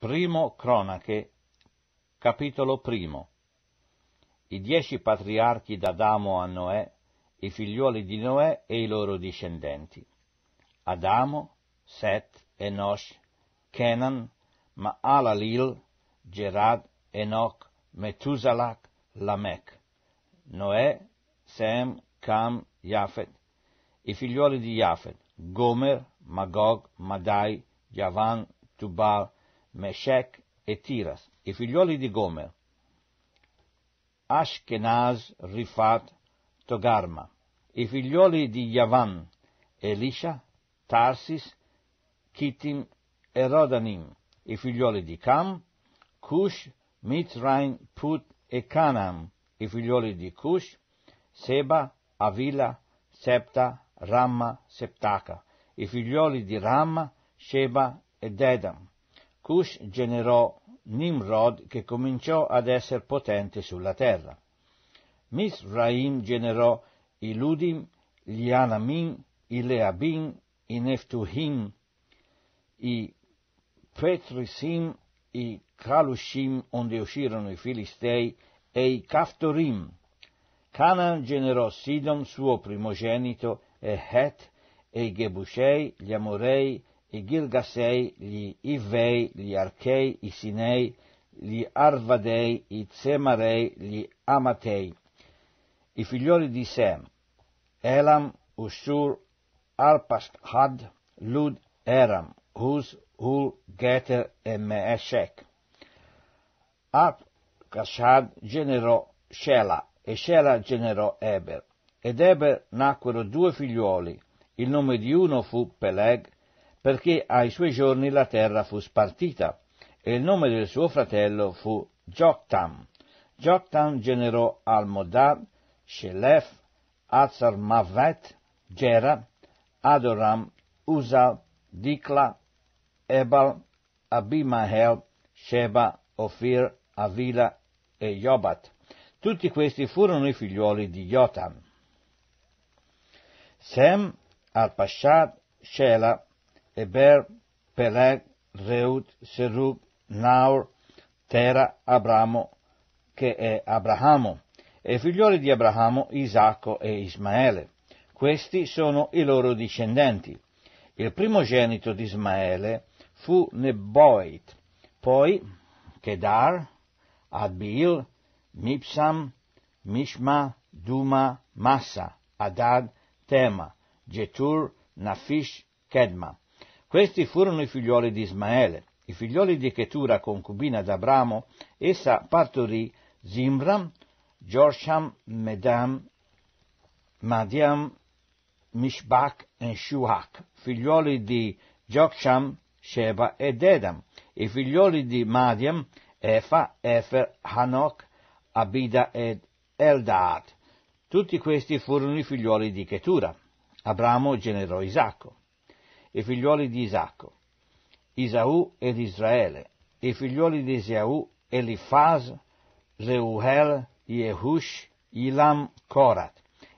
Primo Cronache, capitolo primo. I dieci patriarchi da Adamo a Noè, i figliuoli di Noè e i loro discendenti. Adamo, Set, Enosh, Kenan, Maalalil, Gerad, Enoch, Metusalak, Lamech. Noè, Sem, Cam, Jafet. I figliuoli di Jafet, Gomer, Magog, Madai, Javan, Tubal, Meshech e Tiras, i figlioli di Gomer, Ashkenaz, Rifat, Togarma, i figlioli di Yavan, Elisha, Tarsis, Kittim e Rodanim, i figlioli di Cam, Cush, Mitrain, Put e Canaan, i figlioli di Cush, Seba, Avila, Septa, Ramma, Septaca, i figlioli di Ramma, Sheba e Dedam, Cush generò Nimrod che cominciò ad essere potente sulla terra. Misraim generò i Ludim, gli Anamim, i Leabim, i Neftuhim, i Petrisim, i Calushim, onde uscirono i Filistei, e i Caftorim. Canaan generò Sidon, suo primogenito, e Het, e i Gebushei, gli Amorei, i Girgasei, gli Ivei, gli Archei, i Sinei, gli Arvadei, i Zemarei, gli Amatei, i figlioli di Sem, Elam, Ushur, Arpashad, Lud, Eram, Hus, Ur, Geter e Meeshek. Arpashad generò Shela e Shela generò Eber, ed Eber nacquero due figlioli, il nome di uno fu Peleg perché ai suoi giorni la terra fu spartita, e il nome del suo fratello fu Joktam. Joktam generò Almodad, Shelef, Azarmavet, Gera, Adoram, Uzal, Dikla, Ebal, Abimahel, Sheba, Ophir, Avila e Jobat. Tutti questi furono i figliuoli di Jotam. Sem, Arpashad, Shela, Eber, Peleg, Reut, Serug, Naor, Tera, Abramo, che è Abramo, e figlioli di Abramo Isacco e Ismaele. Questi sono i loro discendenti. Il primogenito di Ismaele fu Neboit, poi Kedar, Adbil, Mipsam, Mishma, Duma, Massa, Adad, Tema, Getur, Nafish, Kedma. Questi furono i figlioli di Ismaele, i figlioli di Chetura, concubina d'Abramo, essa partorì Zimram, Jorsham, Medam, Madiam, Mishbach e Shuach, figlioli di Joksham, Sheba e Dedam, i figlioli di Madiam, Efa, Efer, Hanok, Abida ed Eldaat. Tutti questi furono i figlioli di Chetura. Abramo generò Isacco i figliuoli di Isacco, Isaù ed Israele, i figliuoli di Esaù, Elifaz, Reuel, Yehush, Ilam, Korat,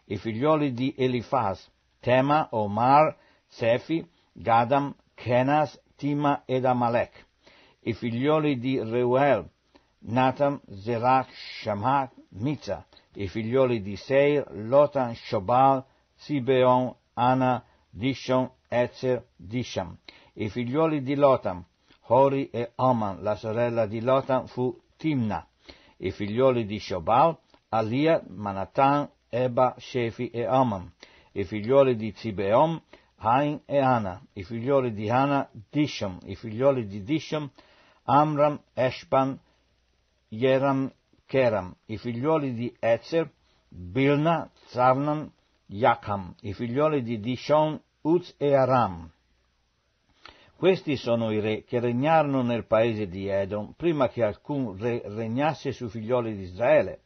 i figliuoli di Elifaz, Tema, Omar, Sefi, Gadam, Kenas, Tima ed Amalek, i figliuoli di Reuel, Natam, Zerach, Shamach, Mizza, i figlioli di Seir, Lotan, Shobal, Sibeon, Ana, Dishon Ezer, Disham, i figliuoli di Lotam, Hori e Oman, la sorella di Lotam fu Timna, i figliuoli di Shobal, Alia, Manatan, Eba, Shefi e Oman, i figlioli di Zibeom, Hain e Ana, i figlioli di Ana, Disham, i figlioli di Disham, Amram, Eshban, Yeram, Keram, i figlioli di Ezer, Bilna, Zavnan, Yakam, i figlioli di Dishon, Uz e Aram. Questi sono i re che regnarono nel paese di Edom prima che alcun re regnasse sui figlioli di Israele.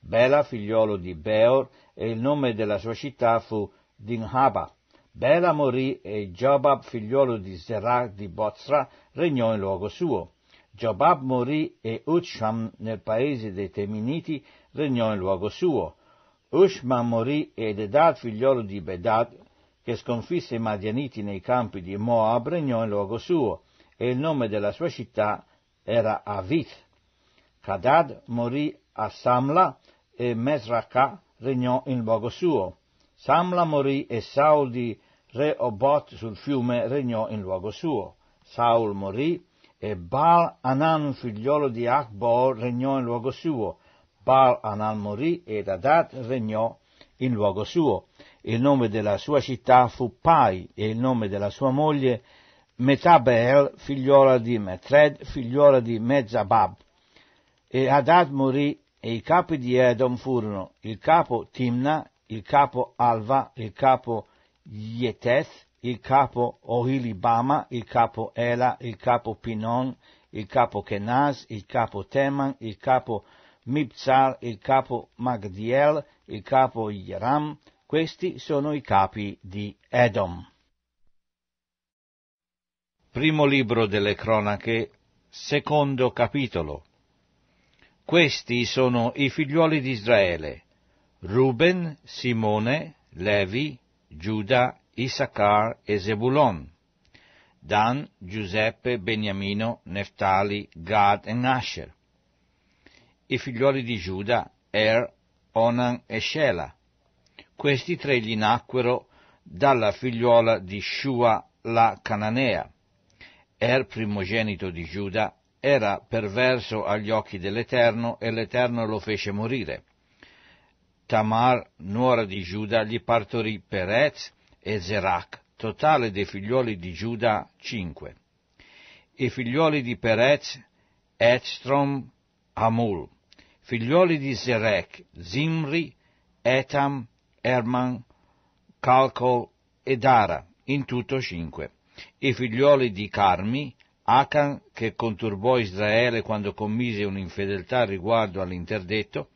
Bela, figliolo di Beor, e il nome della sua città fu Dinhaba. Bela morì e Jobab, figliolo di Zerah di Bozra, regnò in luogo suo. Jobab morì e Usham nel paese dei Teminiti regnò in luogo suo. Ushma morì ed Edad, figliolo di Bedad, che sconfisse i Madianiti nei campi di Moab regnò in luogo suo e il nome della sua città era Avit. Kadad morì a Samla e Mesraka regnò in luogo suo. Samla morì e Saul di Rehoboth sul fiume regnò in luogo suo. Saul morì e Baal Anan, figliolo di Akbor, regnò in luogo suo. Baal Anan morì ed Adad regnò in luogo suo. Il nome della sua città fu Pai e il nome della sua moglie Metabel, figliola di Metred, figliola di Mezzabab. E Adad morì e i capi di Edom furono il capo Timna, il capo Alva, il capo Yeteth, il capo Ohilibama, il capo Ela, il capo Pinon, il capo Kenaz, il capo Teman, il capo Mibzar, il capo Magdiel, il capo Yeram, questi sono i capi di Edom. Primo libro delle cronache, secondo capitolo. Questi sono i figliuoli di Israele, Ruben, Simone, Levi, Giuda, Issachar e Zebulon, Dan, Giuseppe, Beniamino, Neftali, Gad e Nasher i figlioli di Giuda, Er, Onan e Shela. Questi tre gli nacquero dalla figliuola di Shua la Cananea. Er, primogenito di Giuda, era perverso agli occhi dell'Eterno e l'Eterno lo fece morire. Tamar, nuora di Giuda, gli partorì Perez e Zerach, totale dei figlioli di Giuda cinque. I figlioli di Perez, Edstrom, Hamul figliuoli di Zerech, Zimri, Etam, Erman, Calcol e Dara, in tutto cinque. I figliuoli di Carmi, Acan, che conturbò Israele quando commise un'infedeltà riguardo all'interdetto,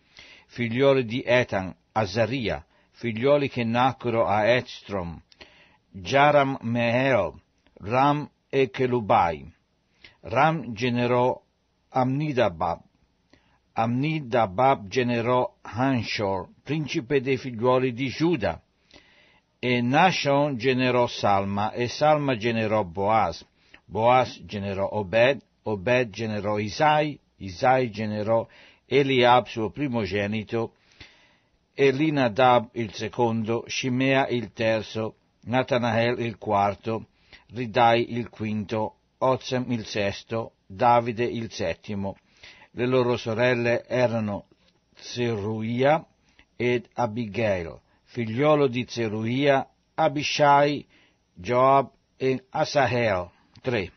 figlioli di Etan, Azaria, figlioli che nacquero a Edstrom, Jaram Mehel, Ram e Kelubai. Ram generò Amnidabab, Amnidabab generò Hanshor, principe dei figliuoli di Giuda, e Nashon generò Salma, e Salma generò Boaz, Boaz generò Obed, Obed generò Isai, Isai generò Eliab suo primogenito, Elinadab il secondo, Shimea il terzo, Natanael il quarto, Ridai il quinto, Ozem il sesto, Davide il settimo, le loro sorelle erano Zeruia ed Abigail, figliolo di Zeruia, Abishai, Joab e Asahel. 3.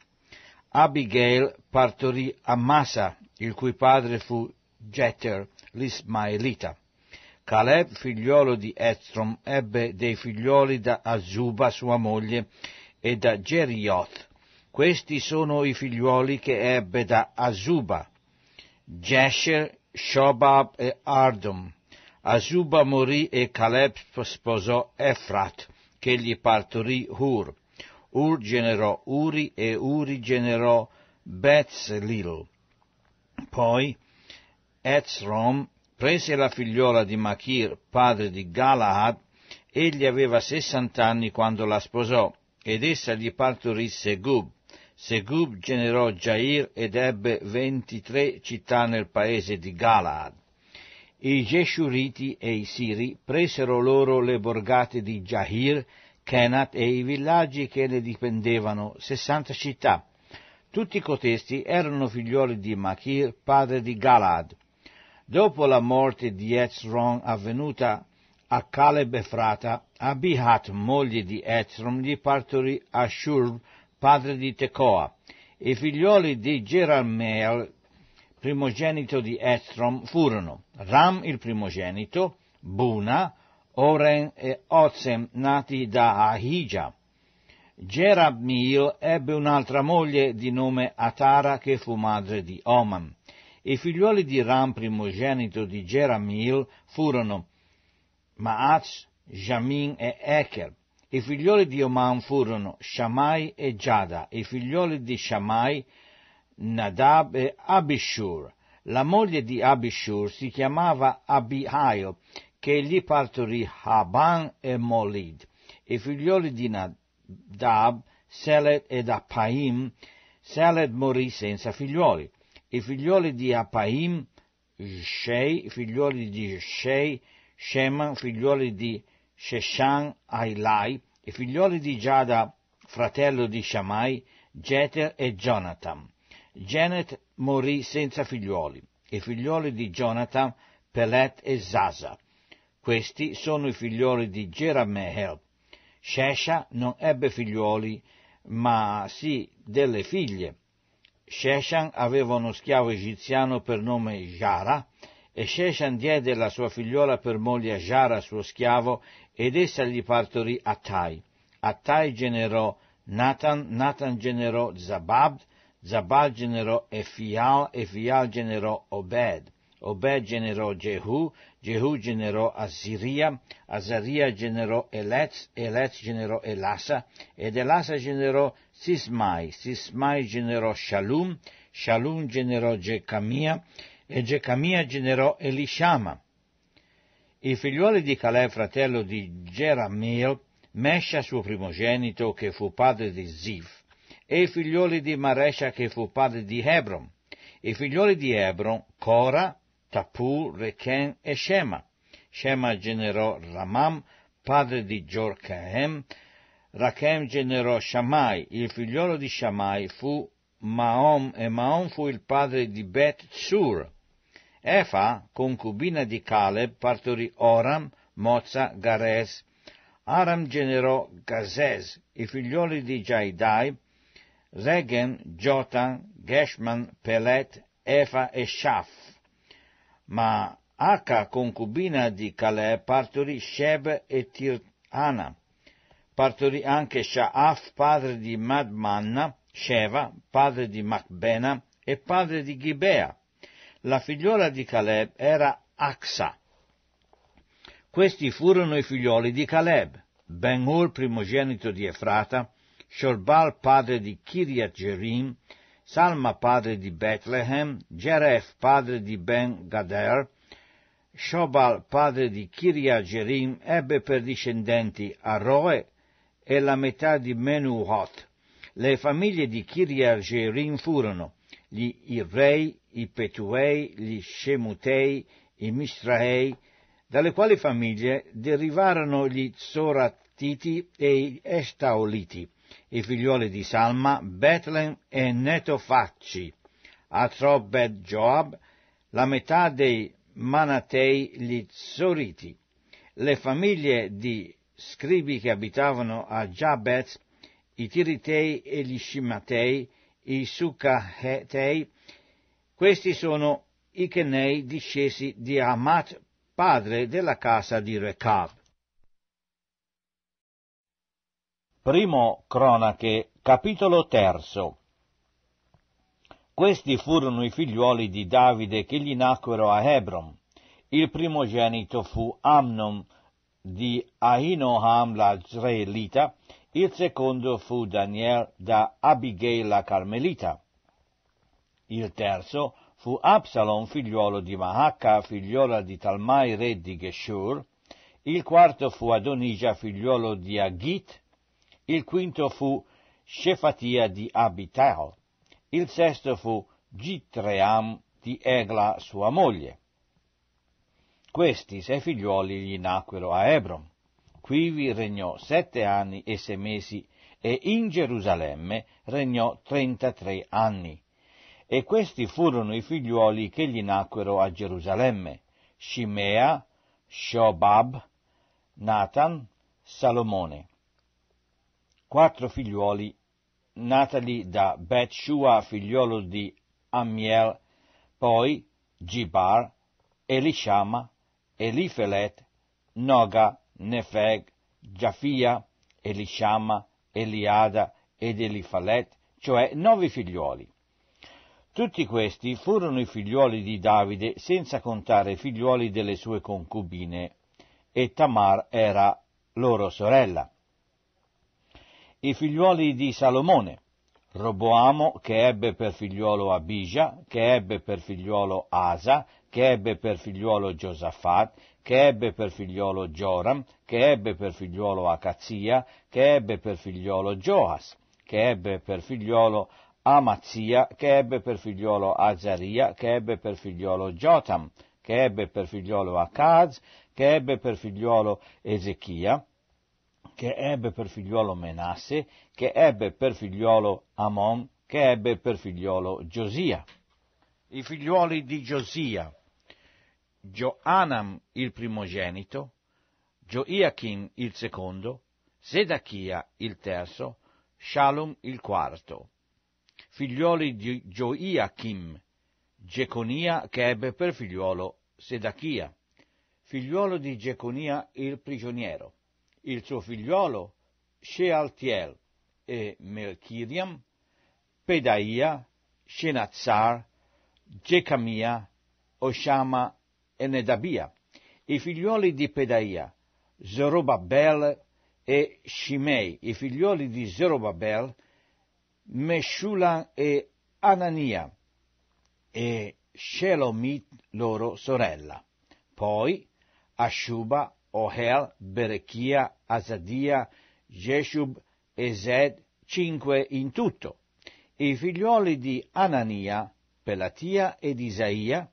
Abigail partorì Amasa, il cui padre fu Jeter, l'Ismaelita. Caleb, figliolo di Estrom, ebbe dei figlioli da Azuba, sua moglie, e da Gerioth. Questi sono i figlioli che ebbe da Azuba, Gesher, Shobab e Ardom. Azuba morì e Caleb sposò Efrat, che gli partorì Hur. Ur generò Uri e Uri generò Bezlil. Poi Ezrom prese la figliuola di Machir, padre di Galahad, egli aveva sessant'anni quando la sposò, ed essa gli partorì Segub. Segub generò Jair ed ebbe ventitré città nel paese di Galaad. I Geshuriti e i Siri presero loro le borgate di Jahir, Kenat e i villaggi che ne dipendevano, sessanta città. Tutti cotesti erano figlioli di Machir, padre di Galad. Dopo la morte di Ezron avvenuta a Caleb e frata, Abihat, moglie di Ezrom, gli partorì Ashur, padre di Tecoa, e i figlioli di Geralmeel, primogenito di Estrom, furono Ram il primogenito, Buna, Oren e Ozem, nati da Ahija. Geramil ebbe un'altra moglie di nome Atara che fu madre di Oman. I figlioli di Ram, primogenito di Geramil, furono Maaz, Jamin e Eker. I figlioli di Oman furono Shammai e Giada, i figlioli di Shammai, Nadab e Abishur. La moglie di Abishur si chiamava Abihail, che gli partorì Haban e Molid. I figlioli di Nadab, Seled ed Appaim, Seled morì senza figlioli. I figlioli di Appaim, Shei, figlioli di Shei, Sheman, figlioli di Sheshan Ailai, i figlioli di Giada, fratello di Shamai, Jeter e Jonathan. Janet morì senza figlioli. I figlioli di Jonathan, Pelet e Zaza. Questi sono i figlioli di Jerameel. Shesha non ebbe figlioli, ma sì delle figlie. Sheshan aveva uno schiavo egiziano per nome Jara, e Sheshan diede la sua figliola per moglie a Jara, suo schiavo, ed essa gli partorì Attai. Attai generò Nathan, Nathan generò Zabab, Zabal generò Efial, Efial generò Obed, Obed generò Jehu, Jehu generò Aziria, Azaria generò Elez, Elez generò Elasa, ed Elasa generò Sismai, Sismai generò Shalum, Shalum generò Gecamia, e Gecamia generò Elishama, il figliuolo di Caleb, fratello di Gerameel, Mesha suo primogenito, che fu padre di Zif, e i figlioli di Maresha, che fu padre di Hebron. I figlioli di Hebron, Cora, Tapu, Rechen e Shema. Shema generò Ramam, padre di Jorcaem. Rachem generò Shammai. Il figliolo di Shammai fu Maom, e Maom fu il padre di Bet Sur. Efa, concubina di Caleb, partorì Oram, Mozza, Gares. Aram generò Gazes, i figlioli di Jaidai, Regem, Jotan, Geshman, Pelet, Efa e Shaf. Ma Aca, concubina di Caleb, partorì Sheb e Tirana. Partorì anche Shaaf, padre di Madmanna, Sheva, padre di Macbena e padre di Gibea. La figliuola di Caleb era Axa. Questi furono i figlioli di Caleb, Ben-Hur primogenito di Efrata, Shorbal padre di Kiriat Jerim, Salma padre di Bethlehem, Jeref padre di Ben Gader, Shobal padre di Kiriat Jerim ebbe per discendenti Aroe e la metà di Menuhot. Le famiglie di Kiriat Jerim furono gli Irrei, i Petuei, gli Scemutei, i Mistraei, dalle quali famiglie derivarono gli Zoratiti e gli Estaoliti, i figlioli di Salma, Betlem e Netofacci. A Joab, la metà dei Manatei, gli Zoriti. Le famiglie di scribi che abitavano a Jabez, i Tiritei e gli Scimatei, i Succahetei, questi sono i Chenei discesi di Amat, padre della casa di Rechab. Primo Cronache, capitolo terzo. Questi furono i figliuoli di Davide che gli nacquero a Hebron. Il primogenito fu Amnon di Ahinoam la Zreelita, il secondo fu Daniel da Abigail la Carmelita. Il terzo fu Absalom, figliuolo di Maacca, figliola di Talmai, re di Geshur. Il quarto fu Adonija, figliuolo di Agit. Il quinto fu Shefatia di Abital. Il sesto fu Gitream di Egla, sua moglie. Questi sei figliuoli gli nacquero a Hebron. Quivi regnò sette anni e sei mesi e in Gerusalemme regnò trentatré anni e questi furono i figliuoli che gli nacquero a Gerusalemme, Shimea, Shobab, Nathan, Salomone. Quattro figliuoli natali da Betshua, figliolo di Ammiel, poi Gibar, Elishama, Elifelet, Noga, Nefeg, Giafia, Elishama, Eliada ed Elifalet, cioè nove figliuoli. Tutti questi furono i figliuoli di Davide, senza contare i figliuoli delle sue concubine, e Tamar era loro sorella. I figliuoli di Salomone, Roboamo che ebbe per figliuolo Abija, che ebbe per figliuolo Asa, che ebbe per figliuolo Giosafat, che ebbe per figliuolo Joram, che ebbe per figliuolo Acazia, che ebbe per figliuolo Joas, che ebbe per figliuolo Amazia, che ebbe per figliolo Azaria, che ebbe per figliolo Jotam, che ebbe per figliolo Acaz, che ebbe per figliolo Ezechia, che ebbe per figliolo Menasse, che ebbe per figliolo Amon, che ebbe per figliolo Giosia. I figliuoli di Giosia, Joanam il primogenito, Gioiachim il secondo, Sedachia il terzo, Shalom il quarto, figlioli di Gioiachim, Geconia che ebbe per figliuolo Sedachia, figliuolo di Geconia il prigioniero, il suo figliuolo Shealtiel e Melchiriam, Pedaia, Shenazar, Gecamia, Oshama e Nedabia, i figliuoli di Pedaia, Zerubbabel e Shimei, i figliuoli di Zerubbabel Meshulam e Anania e Shelomit loro sorella. Poi Ashuba, Ohel, Berechia, Azadia, Jeshub, Ezed, cinque in tutto. I figliuoli di Anania, Pelatia ed Isaia,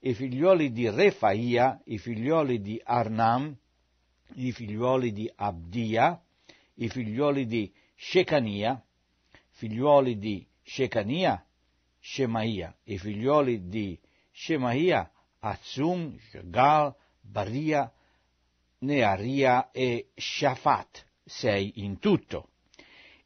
i figliuoli di Refaia, i figlioli di Arnam, i figlioli di Abdia, i figlioli di Shecania, figliuoli di Shecania, Shemaia, i figliuoli di Shemaia, Azum, Gal, Baria, Nearia e Shafat, sei in tutto.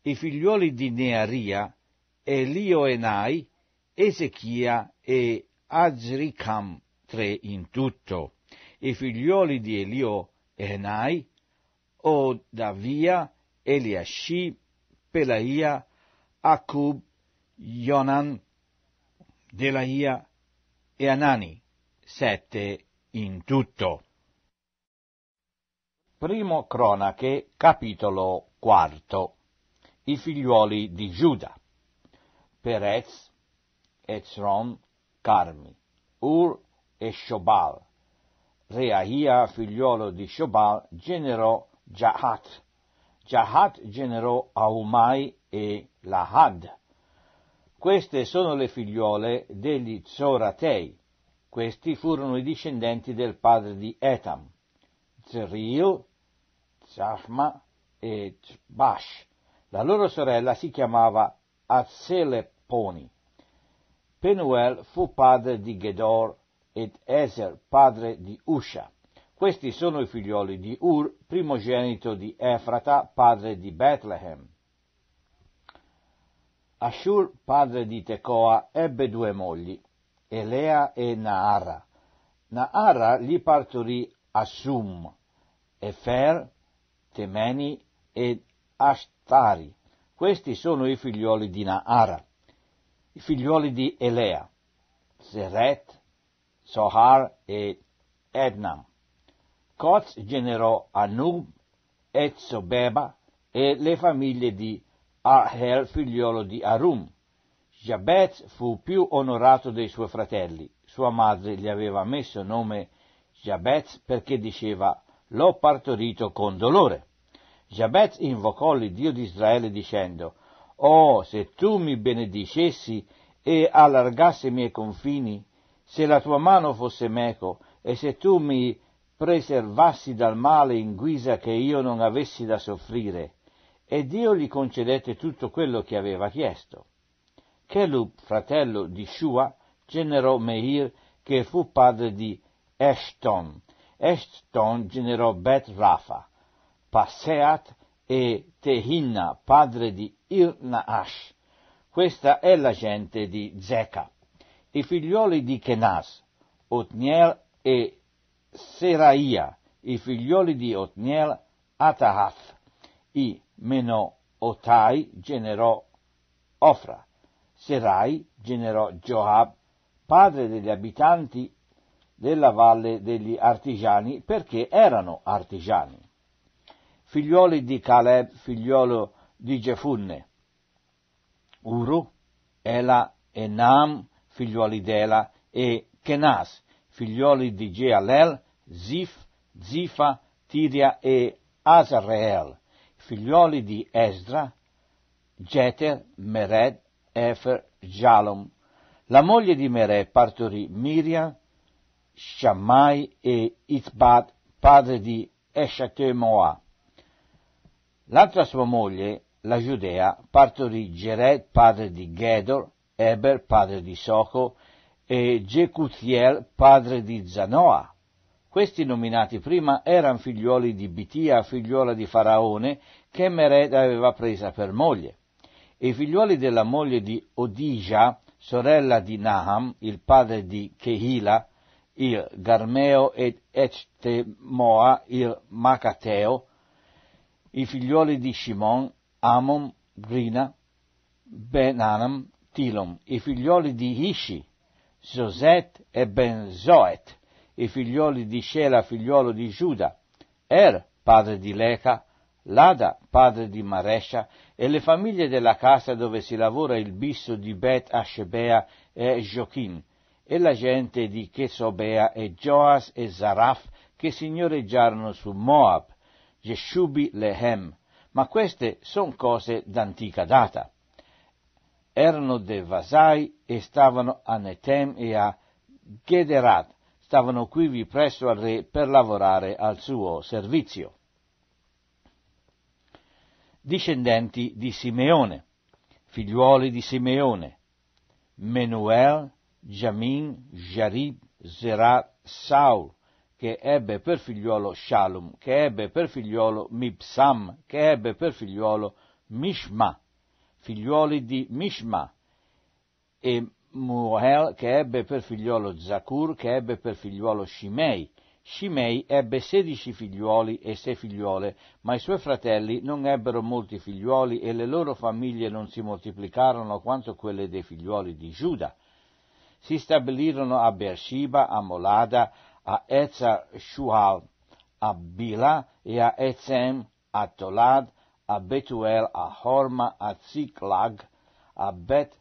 I figliuoli di Nearia, Elioenai, Ezechia e Azricam, tre in tutto. I figliuoli di Elioenai, Odavia, Eliashi, Pelaia, Accub, Yonan, Delahia e Anani, sette in tutto. Primo Cronache, capitolo quarto. I figliuoli di Giuda. Perez, Ezron, Carmi, Ur e Shobal. Reahia, figliuolo di Shobal, generò Jahat. Jahat generò Aumai e Lahad. Queste sono le figliuole degli Zoratei. Questi furono i discendenti del padre di Etam, Zeril, Zahma e Zbash. La loro sorella si chiamava Azzeleponi. Penuel fu padre di Gedor ed Ezer padre di Usha. Questi sono i figlioli di Ur, primogenito di Efrata, padre di Bethlehem. Ashur, padre di Tecoa, ebbe due mogli, Elea e Naara. Naara gli partorì Assum, Efer, Temeni ed Ashtari. Questi sono i figlioli di Naara, i figlioli di Elea, Zeret, Sohar e Ednam. Coz generò Anub, Ezzobeba e le famiglie di Aher, figliolo di Arum. Jabez fu più onorato dei suoi fratelli. Sua madre gli aveva messo nome Jabez perché diceva l'ho partorito con dolore. Jabez invocò l'Iddio di Israele dicendo Oh, se tu mi benedicessi e allargassi i miei confini, se la tua mano fosse meco e se tu mi preservassi dal male in guisa che io non avessi da soffrire e Dio gli concedette tutto quello che aveva chiesto. Chelub, fratello di Shua, generò Meir, che fu padre di Eshton. Eshton generò Bet Rafa, Passeat e Tehinna, padre di Irnaash. Questa è la gente di Zeca. I figlioli di Kenas, Otniel e Seraia, i figlioli di Otniel, Atahath, i meno Otai generò Ofra, Serai generò Joab, padre degli abitanti della valle degli artigiani perché erano artigiani. Figlioli di Caleb, figliolo di Gefunne, Uru, Ela e Naam, figlioli d'Ela, e Kenas, figlioli di Gealel, Zif, Zifa, Tiria e Azareel, figlioli di Esdra, Geter, Mered, Efer, Jalom. La moglie di Mered partorì Miriam, Shammai e Itbad, padre di Eshatemoa. L'altra sua moglie, la Giudea, partorì Gered, padre di Gedor, Eber, padre di Soco, e Jecutiel, padre di Zanoa. Questi nominati prima erano figliuoli di Bitia, figliuola di Faraone, che Mered aveva presa per moglie. E i figliuoli della moglie di Odija, sorella di Naham, il padre di Kehila, il Garmeo ed Echtemoa, il Macateo, i figlioli di Shimon, Amon, Grina, Benanam, Tilom, i figlioli di Ishi, Zoset e Benzoet, i figlioli di Shela, figliolo di Giuda, Er, padre di Leca, Lada, padre di Maresha, e le famiglie della casa dove si lavora il bisso di Bet Ashebea e Jochim, e la gente di Chesobea e Joas e Zaraf che signoreggiarono su Moab, Jeshubi Lehem, ma queste sono cose d'antica data. Erano de Vasai e stavano a Netem e a Gederat, stavano quivi presso al re per lavorare al suo servizio. Discendenti di Simeone, figliuoli di Simeone, Menuel, Jamin, Jarib, Zerat, Saul, che ebbe per figliuolo Shalom, che ebbe per figliuolo Mipsam, che ebbe per figliuolo Mishma, figliuoli di Mishma, e Muel che ebbe per figliuolo Zacur, che ebbe per figliuolo Shimei. Shimei ebbe sedici figliuoli e sei figliuole, ma i suoi fratelli non ebbero molti figliuoli e le loro famiglie non si moltiplicarono quanto quelle dei figliuoli di Giuda. Si stabilirono a Beersheba, a Molada, a Ezra Shual, a Bila e a Ezem, a Tolad, a Betuel, a Horma, a Ziklag, a Bet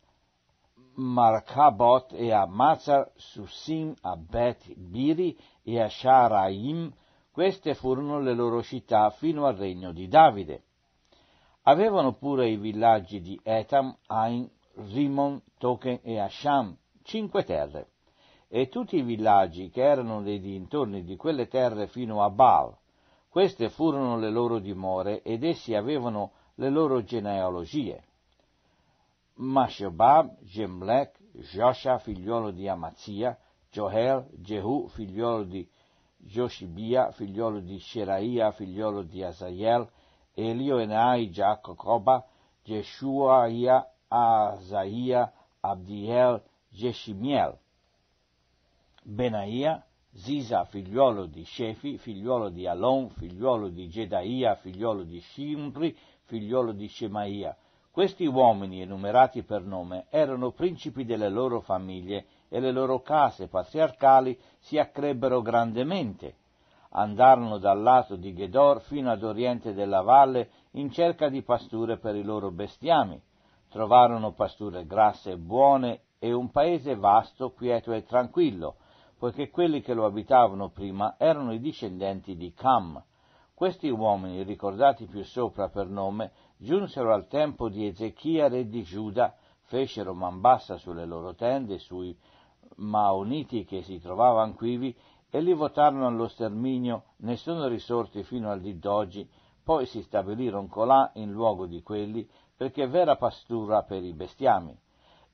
Marcabot e a Mazar Susim, a Bet Biri e a Sharaim, queste furono le loro città fino al regno di Davide. Avevano pure i villaggi di Etam, Ain, Rimon, Token e Asham, cinque terre, e tutti i villaggi che erano nei dintorni di quelle terre fino a Baal. Queste furono le loro dimore ed essi avevano le loro genealogie. Mashobab, Gemlech, Josha figliolo di Amazia, Joel, Jehu figliolo di Joshibia, figliolo di Sheraia, figliolo di Azaiel, Elioenai, Giacoba, Jeshuaia, Azaia, Abdiel, Jeshimiel, Benaia, Ziza, figliolo di Shefi, figliolo di Alon, figliolo di Gedaia, figliolo di Shimri, figliolo di Shemaia, questi uomini, enumerati per nome, erano principi delle loro famiglie e le loro case patriarcali si accrebbero grandemente. Andarono dal lato di Gedor fino ad oriente della valle in cerca di pasture per i loro bestiami. Trovarono pasture grasse e buone e un paese vasto, quieto e tranquillo, poiché quelli che lo abitavano prima erano i discendenti di Cam. Questi uomini, ricordati più sopra per nome, Giunsero al tempo di Ezechia, re di Giuda, fecero man bassa sulle loro tende, sui maoniti che si trovavano quivi, e li votarono allo sterminio, ne sono risorti fino al dì d'oggi, poi si stabilirono colà in luogo di quelli, perché vera pastura per i bestiami.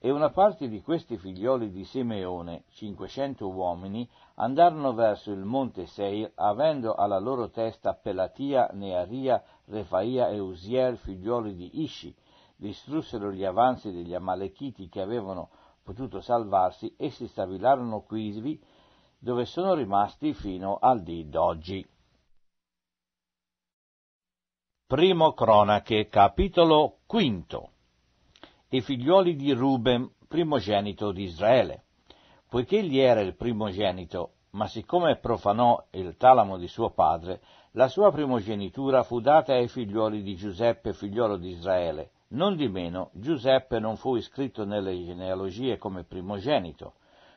E una parte di questi figlioli di Simeone, 500 uomini, andarono verso il monte Seir, avendo alla loro testa Pelatia, Nearia, Refaia e Usier, figlioli di Isci. Distrussero gli avanzi degli Amalechiti che avevano potuto salvarsi e si stabilarono quivi, dove sono rimasti fino al dì d'oggi. Primo Cronache, capitolo quinto i figlioli di Ruben, primogenito di Israele. Poiché egli era il primogenito, ma siccome profanò il talamo di suo padre, la sua primogenitura fu data ai figlioli di Giuseppe, figliolo di Israele. Non di meno, Giuseppe non fu iscritto nelle genealogie come primogenito.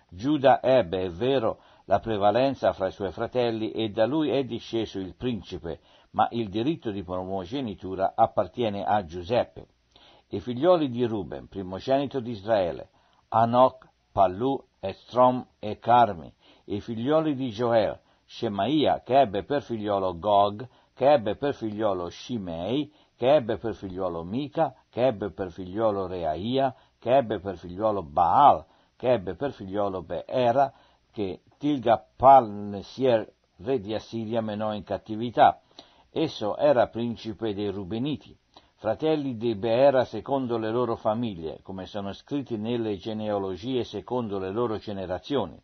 Giuda ebbe, è vero, la prevalenza fra i suoi fratelli e da lui è disceso il principe, ma il diritto di primogenitura appartiene a Giuseppe. I figlioli di Ruben, primogenito di Israele, Anok, Pallu, Estrom e Carmi, i figlioli di Joel, Shemaia, che ebbe per figliolo Gog, che ebbe per figliolo Shimei, che ebbe per figliolo Mica, che ebbe per figliolo Reaia, che ebbe per figliolo Baal, che ebbe per figliolo Beera, che Tilgapalnesier, re di Assiria, menò in cattività. Esso era principe dei Rubeniti fratelli di Beera secondo le loro famiglie, come sono scritti nelle genealogie secondo le loro generazioni.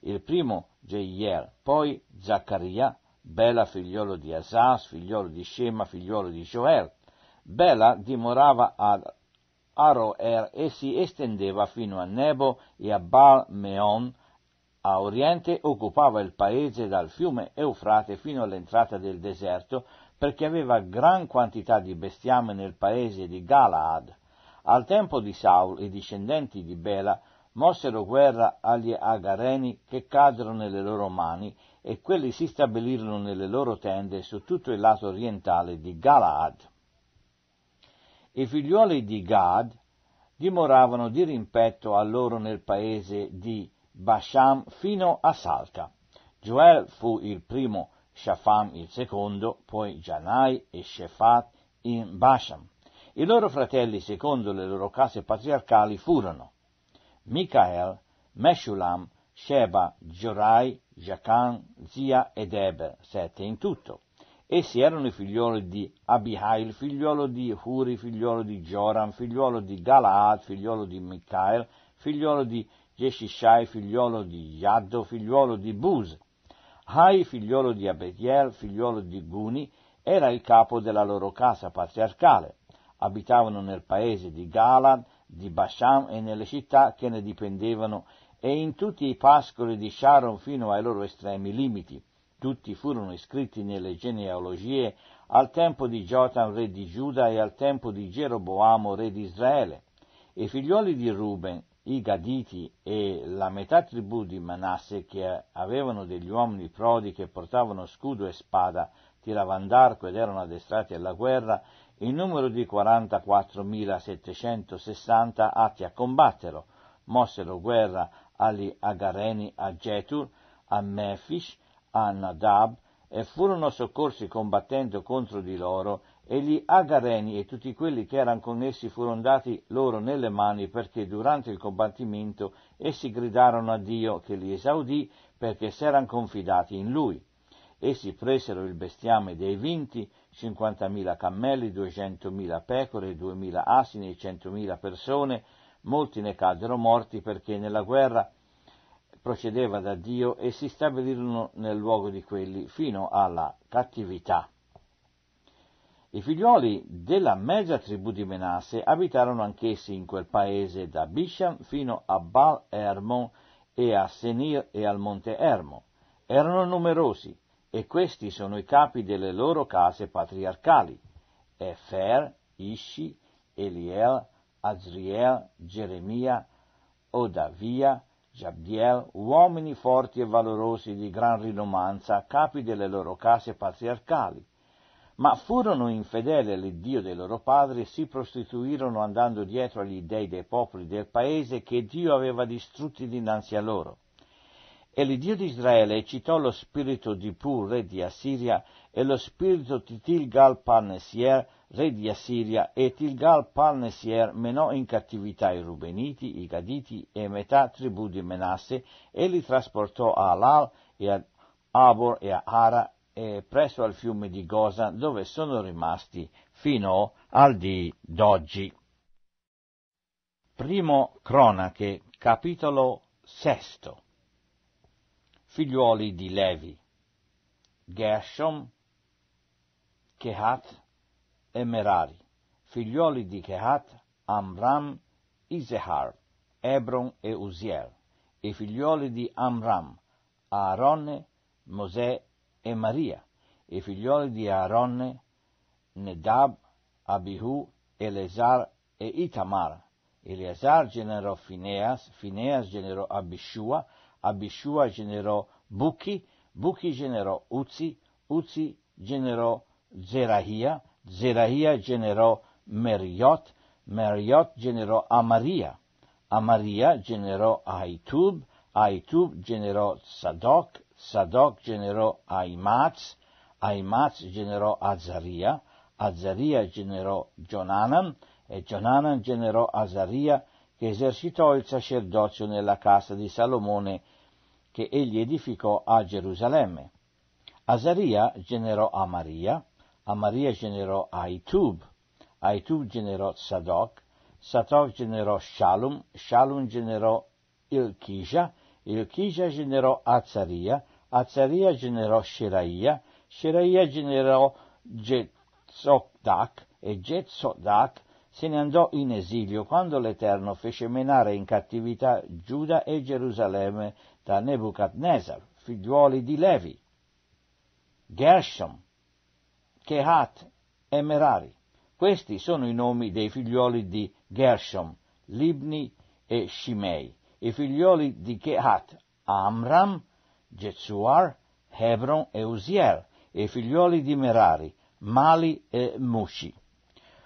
Il primo Jeiel, poi Zaccaria, Bela figliolo di Asas, figliolo di Shema, figliolo di Joel. Bela dimorava ad Aroer e si estendeva fino a Nebo e a Baal Meon, a oriente occupava il paese dal fiume Eufrate fino all'entrata del deserto, perché aveva gran quantità di bestiame nel paese di Galaad. Al tempo di Saul i discendenti di Bela mossero guerra agli Agareni che caddero nelle loro mani e quelli si stabilirono nelle loro tende su tutto il lato orientale di Galaad. I figliuoli di Gad dimoravano di rimpetto a loro nel paese di Basham fino a Salca. Joel fu il primo Shafam il secondo, poi Janai e Shefat in Basham. I loro fratelli, secondo le loro case patriarcali, furono Michael, Meshulam, Sheba, Giorai, Jacan, Zia ed Eber, sette in tutto. Essi erano i figlioli di Abihail, figliolo di Huri, figliolo di Joram, figliolo di Galaad, figliolo di Michael, figliolo di Jeshishai, figliolo di Yaddo, figliolo di Buz, hai, figliolo di Abediel, figliolo di Guni, era il capo della loro casa patriarcale. Abitavano nel paese di Galad, di Basham e nelle città che ne dipendevano e in tutti i pascoli di Sharon fino ai loro estremi limiti. Tutti furono iscritti nelle genealogie al tempo di Jotam, re di Giuda, e al tempo di Geroboamo, re di Israele. I figlioli di Ruben, i Gaditi e la metà tribù di Manasse che avevano degli uomini prodi che portavano scudo e spada, tiravano d'arco ed erano addestrati alla guerra, il numero di 44.760 atti a combatterlo, mossero guerra agli Agareni a Getur, a Mefish, a Nadab e furono soccorsi combattendo contro di loro e gli Agareni e tutti quelli che erano essi furono dati loro nelle mani perché durante il combattimento essi gridarono a Dio che li esaudì perché s'erano confidati in lui. Essi presero il bestiame dei vinti, 50.000 cammelli, 200.000 pecore, 2.000 asini 100.000 persone, molti ne caddero morti perché nella guerra procedeva da Dio e si stabilirono nel luogo di quelli fino alla cattività. I figliuoli della mezza tribù di Menasse abitarono anch'essi in quel paese da Bisham fino a Baal Ermon e a Senir e al monte Ermo. Erano numerosi e questi sono i capi delle loro case patriarcali: Efer, Ishi, Eliel, Azriel, Geremia, Odavia, Jabdiel, uomini forti e valorosi di gran rinomanza, capi delle loro case patriarcali ma furono infedeli all'Iddio dei loro padri, e si prostituirono andando dietro agli dei dei popoli del paese che Dio aveva distrutti dinanzi a loro. E l'Iddio di Israele eccitò lo spirito di Pur, re di Assiria, e lo spirito di Tilgal-Palnesier, re di Assiria, e Tilgal-Palnesier menò in cattività i Rubeniti, i Gaditi e metà tribù di Menasse, e li trasportò a Alal e a Abor e a Ara eh, presso al fiume di Gosa dove sono rimasti fino al di d'oggi. Primo Cronache, capitolo sesto. Figliuoli di Levi. Gershom, Kehat e Merari. Figliuoli di Kehat, Amram, Isehar, Ebron e Uziel. I figliuoli di Amram, Aaron, Mosè e Maria, e figlioli di Aaronne, Nedab, Abihu, Eleazar e Itamar. Eleazar generò Fineas, Fineas generò Abishua, Abishua generò Buchi, Buchi generò Uzi, Uzi generò Zerahia, Zerahia generò Meriot, Meriot generò Amaria, Amaria generò Aitub, Aitub generò Sadoc, Sadoc generò Aimaz, Aimaz generò Azaria, Azaria generò Gionanan e Gionanan generò Azaria che esercitò il sacerdozio nella casa di Salomone che egli edificò a Gerusalemme. Azaria generò Amaria, Amaria generò Aitub, Aitub generò Sadoc, Sadoc generò Shalom, Shalom generò Ilkija, Ilkija generò Azaria, Azaria generò Sheraia, Sheraia generò Gezodac e Gezodac se ne andò in esilio quando l'Eterno fece menare in cattività Giuda e Gerusalemme da Nebuchadnezzar, figliuoli di Levi, Gershom, Kehat e Merari. Questi sono i nomi dei figliuoli di Gershom, Libni e Shimei, i figliuoli di Kehat, Amram, Getsuar, Hebron e Uziel, e i figlioli di Merari, Mali e Mushi.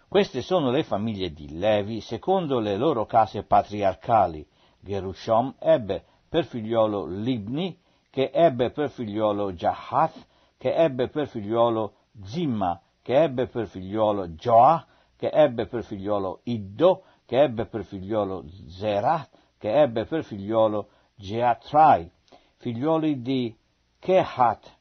Queste sono le famiglie di Levi secondo le loro case patriarcali. Gerushom ebbe per figliolo Libni, che ebbe per figliolo Jahath, che ebbe per figliolo Zimma, che ebbe per figliolo Joah, che ebbe per figliolo Iddo, che ebbe per figliolo Zerah, che ebbe per figliolo Geatrai, figlioli di Kehat,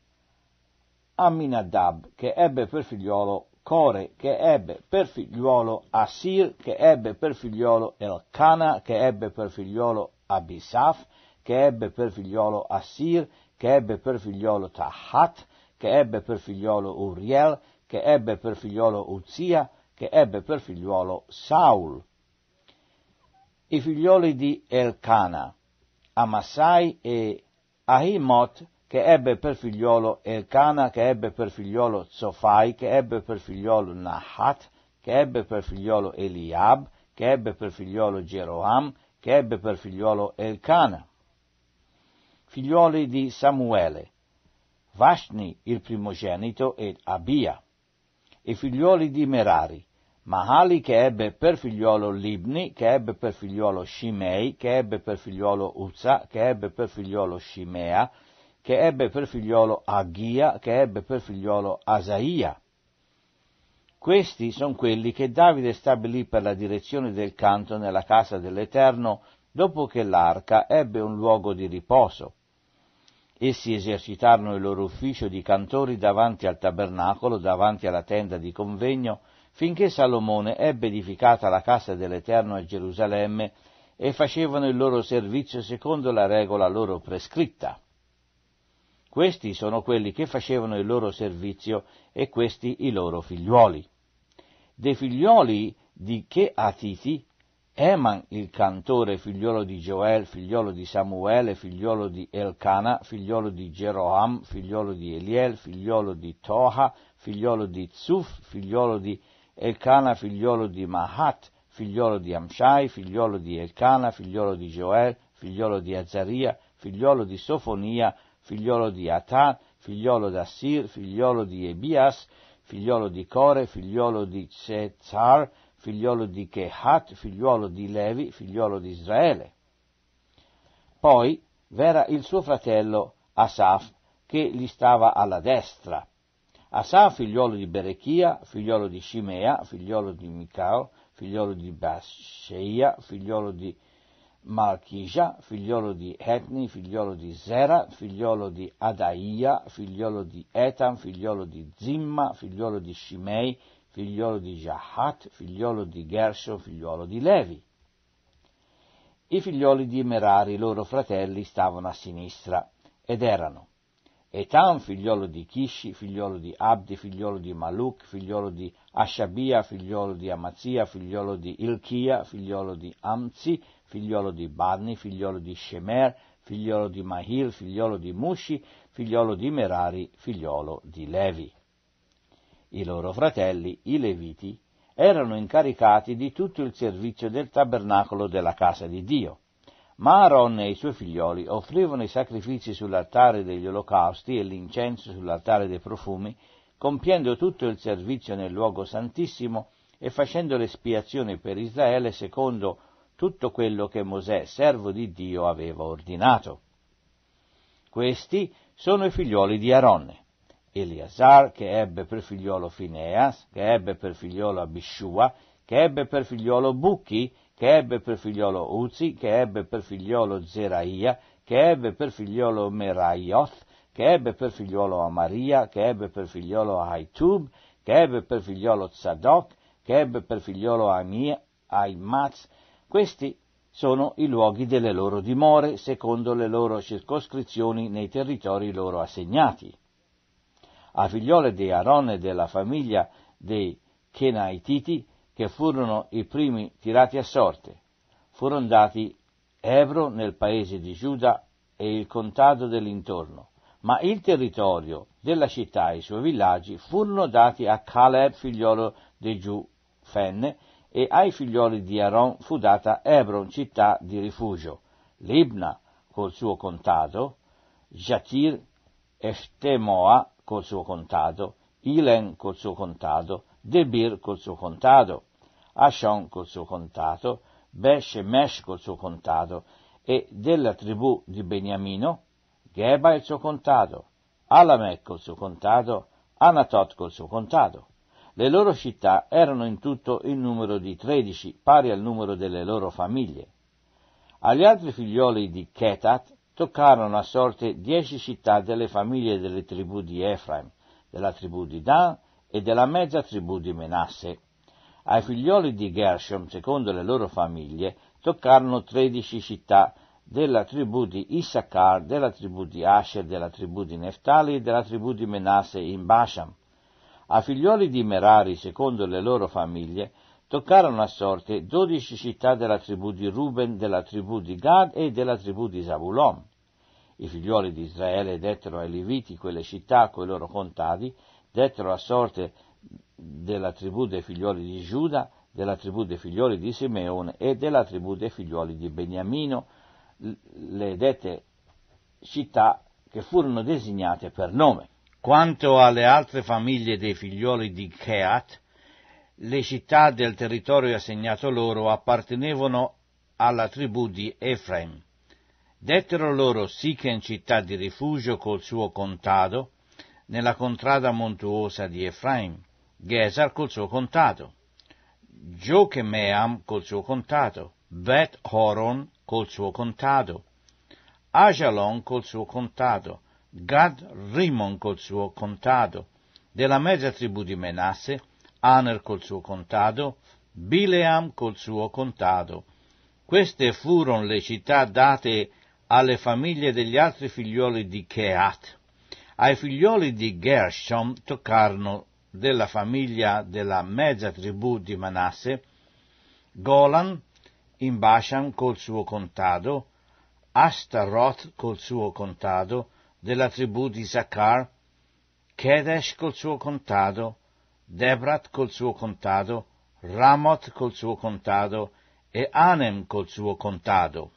Aminadab che ebbe per figliolo Core che ebbe per figliolo Asir, che ebbe per figliolo Elkana, che ebbe per figliolo Abisaf, che ebbe per figliolo Asir, che ebbe per figliolo Tahat, che ebbe per figliolo Uriel, che ebbe per figliolo Uzia, che ebbe per figliolo Saul. I figlioli di Elkana, Amasai e Ahimot che ebbe per figliolo Elcana, che ebbe per figliolo Zofai, che ebbe per figliolo Nahat, che ebbe per figliolo Eliab, che ebbe per figliolo Geroam, che ebbe per figliolo Elcana. Figlioli di Samuele, Vashni il primogenito ed Abia, e figlioli di Merari, Mahali che ebbe per figliuolo Libni, che ebbe per figliuolo Shimei, che ebbe per figliuolo Uzza, che ebbe per figliuolo Shimea, che ebbe per figliuolo Aghia, che ebbe per figliuolo Asaia. Questi sono quelli che Davide stabilì per la direzione del canto nella casa dell'Eterno dopo che l'arca ebbe un luogo di riposo. Essi esercitarono il loro ufficio di cantori davanti al tabernacolo, davanti alla tenda di convegno, finché Salomone ebbe edificata la casa dell'Eterno a Gerusalemme e facevano il loro servizio secondo la regola loro prescritta. Questi sono quelli che facevano il loro servizio e questi i loro figliuoli. Dei figliuoli di che Atiti, Eman il cantore, figliuolo di Joel, figliuolo di Samuele, figliuolo di Elcana, figliuolo di Geroam, figliuolo di Eliel, figliuolo di Toha, figliuolo di Zuf, figliuolo di Elcana figliolo di Mahat, figliolo di Amshai, figliolo di Elcana, figliolo di Joel, figliolo di Azaria, figliolo di Sofonia, figliolo di Atan, figliolo di Assir, figliolo di Ebias, figliolo di Core, figliolo di Cezar, figliolo di Kehat, figliolo di Levi, figliolo di Israele. Poi v'era il suo fratello Asaf che gli stava alla destra, Asa, figliolo di Berechia, figliolo di Shimea, figliolo di Micao, figliolo di Basceia, figliolo di Malchija, figliolo di Etni, figliolo di Zera, figliolo di Adaia, figliolo di Etam, figliolo di Zimma, figliolo di Shimei, figliolo di Jahat, figliolo di Gershon, figliolo di Levi. I figlioli di Merari, loro fratelli, stavano a sinistra ed erano Etan, figliolo di Kishi, figliolo di Abdi, figliolo di Maluk, figliolo di Ashabia, figliolo di Amazia, figliolo di Ilchia, figliolo di Amzi, figliolo di Badni, figliolo di Shemer, figliolo di Mahil, figliolo di Mushi, figliolo di Merari, figliolo di Levi. I loro fratelli, i Leviti, erano incaricati di tutto il servizio del tabernacolo della casa di Dio ma Aaron e i suoi figlioli offrivano i sacrifici sull'altare degli olocausti e l'incenso sull'altare dei profumi, compiendo tutto il servizio nel luogo santissimo e facendo l'espiazione per Israele secondo tutto quello che Mosè, servo di Dio, aveva ordinato. Questi sono i figlioli di Aaron. Eleazar, che ebbe per figliolo Fineas, che ebbe per figliolo Abishua, che ebbe per figliolo Bucchi, che ebbe per figliolo Uzi, che ebbe per figliolo Zeraia, che ebbe per figliolo Meraioth, che ebbe per figliolo Amaria, che ebbe per figliolo Aitub, che ebbe per figliolo Zadok, che ebbe per figliolo Amia, Aimaz. Questi sono i luoghi delle loro dimore, secondo le loro circoscrizioni nei territori loro assegnati. A figliole di Aaron e della famiglia dei Kenaititi che furono i primi tirati a sorte, furono dati Ebro nel paese di Giuda e il contado dell'intorno, ma il territorio della città e i suoi villaggi furono dati a Caleb figliolo di Giufenne e ai figlioli di Aaron fu data Ebron città di rifugio, Libna col suo contado, Jatir Eftemoa col suo contado, Ilen col suo contado, Debir col suo contado, Ashon col suo contato, Beshemesh col suo contato e della tribù di Beniamino, Geba il suo contato, Alamec col suo contato, Anatot col suo contato. Le loro città erano in tutto il numero di tredici, pari al numero delle loro famiglie. Agli altri figlioli di Ketat toccarono a sorte dieci città delle famiglie delle tribù di Efraim, della tribù di Dan e della mezza tribù di Menasse. Ai figlioli di Gershom, secondo le loro famiglie, toccarono tredici città della tribù di Issachar, della tribù di Asher, della tribù di Neftali e della tribù di Menasse in Basham. Ai figlioli di Merari, secondo le loro famiglie, toccarono a sorte dodici città della tribù di Ruben, della tribù di Gad e della tribù di Zabulon. I figlioli di Israele dettero ai Leviti quelle città coi loro contadi, dettero a sorte della tribù dei figlioli di Giuda, della tribù dei figlioli di Simeone e della tribù dei figlioli di Beniamino, le dette città che furono designate per nome. Quanto alle altre famiglie dei figlioli di Cheat, le città del territorio assegnato loro appartenevano alla tribù di Efraim. Dettero loro Sichem città di rifugio col suo contado, nella contrada montuosa di Efraim, Gesar col suo contato, Giochemeam col suo contato, Bet Horon col suo contato, Ajalon col suo contato, Gad Rimon col suo contato, della mezza tribù di Menasse, Aner col suo contato, Bileam col suo contato. Queste furono le città date alle famiglie degli altri figlioli di Cheat. Ai figlioli di Gershom toccarono della famiglia della mezza tribù di Manasse, Golan in Bashan col suo contado, Ashtaroth col suo contado, della tribù di Zaccar, Kedesh col suo contado, Debrat col suo contado, Ramoth col suo contado e Anem col suo contado.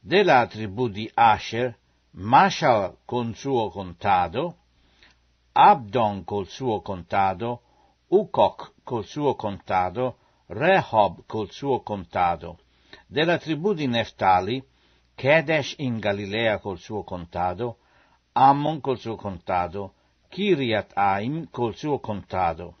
Della tribù di Asher, Mashal con suo contado, Abdon col suo contado, Ucoc col suo contado, Rehob col suo contado. Della tribù di Neftali, Kedesh in Galilea col suo contado, Ammon col suo contado, Kiriat Aim col suo contado.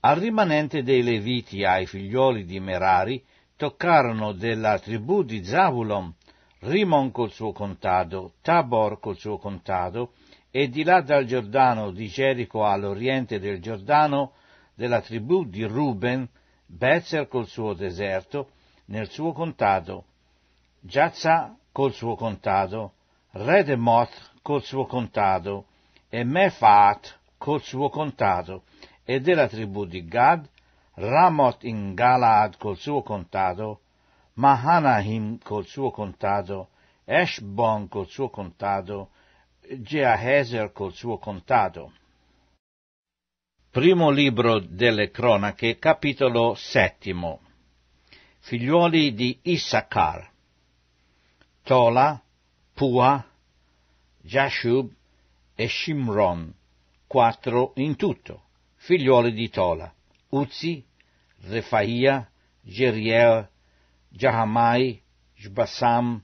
Al rimanente dei Leviti ai figlioli di Merari toccarono della tribù di Zabulon, Rimon col suo contado, Tabor col suo contado, e di là dal Giordano di Gerico all'oriente del Giordano, della tribù di Ruben, Bezer col suo deserto, nel suo contado, Giazza col suo contado, Redemoth col suo contado, e Mefaat col suo contado, e della tribù di Gad, Ramoth in Galaad col suo contado, Mahanahim col suo contado, Eshbon col suo contado, Gea col suo contado. Primo libro delle cronache, capitolo settimo. Figliuoli di Issacar. Tola, Pua, Jashub e Shimron, quattro in tutto, figliuoli di Tola. Uzi, Refaia, Geriel, Jahamai, Jbassam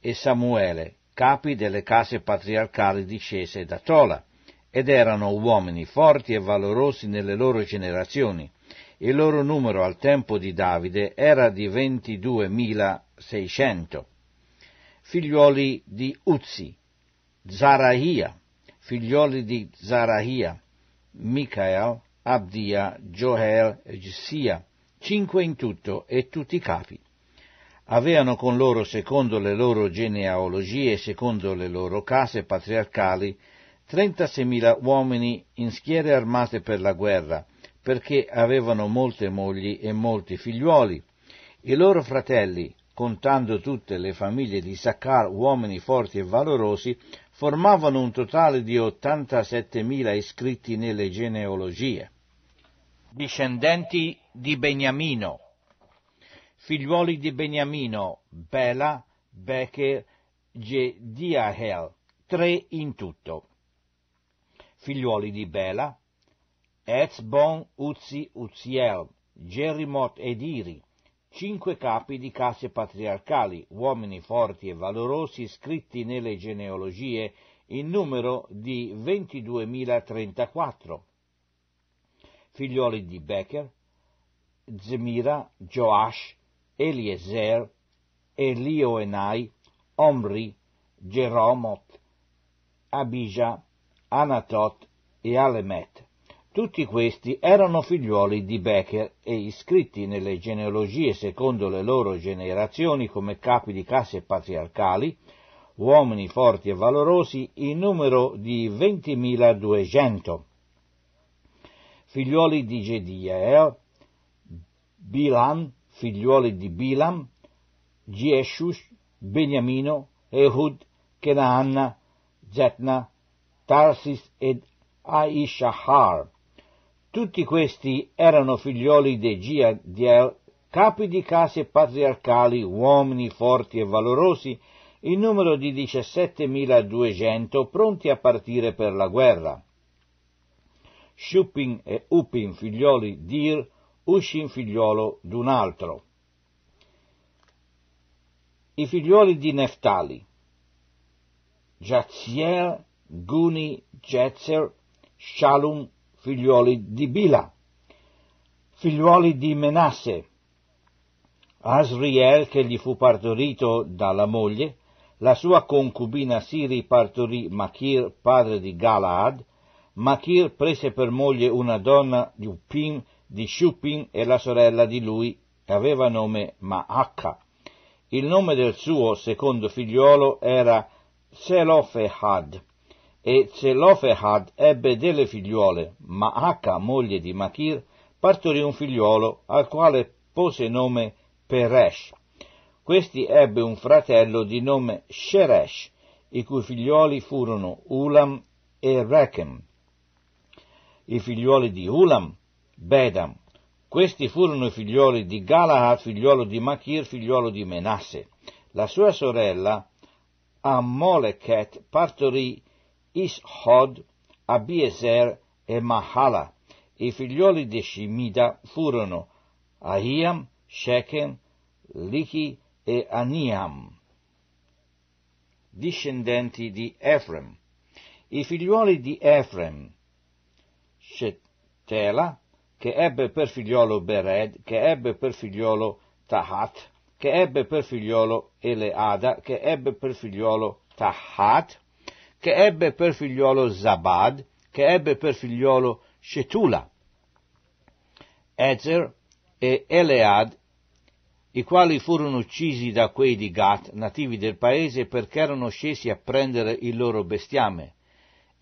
e Samuele, capi delle case patriarcali discese da Tola, ed erano uomini forti e valorosi nelle loro generazioni. Il loro numero al tempo di Davide era di 22.600. Figliuoli di Uzzi, Zarahia, figlioli di Zarahia, Michael, Abdia, Joel e Gissia, cinque in tutto e tutti i capi avevano con loro, secondo le loro genealogie e secondo le loro case patriarcali, 36.000 uomini in schiere armate per la guerra, perché avevano molte mogli e molti figliuoli. I loro fratelli, contando tutte le famiglie di Saccar, uomini forti e valorosi, formavano un totale di 87.000 iscritti nelle genealogie. Discendenti di Beniamino figliuoli di Beniamino, Bela, Becher, Gediahel, tre in tutto. Figliuoli di Bela, Ezbon, Uzi, Uziel, Gerimot ed Iri, cinque capi di case patriarcali, uomini forti e valorosi scritti nelle genealogie in numero di 22.034. Figlioli di Becher, Zemira, Joash, Eliezer, Elioenai, Omri, Geromot, Abija, Anatot e Alemet. Tutti questi erano figliuoli di Becher e iscritti nelle genealogie secondo le loro generazioni come capi di case patriarcali, uomini forti e valorosi, in numero di 20.200. Figliuoli di Gediel, Bilan, figliuoli di Bilam, Gieshush, Beniamino, Ehud, Kenaanna, Zetna, Tarsis ed Aishahar. Tutti questi erano figlioli dei Giadiel, capi di case patriarcali, uomini forti e valorosi, in numero di 17.200 pronti a partire per la guerra. Shuppin e Upin, figlioli di Ir, uscì in figliuolo d'un altro. I figliuoli di Neftali, Jaziel, Guni, Jetzer, Shalum, figliuoli di Bila, figliuoli di Menasse, Asriel che gli fu partorito dalla moglie, la sua concubina Siri partorì Machir, padre di Galaad, Machir prese per moglie una donna di Uppim, di Shupin e la sorella di lui aveva nome Maacca. Il nome del suo secondo figliuolo era Zelofehad e Zelofehad ebbe delle figliuole. Maacca, moglie di Machir, partorì un figliuolo al quale pose nome Peresh. Questi ebbe un fratello di nome Sheresh, i cui figliuoli furono Ulam e Rechem. I figliuoli di Ulam Bedam. Questi furono i figlioli di Galahad, figliolo di Machir, figliolo di Menasse. La sua sorella Ammoleket partorì Ishod, Abiezer e Mahala. I figlioli di Shimida furono Ahiam, Shechem, Lichi e Aniam, discendenti di Efrem. I figlioli di Efrem, Shetela, che ebbe per figliolo Bered, che ebbe per figliolo Tahat, che ebbe per figliolo Eleada, che ebbe per figliolo Tahat, che ebbe per figliolo Zabad, che ebbe per figliolo Shetula, Ezer e Elead, i quali furono uccisi da quei di Gat, nativi del paese, perché erano scesi a prendere il loro bestiame.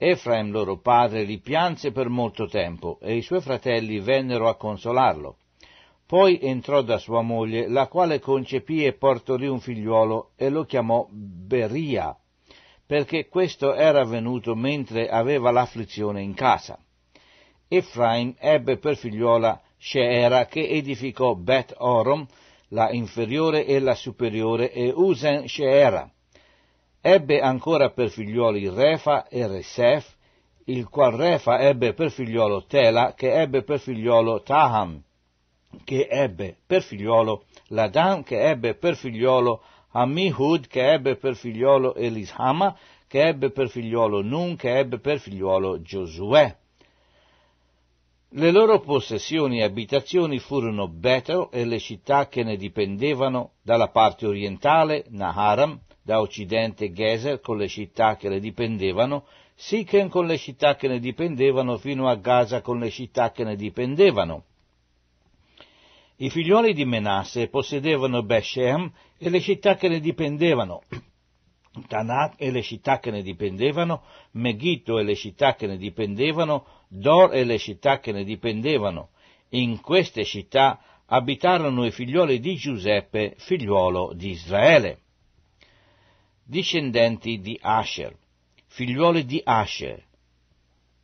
Efraim loro padre li pianse per molto tempo e i suoi fratelli vennero a consolarlo. Poi entrò da sua moglie, la quale concepì e portorì un figliuolo e lo chiamò Beria, perché questo era avvenuto mentre aveva l'afflizione in casa. Efraim ebbe per figliuola Sheera che edificò Bet Orom, la inferiore e la superiore, e Usen Sheera. Ebbe ancora per figliuoli Refa e Resef, il qual Refa ebbe per figliuolo Tela, che ebbe per figliuolo Taham, che ebbe per figliuolo Ladan, che ebbe per figliuolo Amihud, che ebbe per figliuolo Elishama, che ebbe per figliuolo Nun, che ebbe per figliuolo Giosuè. Le loro possessioni e abitazioni furono Betel e le città che ne dipendevano, dalla parte orientale Naharam, da occidente Gezer con le città che le dipendevano, Sichen con le città che ne dipendevano, fino a Gaza con le città che ne dipendevano. I figlioli di Menasse possedevano Beshem e le città che ne dipendevano, Tanat e le città che ne dipendevano, Megitto e le città che ne dipendevano, Dor e le città che ne dipendevano. In queste città abitarono i figlioli di Giuseppe, figliuolo di Israele discendenti di Asher, figliuoli di Asher,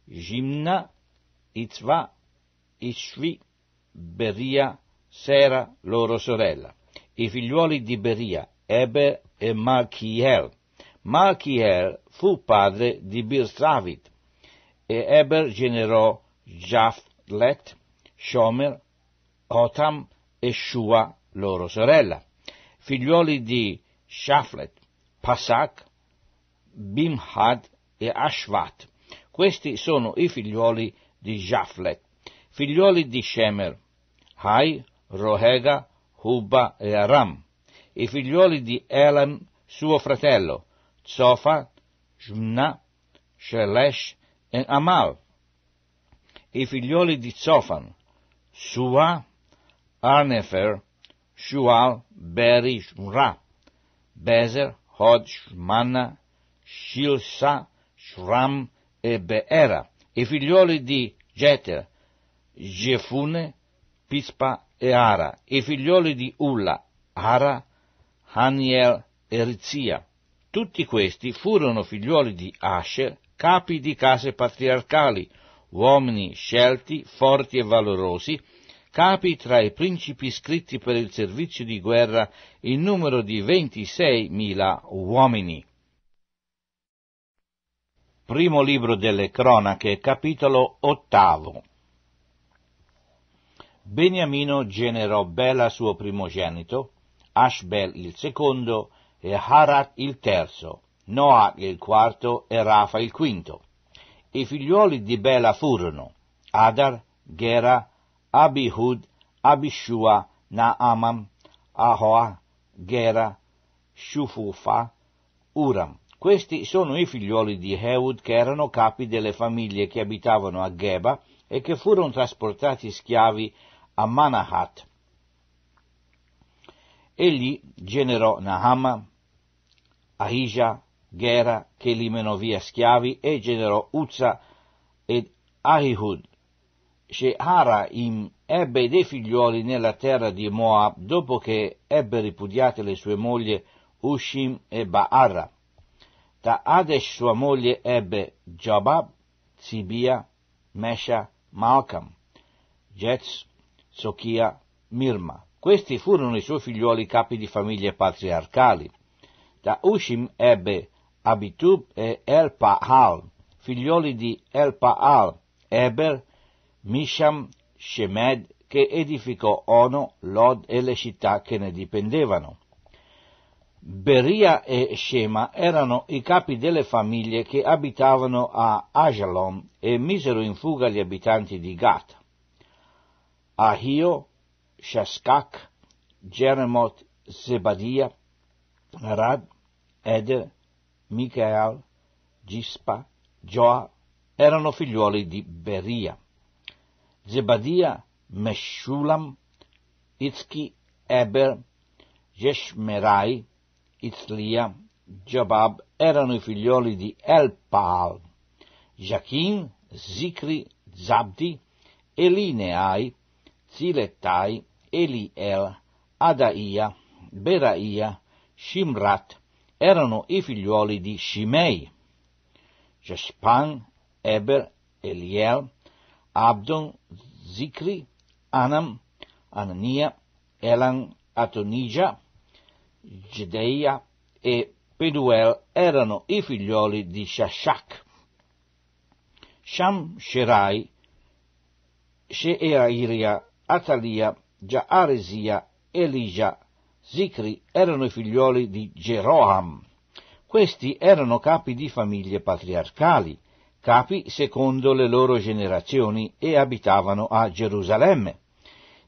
Jimna, Itzva, Ishvi, Beria, Sera, loro sorella, i figliuoli di Beria, Eber e Malchiel. Malchiel fu padre di Birsavit, e Eber generò Jaflet, Shomer, Otam e Shua, loro sorella, figliuoli di Shaflet, Pasak, Bimhad e Ashvat. Questi sono i figlioli di Jaflet, figlioli di Shemer, Hai, Rohega, Hubba e Aram, i figlioli di Elam, suo fratello, Zofa, Jmna, Shelesh e Amal, i figlioli di Zofan, Sua, Arnefer, Shual, Beri, Shmra, Bezer, Hod, Shmana, Shilsa, Shram e Beera, i figlioli di Jeter, Gefune, Pispa e Ara, i figlioli di Ulla, Ara, Haniel e Rizia. Tutti questi furono figlioli di Asher, capi di case patriarcali, uomini scelti, forti e valorosi, capi tra i principi scritti per il servizio di guerra in numero di 26.000 uomini. Primo libro delle cronache, capitolo ottavo. Beniamino generò Bela suo primogenito, Ashbel il secondo e Harat il terzo, Noah il quarto e Rafa il quinto. I figliuoli di Bela furono Adar, Gera, Abihud, Abishua, Naamam, Ahoa, Gera, Shufufa, Uram. Questi sono i figlioli di Ehud che erano capi delle famiglie che abitavano a Geba e che furono trasportati schiavi a Manahat. Egli generò Nahama, Ahija, Gera, che li menò via schiavi, e generò Uzza ed Ahihud, Sheharaim ebbe dei figliuoli nella terra di Moab dopo che ebbe ripudiate le sue mogli Ushim e Baara. Da Adesh sua moglie ebbe Jobab, Sibia, Mesha, Malcolm, Jez, Sokia, Mirma. Questi furono i suoi figliuoli capi di famiglie patriarcali. Da Ushim ebbe Abitub e Elpaal, figlioli di Elpaal, Eber, Misham, Shemed, che edificò Ono, Lod e le città che ne dipendevano. Beria e Shema erano i capi delle famiglie che abitavano a Ajalom e misero in fuga gli abitanti di Gat. Ahio, Shaskak, Jeremoth, Zebadia, Rad, Eder, Michael, Gispa, Joa erano figliuoli di Beria. Zebadia, Meshulam, Itzki, Eber, Jeshmerai, Itzlia, Jabab erano i figlioli di Elpaal, Jachin, Zikri, Zabdi, Elineai, Zilettai, Eliel, Adaia, Beraia, Shimrat, erano i figlioli di Shimei, Jaspan, Eber, Eliel, Abdon, Zikri, Anam, Anania, Elan, Atonija, Gedeia e Peduel erano i figlioli di Shashak. Sham, Sherai, Sheairia, Atalia, Jaaresia, Elija, Zicri erano i figlioli di Geroam. Questi erano capi di famiglie patriarcali capi secondo le loro generazioni, e abitavano a Gerusalemme.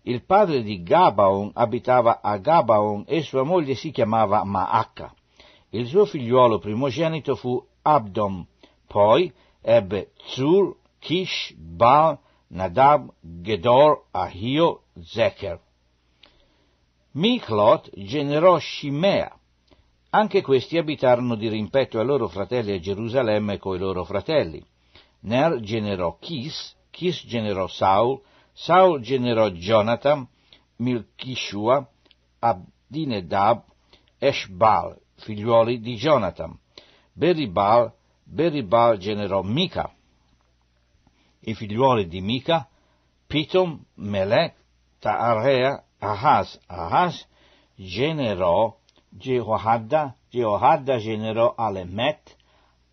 Il padre di Gabaon abitava a Gabaon e sua moglie si chiamava Maacca. Il suo figliuolo primogenito fu Abdom, poi ebbe Zur, Kish, Baal, Nadab, Gedor, Ahio, Zecher. Miclot generò Shimea, anche questi abitarono di rimpetto ai loro fratelli a Gerusalemme coi loro fratelli. Ner generò Chis, Chis generò Saul, Saul generò Jonathan, Milchishua, Abdinedab, Eshbal, figliuoli di Jonathan. Beribal, Beribal generò Mica. I figliuoli di Mica, Pitom, Melech, Taarea, Ahaz. Ahaz generò Geohadda, Geohadda generò Alemet,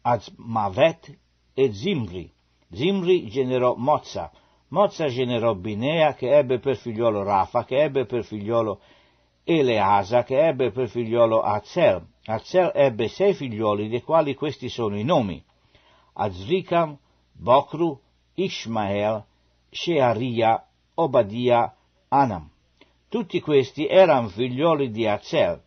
Azmavet e Zimri. Zimri generò Mozza, Mozza generò Binea che ebbe per figliolo Rafa, che ebbe per figliolo Eleasa, che ebbe per figliolo Azel. Azel ebbe sei figlioli, dei quali questi sono i nomi. Azricam, Bokru, Ishmael, Shearia, Obadia, Anam. Tutti questi erano figlioli di Azel,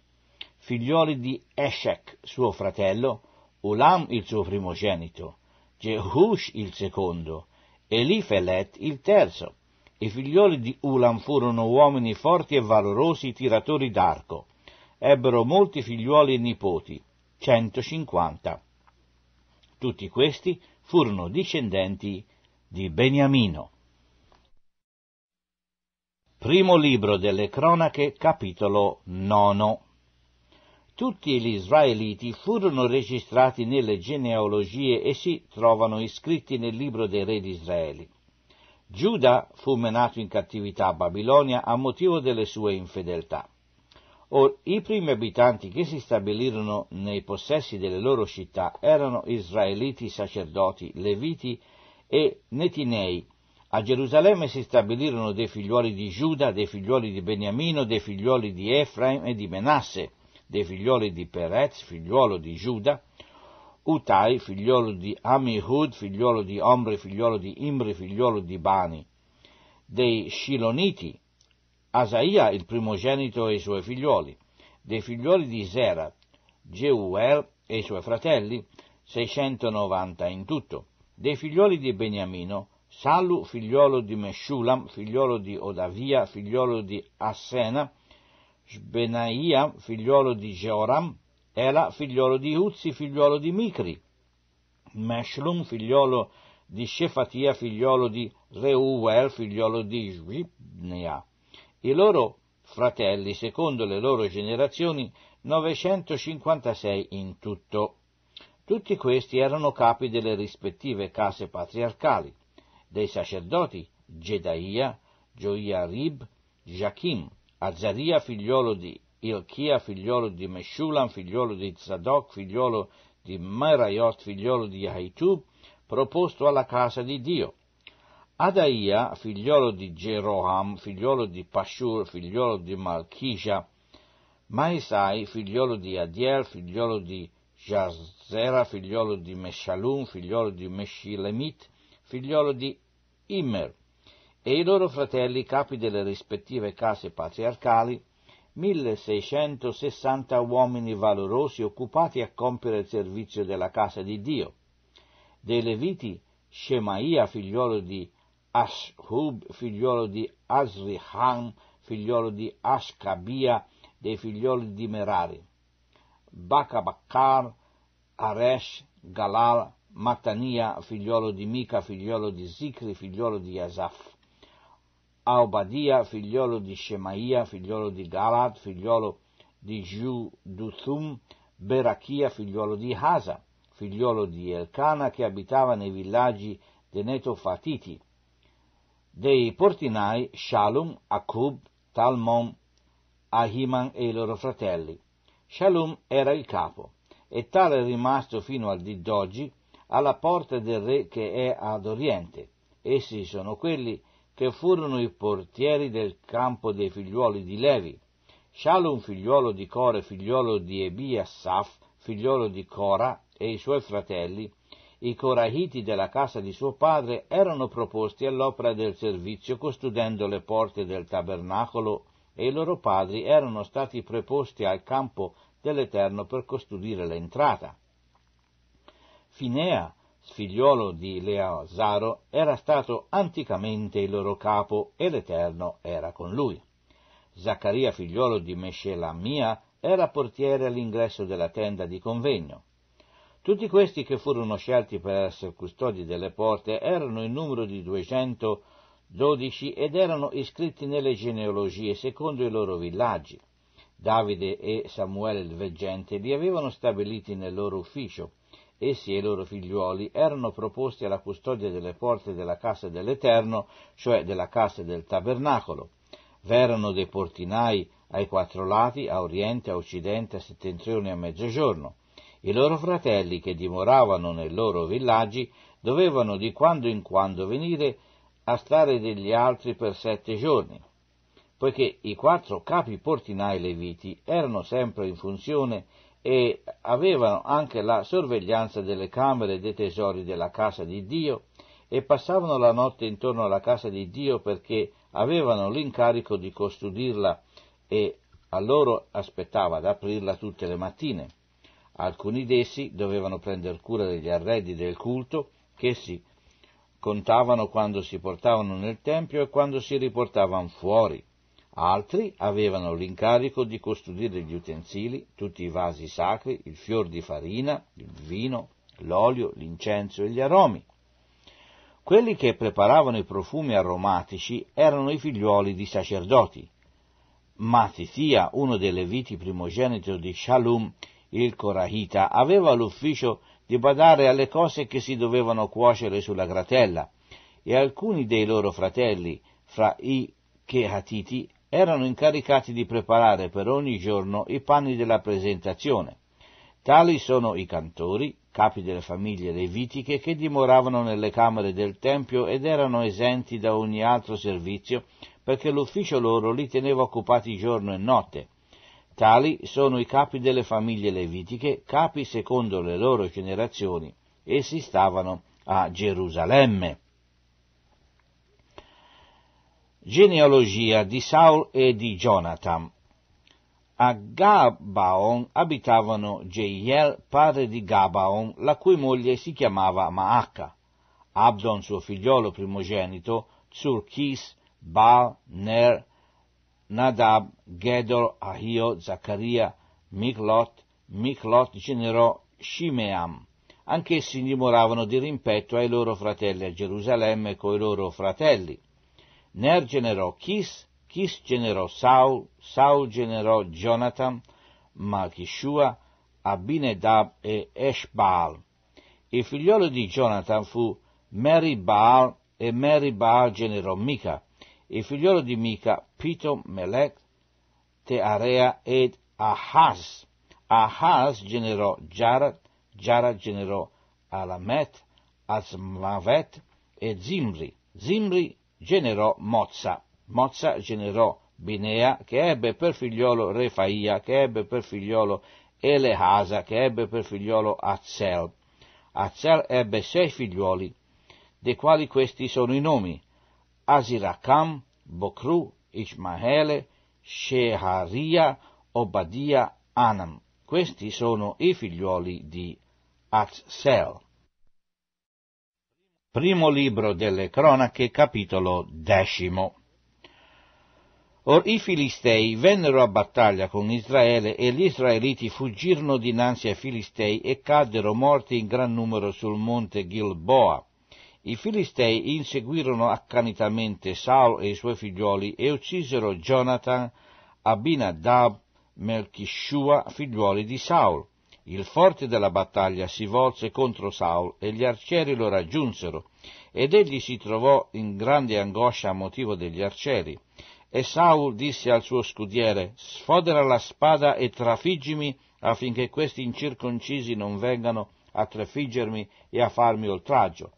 figlioli di Eshek, suo fratello, Ulam il suo primogenito, Jehush il secondo, Elifelet il terzo. I figlioli di Ulam furono uomini forti e valorosi tiratori d'arco. Ebbero molti figlioli e nipoti, 150. Tutti questi furono discendenti di Beniamino. Primo libro delle cronache, capitolo 9. Tutti gli israeliti furono registrati nelle genealogie e si trovano iscritti nel libro dei re di Israele. Giuda fu menato in cattività a Babilonia a motivo delle sue infedeltà. Or i primi abitanti che si stabilirono nei possessi delle loro città erano israeliti sacerdoti, leviti e netinei. A Gerusalemme si stabilirono dei figliuoli di Giuda, dei figliuoli di Beniamino, dei figliuoli di Efraim e di Menasse dei figlioli di Perez, figliuolo di Giuda, Utai, figliolo di Amihud, figliolo di Omri, figliolo di Imri, figliolo di Bani, dei Shiloniti, Asaia il primogenito e i suoi figlioli, dei figlioli di Zera, Geuel e i suoi fratelli, 690 in tutto, dei figlioli di Beniamino, Salu, figliolo di Meshulam, figliolo di Odavia, figliolo di Assena, Sbenaia, figliuolo di Georam, Ela, figliuolo di Uzzi, figliuolo di Micri, Meshlum, figliuolo di Shefatia, figliuolo di Reuel, figliuolo di Jibnea. I loro fratelli, secondo le loro generazioni, 956 in tutto. Tutti questi erano capi delle rispettive case patriarcali, dei sacerdoti Gedaia, Joiarib, Jachim, Azaria figliolo di Ilchia, figliolo di Meshulam, figliolo di Zadok, figliolo di Meraiot, figliolo di Haitu, proposto alla casa di Dio. Adaia, figliolo di Geroham, figliolo di Pashur, figliolo di Malchisha, Maesai, figliolo di Adiel, figliolo di Jazera, figliolo di Meshalum, figliolo di Meshilemit, figliolo di Immer, e i loro fratelli capi delle rispettive case patriarcali, 1660 uomini valorosi occupati a compiere il servizio della casa di Dio. Dei Leviti, Shemaia figliolo di Ashub, figliolo di Asriham, figliolo di Ashkabia, dei figlioli di Merari. Bacabaccaro, Aresh, Galal, Matania, figliolo di Mica, figliolo di Zicri, figliolo di Asaf a Obadia, figliolo di Shemaia, figliolo di Galad, figliolo di Giuduthum, Berachia, figliolo di Hasa, figliolo di Elcana, che abitava nei villaggi dei Netofatiti, dei portinai Shalom, Akub, Talmon, Ahiman e i loro fratelli. Shalom era il capo, e tale è rimasto fino al di d'oggi, alla porta del re che è ad oriente. Essi sono quelli che furono i portieri del campo dei figliuoli di Levi. Shalom figliuolo di Core, figliuolo di Ebi Ebiasaf, figliuolo di Cora, e i suoi fratelli, i corahiti della casa di suo padre, erano proposti all'opera del servizio custodendo le porte del tabernacolo e i loro padri erano stati preposti al campo dell'Eterno per custodire l'entrata. Finea, figliolo di Leasaro, era stato anticamente il loro capo e l'Eterno era con lui. Zaccaria, figliolo di Mescelamia, era portiere all'ingresso della tenda di convegno. Tutti questi che furono scelti per essere custodi delle porte erano in numero di 212 ed erano iscritti nelle genealogie secondo i loro villaggi. Davide e Samuele il veggente li avevano stabiliti nel loro ufficio Essi e i loro figliuoli erano proposti alla custodia delle porte della casa dell'Eterno, cioè della casa del tabernacolo. V'erano dei portinai ai quattro lati, a oriente, a occidente, a settentrione e a mezzogiorno. I loro fratelli che dimoravano nei loro villaggi dovevano di quando in quando venire a stare degli altri per sette giorni, poiché i quattro capi portinai leviti erano sempre in funzione e avevano anche la sorveglianza delle camere e dei tesori della casa di Dio e passavano la notte intorno alla casa di Dio perché avevano l'incarico di custodirla e a loro aspettava ad aprirla tutte le mattine. Alcuni d'essi dovevano prendere cura degli arredi del culto che si contavano quando si portavano nel tempio e quando si riportavano fuori. Altri avevano l'incarico di custodire gli utensili, tutti i vasi sacri, il fior di farina, il vino, l'olio, l'incenso e gli aromi. Quelli che preparavano i profumi aromatici erano i figliuoli di sacerdoti. Matitia, uno dei leviti primogenito di Shalum, il Corahita, aveva l'ufficio di badare alle cose che si dovevano cuocere sulla gratella, e alcuni dei loro fratelli, fra i Chehatiti, erano incaricati di preparare per ogni giorno i panni della presentazione. Tali sono i cantori, capi delle famiglie levitiche che dimoravano nelle camere del Tempio ed erano esenti da ogni altro servizio perché l'ufficio loro li teneva occupati giorno e notte. Tali sono i capi delle famiglie levitiche, capi secondo le loro generazioni, essi stavano a Gerusalemme. Genealogia di Saul e di Jonathan. A Gabaon abitavano Jehiel, padre di Gabaon, la cui moglie si chiamava Maacca. Abdon, suo figliolo primogenito, Zurkis, Baal, Ner, Nadab, Gedor, Ahio, Zaccaria, Miklot, Miklot generò Shimeam. Anch'essi dimoravano di rimpetto ai loro fratelli a Gerusalemme coi loro fratelli. Ner generò Kis, Kis generò Saul, Saul generò Jonathan, Malchishua, Abinedab e Eshbaal. Il figliolo di Jonathan fu Baal e Baal generò Mica. Il figliolo di Mica, Pito, Melech, Tearea ed Ahaz. Ahaz generò Jarat, Jarat generò Alamet, Asmavet e Zimri. Zimri generò Mozza, Mozza generò Binea, che ebbe per figliolo Refaia, che ebbe per figliolo Eleasa, che ebbe per figliolo Azzel. Azzel ebbe sei figlioli, dei quali questi sono i nomi, Asiracam, Bocru, Ismaele, Sheharia, Obadia, Anam. Questi sono i figlioli di Azzel primo libro delle cronache, capitolo decimo. Or i Filistei vennero a battaglia con Israele e gli Israeliti fuggirono dinanzi ai Filistei e caddero morti in gran numero sul monte Gilboa. I Filistei inseguirono accanitamente Saul e i suoi figlioli e uccisero Jonathan, Abinadab, Melchishua, figliuoli di Saul. Il forte della battaglia si volse contro Saul e gli arcieri lo raggiunsero, ed egli si trovò in grande angoscia a motivo degli arcieri. E Saul disse al suo scudiere, sfodera la spada e trafiggimi affinché questi incirconcisi non vengano a trafiggermi e a farmi oltraggio.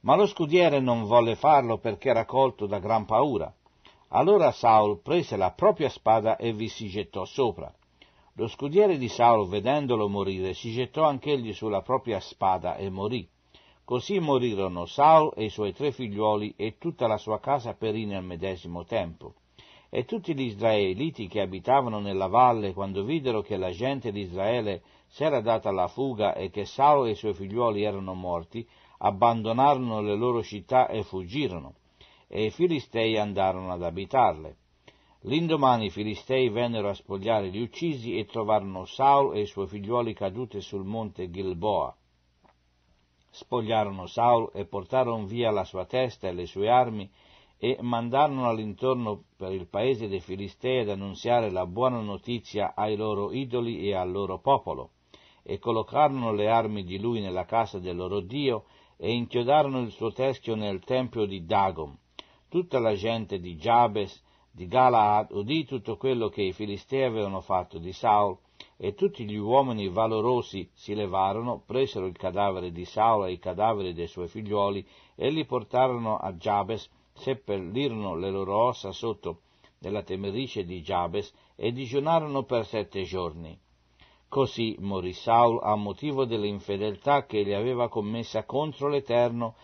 Ma lo scudiere non volle farlo perché era colto da gran paura. Allora Saul prese la propria spada e vi si gettò sopra. Lo scudiere di Saulo, vedendolo morire, si gettò anch'egli sulla propria spada e morì. Così morirono Saul e i suoi tre figliuoli e tutta la sua casa perì nel medesimo tempo. E tutti gli israeliti che abitavano nella valle, quando videro che la gente di Israele s'era data alla fuga e che Saul e i suoi figliuoli erano morti, abbandonarono le loro città e fuggirono, e i filistei andarono ad abitarle. L'indomani i Filistei vennero a spogliare gli uccisi e trovarono Saul e i suoi figliuoli caduti sul monte Gilboa. Spogliarono Saul e portarono via la sua testa e le sue armi e mandarono all'intorno per il paese dei Filistei ad annunziare la buona notizia ai loro idoli e al loro popolo, e collocarono le armi di lui nella casa del loro Dio e inchiodarono il suo teschio nel tempio di Dagom. Tutta la gente di Giabes, di Galaad udì tutto quello che i Filistei avevano fatto di Saul, e tutti gli uomini valorosi si levarono, presero il cadavere di Saul e i cadaveri dei suoi figliuoli, e li portarono a Giabes, seppellirono le loro ossa sotto della temerice di Giabes, e digiunarono per sette giorni. Così morì Saul a motivo dell'infedeltà che gli aveva commessa contro l'Eterno,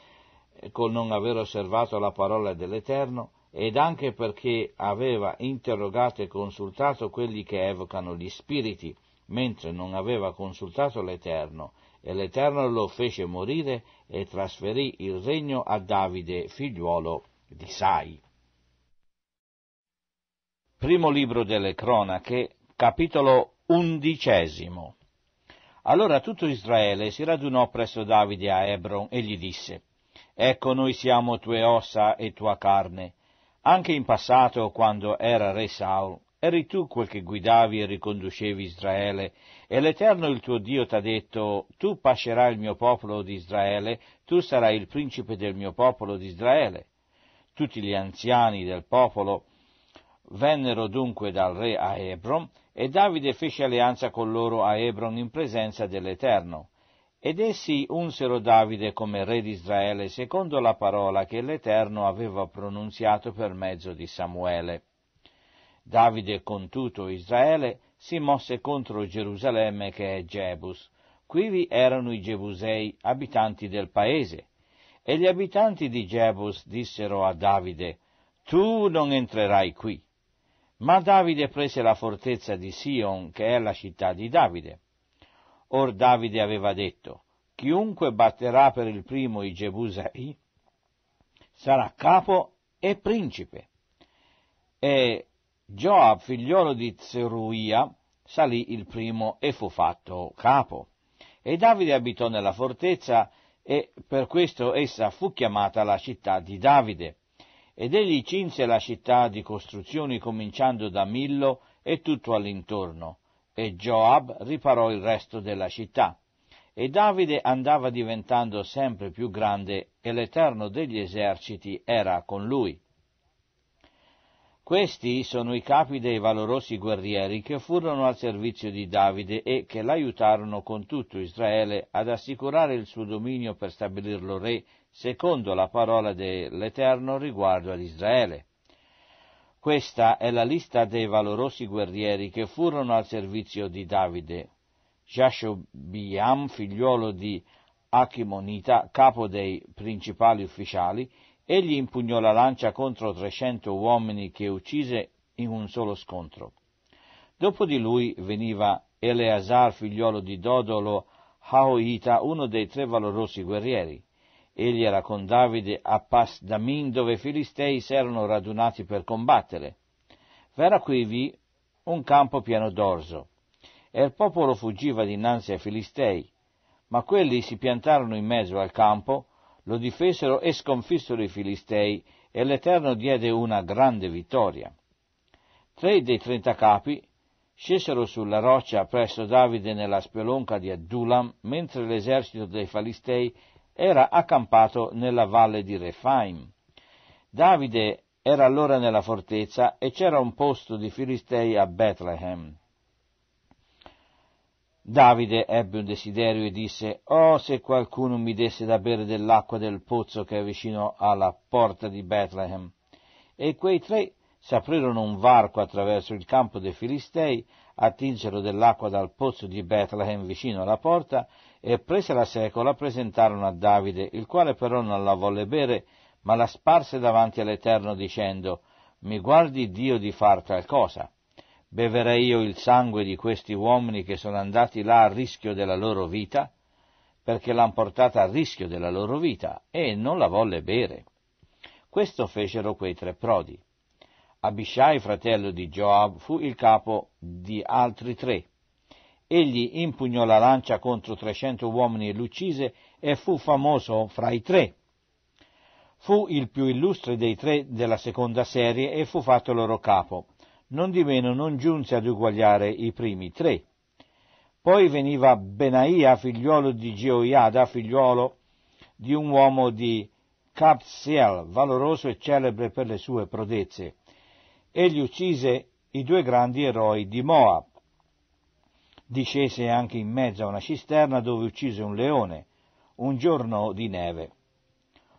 col non aver osservato la parola dell'Eterno, ed anche perché aveva interrogato e consultato quelli che evocano gli spiriti, mentre non aveva consultato l'Eterno, e l'Eterno lo fece morire e trasferì il regno a Davide, figliuolo di Sai. Primo libro delle cronache, capitolo undicesimo. Allora tutto Israele si radunò presso Davide a Hebron e gli disse, Ecco noi siamo tue ossa e tua carne, anche in passato, quando era re Saul, eri tu quel che guidavi e riconducevi Israele, e l'Eterno il tuo Dio t'ha detto, tu pascerai il mio popolo di Israele, tu sarai il principe del mio popolo di Israele. Tutti gli anziani del popolo vennero dunque dal re a Hebron, e Davide fece alleanza con loro a Hebron in presenza dell'Eterno. Ed essi unsero Davide come re di Israele secondo la parola che l'Eterno aveva pronunziato per mezzo di Samuele. Davide con tutto Israele si mosse contro Gerusalemme che è Jebus. Quivi erano i Jebusei, abitanti del paese. E gli abitanti di Jebus dissero a Davide, Tu non entrerai qui. Ma Davide prese la fortezza di Sion, che è la città di Davide Or Davide aveva detto, chiunque batterà per il primo i Gebusei sarà capo e principe. E Joab, figliolo di Zeruia, salì il primo e fu fatto capo. E Davide abitò nella fortezza e per questo essa fu chiamata la città di Davide. Ed egli cinse la città di costruzioni cominciando da Millo e tutto all'intorno e Joab riparò il resto della città. E Davide andava diventando sempre più grande e l'Eterno degli eserciti era con lui. Questi sono i capi dei valorosi guerrieri che furono al servizio di Davide e che l'aiutarono con tutto Israele ad assicurare il suo dominio per stabilirlo re, secondo la parola dell'Eterno riguardo ad Israele. Questa è la lista dei valorosi guerrieri che furono al servizio di Davide. Jashobiam, figliuolo di Achimonita, capo dei principali ufficiali, egli impugnò la lancia contro 300 uomini che uccise in un solo scontro. Dopo di lui veniva Eleazar, figliuolo di Dodolo, Haoita, uno dei tre valorosi guerrieri. Egli era con Davide a Pas Damin dove i filistei si erano radunati per combattere. V'era quivi un campo pieno d'orzo e il popolo fuggiva dinanzi ai filistei, ma quelli si piantarono in mezzo al campo, lo difesero e sconfissero i filistei e l'Eterno diede una grande vittoria. Tre dei trenta capi scesero sulla roccia presso Davide nella spelonca di Addulam, mentre l'esercito dei Filistei era accampato nella valle di Refaim. Davide era allora nella fortezza e c'era un posto di Filistei a Bethlehem. Davide ebbe un desiderio e disse, Oh, se qualcuno mi desse da bere dell'acqua del pozzo che è vicino alla porta di Bethlehem. E quei tre si aprirono un varco attraverso il campo dei Filistei, attinsero dell'acqua dal pozzo di Bethlehem vicino alla porta e presa la seco la presentarono a Davide, il quale però non la volle bere, ma la sparse davanti all'Eterno dicendo, mi guardi Dio di far tal cosa. Beverei io il sangue di questi uomini che sono andati là a rischio della loro vita? Perché l'han portata a rischio della loro vita e non la volle bere. Questo fecero quei tre prodi. Abishai, fratello di Joab, fu il capo di altri tre, Egli impugnò la lancia contro 300 uomini e l'uccise e fu famoso fra i tre. Fu il più illustre dei tre della seconda serie e fu fatto loro capo. Nondimeno non giunse ad uguagliare i primi tre. Poi veniva Benaia, figliuolo di Geoiada, figliuolo di un uomo di Capsiel, valoroso e celebre per le sue prodezze. Egli uccise i due grandi eroi di Moab discese anche in mezzo a una cisterna dove uccise un leone, un giorno di neve.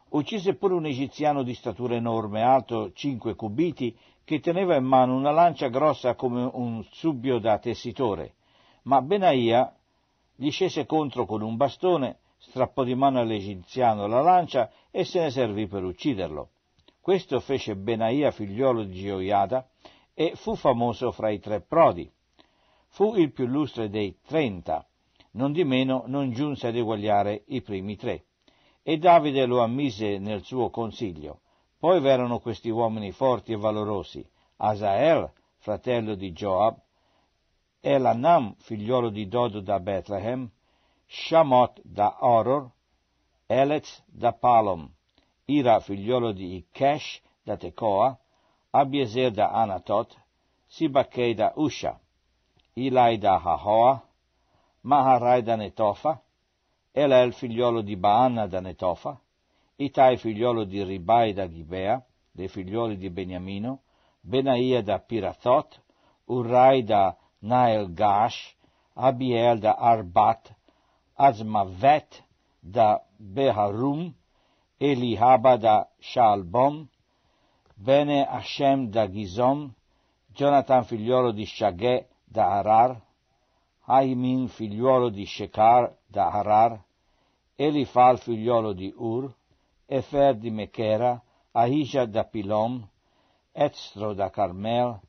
Uccise pure un egiziano di statura enorme, alto cinque cubiti, che teneva in mano una lancia grossa come un subbio da tessitore, ma Benaia gli scese contro con un bastone, strappò di mano all'egiziano la lancia e se ne servì per ucciderlo. Questo fece Benaia figliolo di Gioiada e fu famoso fra i tre prodi. Fu il più lustre dei trenta, non di meno non giunse ad eguagliare i primi tre. E Davide lo ammise nel suo consiglio. Poi v'erano questi uomini forti e valorosi, Asael, fratello di Joab, Elanam, figliolo di Dodo da Bethlehem, Shamot da Oror, Elez da Palom, Ira, figliolo di Ikesh da Tecoa, Abiezer da Anatot, Sibachei da Usha, Ilai da Ahoa, Maharai da Netofa, Elel figliolo di Baanna da Netofa, Itai figliolo di Ribai da Gibea, dei figlioli di Beniamino, Benaia da Pirathot, Urai da Nael Gash, Abiel da Arbat, Azmavet da Beharum, Elihaba da Shalbom, Bene Hashem da Gizom, Jonathan figliolo di Shagè da Arar, Haimin figliuolo di Shecar da Arar, Elifal figliuolo di Ur, Efer di Mechera, Ahija da Pilom, Ezro da Carmel,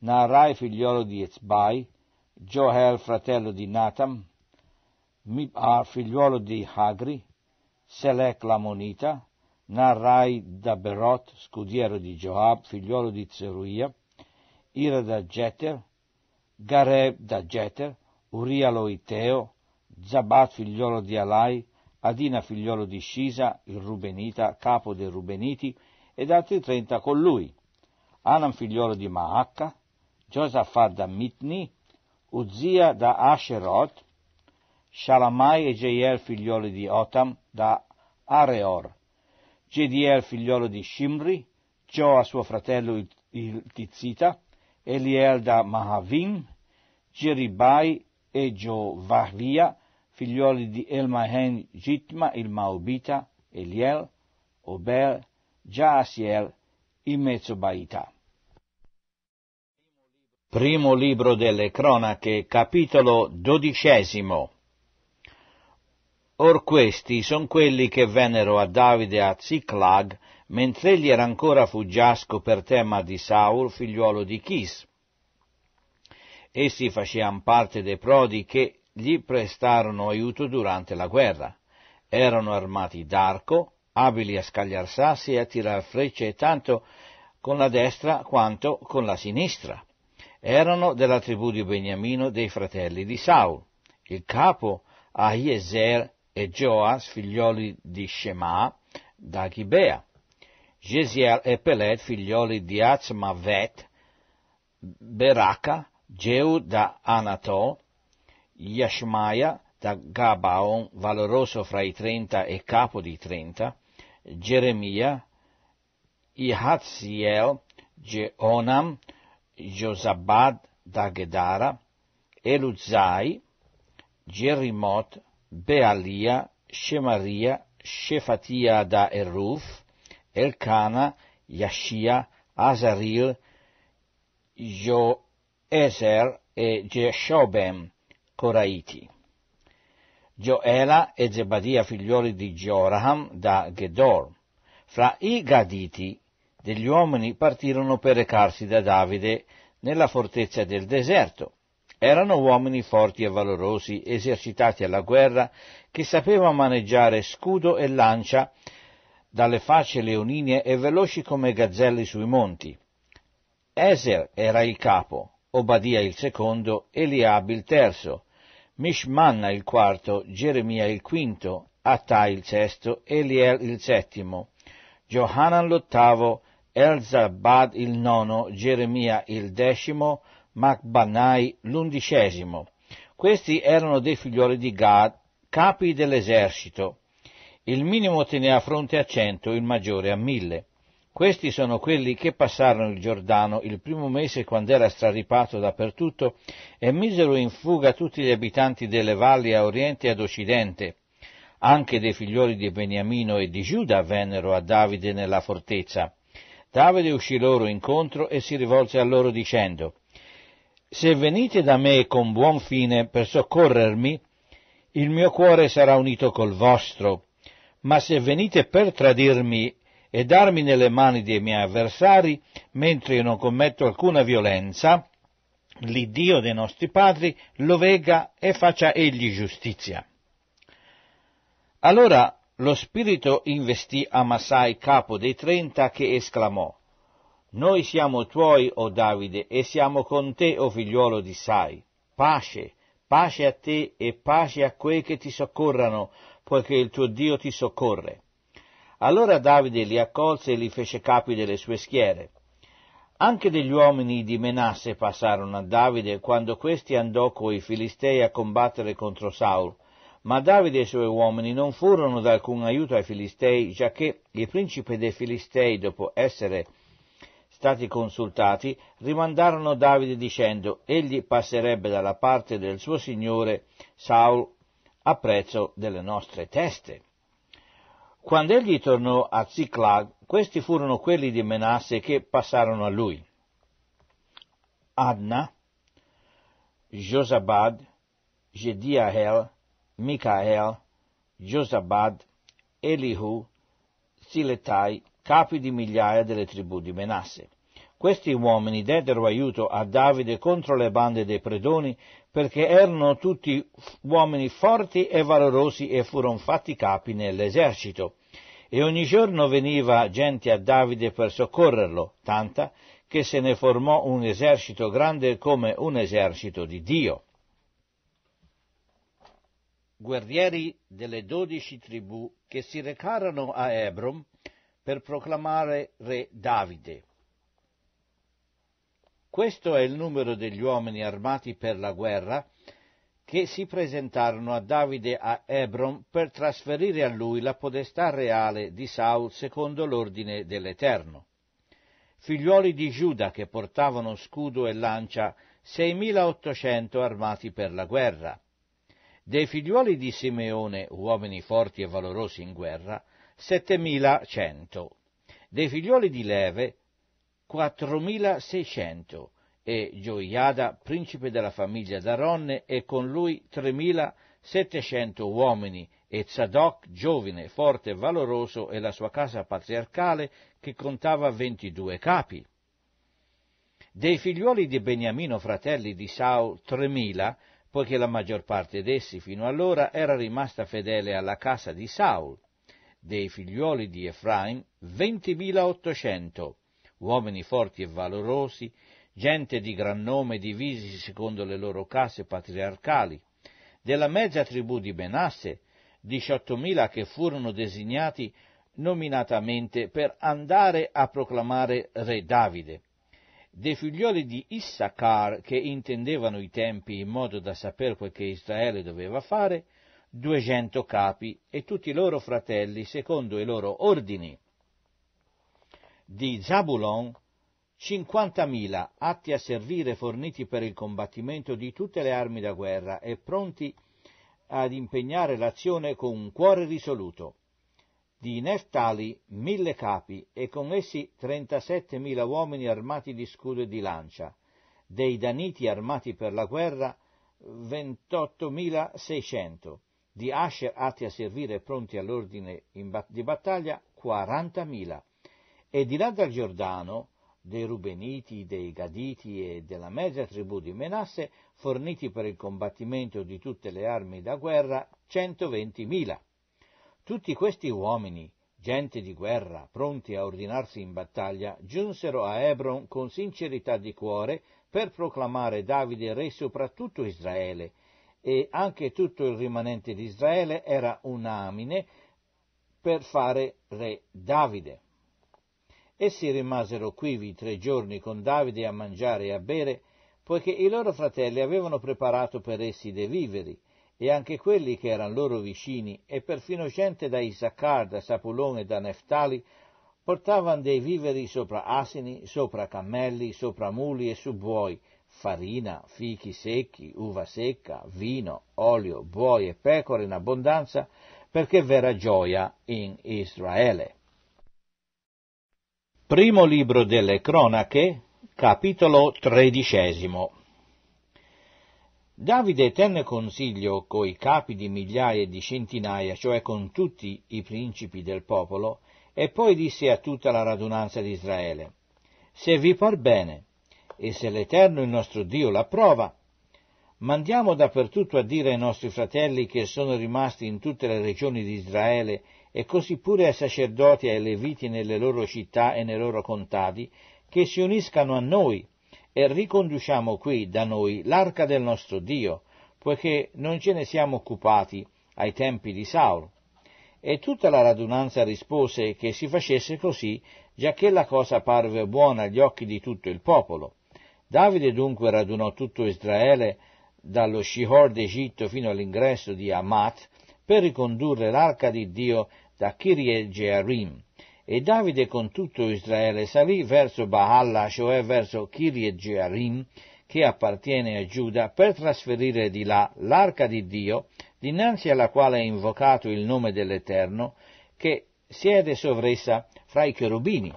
Narai figliuolo di Ezbai, Joel fratello di Natam, Mibar figliuolo di Hagri, Selec l'Amonita, Narai da Berot, scudiero di Joab, figliuolo di Zeruia, Ira da Geter, Gareb da Geter, Uria Loiteo, Zabat figliolo di Alai, Adina figliolo di Scisa, il Rubenita, capo dei Rubeniti, ed altri trenta con lui, Anam figliolo di Maacca, Giosafat da Mitni, Uzia da Asherot, Shalamai e Jeiel figlioli di Otam da Areor, Gediel figliolo di Shimri, Gioa suo fratello il Tizita, Eliel da Mahavim, Geribai e Giovahlia, figlioli di Elmahen, Gitma, il Maobita, Eliel, Obel, Jaasiel, il Mezzobaita. Primo libro delle cronache, capitolo dodicesimo. Or questi sono quelli che vennero a Davide a Ziklag mentre egli era ancora fuggiasco per tema di Saul, figliuolo di Chis. Essi facevano parte dei prodi che gli prestarono aiuto durante la guerra. Erano armati d'arco, abili a scagliar sassi e a tirar frecce tanto con la destra quanto con la sinistra. Erano della tribù di Beniamino dei fratelli di Saul. Il capo Ahiezer e Joas, figlioli di Shema, da Gibea. Gesiel e Peled, figlioli di Azmavet, Beraca, Geu da Anato, Yashmaia da Gabaon, valoroso fra i trenta e capo di trenta, Geremia, Ihaziel, Jeonam, Josabad da Gedara, Eluzai, Gerimot, Bealia, Shemaria, Shefatia da Eruf, Elcana, Yashia, Azaril, Joeser e Jeshobem, Coraiti. Joela e Zebadia figlioli di Gioraham da Gedor. Fra i Gaditi degli uomini partirono per recarsi da Davide nella fortezza del deserto. Erano uomini forti e valorosi, esercitati alla guerra, che sapevano maneggiare scudo e lancia dalle facce leonine e veloci come gazzelli sui monti. Eser era il capo, Obadia il secondo, Eliab il terzo, Mishmanna il quarto, Geremia il quinto, Attai il sesto, Eliel il settimo, Johanan l'ottavo, Elzabad il nono, Geremia il decimo, Macbanai l'undicesimo. Questi erano dei figlioli di Gad, capi dell'esercito. Il minimo teneva fronte a cento, il maggiore a mille. Questi sono quelli che passarono il Giordano il primo mese quando era straripato dappertutto e misero in fuga tutti gli abitanti delle valli a oriente e ad occidente. Anche dei figlioli di Beniamino e di Giuda vennero a Davide nella fortezza. Davide uscì loro incontro e si rivolse a loro dicendo Se venite da me con buon fine per soccorrermi, il mio cuore sarà unito col vostro ma se venite per tradirmi e darmi nelle mani dei miei avversari, mentre io non commetto alcuna violenza, l'Iddio dei nostri padri lo vega e faccia egli giustizia. Allora lo spirito investì Amasai, capo dei trenta, che esclamò, Noi siamo tuoi, o Davide, e siamo con te, o figliuolo di Sai. Pace, pace a te e pace a quei che ti soccorrano, poiché il tuo Dio ti soccorre. Allora Davide li accolse e li fece capi delle sue schiere. Anche degli uomini di Menasse passarono a Davide quando questi andò coi Filistei a combattere contro Saul. Ma Davide e i suoi uomini non furono d'alcun aiuto ai Filistei, giacché il principe dei Filistei, dopo essere stati consultati, rimandarono Davide dicendo egli passerebbe dalla parte del suo signore Saul a prezzo delle nostre teste. Quando egli tornò a Ziklag, questi furono quelli di Menasse che passarono a lui. Adna, Josabad, Jediahel, Micael, Josabad, Elihu, Siletai, capi di migliaia delle tribù di Menasse. Questi uomini dettero aiuto a Davide contro le bande dei predoni perché erano tutti uomini forti e valorosi e furono fatti capi nell'esercito. E ogni giorno veniva gente a Davide per soccorrerlo, tanta che se ne formò un esercito grande come un esercito di Dio. Guerrieri delle dodici tribù che si recarono a Ebron per proclamare re Davide questo è il numero degli uomini armati per la guerra che si presentarono a Davide a Hebron per trasferire a lui la podestà reale di Saul secondo l'ordine dell'Eterno. Figliuoli di Giuda che portavano scudo e lancia 6.800 armati per la guerra. Dei figliuoli di Simeone, uomini forti e valorosi in guerra, 7.100. Dei figliuoli di Leve, 4.600 e Gioiada, principe della famiglia d'Aronne, e con lui 3.700 uomini, e Zadok, giovine, forte e valoroso, e la sua casa patriarcale, che contava 22 capi. Dei figliuoli di Beniamino, fratelli di Saul, 3.000, poiché la maggior parte d'essi fino allora era rimasta fedele alla casa di Saul. Dei figliuoli di Efraim, 20.800, uomini forti e valorosi, gente di gran nome divisi secondo le loro case patriarcali. Della mezza tribù di Benasse, 18.000 che furono designati nominatamente per andare a proclamare re Davide. Dei figlioli di Issacar, che intendevano i tempi in modo da sapere quel che Israele doveva fare, duecento capi e tutti i loro fratelli secondo i loro ordini di Zabulon 50.000 atti a servire forniti per il combattimento di tutte le armi da guerra e pronti ad impegnare l'azione con un cuore risoluto. Di Neftali mille capi e con essi 37.000 uomini armati di scudo e di lancia, dei Daniti armati per la guerra 28.600, di Asher atti a servire pronti all'ordine bat- di battaglia 40.000 e di là dal Giordano, dei Rubeniti, dei Gaditi e della mezza tribù di Menasse, forniti per il combattimento di tutte le armi da guerra, 120.000. Tutti questi uomini, gente di guerra, pronti a ordinarsi in battaglia, giunsero a Hebron con sincerità di cuore per proclamare Davide re soprattutto Israele, e anche tutto il rimanente di Israele era un amine per fare re Davide. Essi rimasero quivi tre giorni con Davide a mangiare e a bere, poiché i loro fratelli avevano preparato per essi dei viveri, e anche quelli che erano loro vicini, e perfino gente da Isaccar, da Sapulone e da Neftali, portavano dei viveri sopra asini, sopra cammelli, sopra muli e su buoi, farina, fichi secchi, uva secca, vino, olio, buoi e pecore in abbondanza, perché vera gioia in Israele. Primo libro delle cronache, capitolo tredicesimo. Davide tenne consiglio coi capi di migliaia e di centinaia, cioè con tutti i principi del popolo, e poi disse a tutta la radunanza di Israele, se vi par bene, e se l'Eterno il nostro Dio l'approva, mandiamo dappertutto a dire ai nostri fratelli che sono rimasti in tutte le regioni di Israele e così pure ai sacerdoti e ai leviti nelle loro città e nei loro contadi, che si uniscano a noi e riconduciamo qui da noi l'arca del nostro Dio, poiché non ce ne siamo occupati ai tempi di Saul. E tutta la radunanza rispose che si facesse così, giacché la cosa parve buona agli occhi di tutto il popolo. Davide dunque radunò tutto Israele dallo Shihor d'Egitto fino all'ingresso di Amat per ricondurre l'arca di Dio da Kirie Jearim. E Davide con tutto Israele salì verso Baalla, cioè verso Kirie Jearim, che appartiene a Giuda, per trasferire di là l'arca di Dio, dinanzi alla quale è invocato il nome dell'Eterno, che siede sovressa fra i cherubini.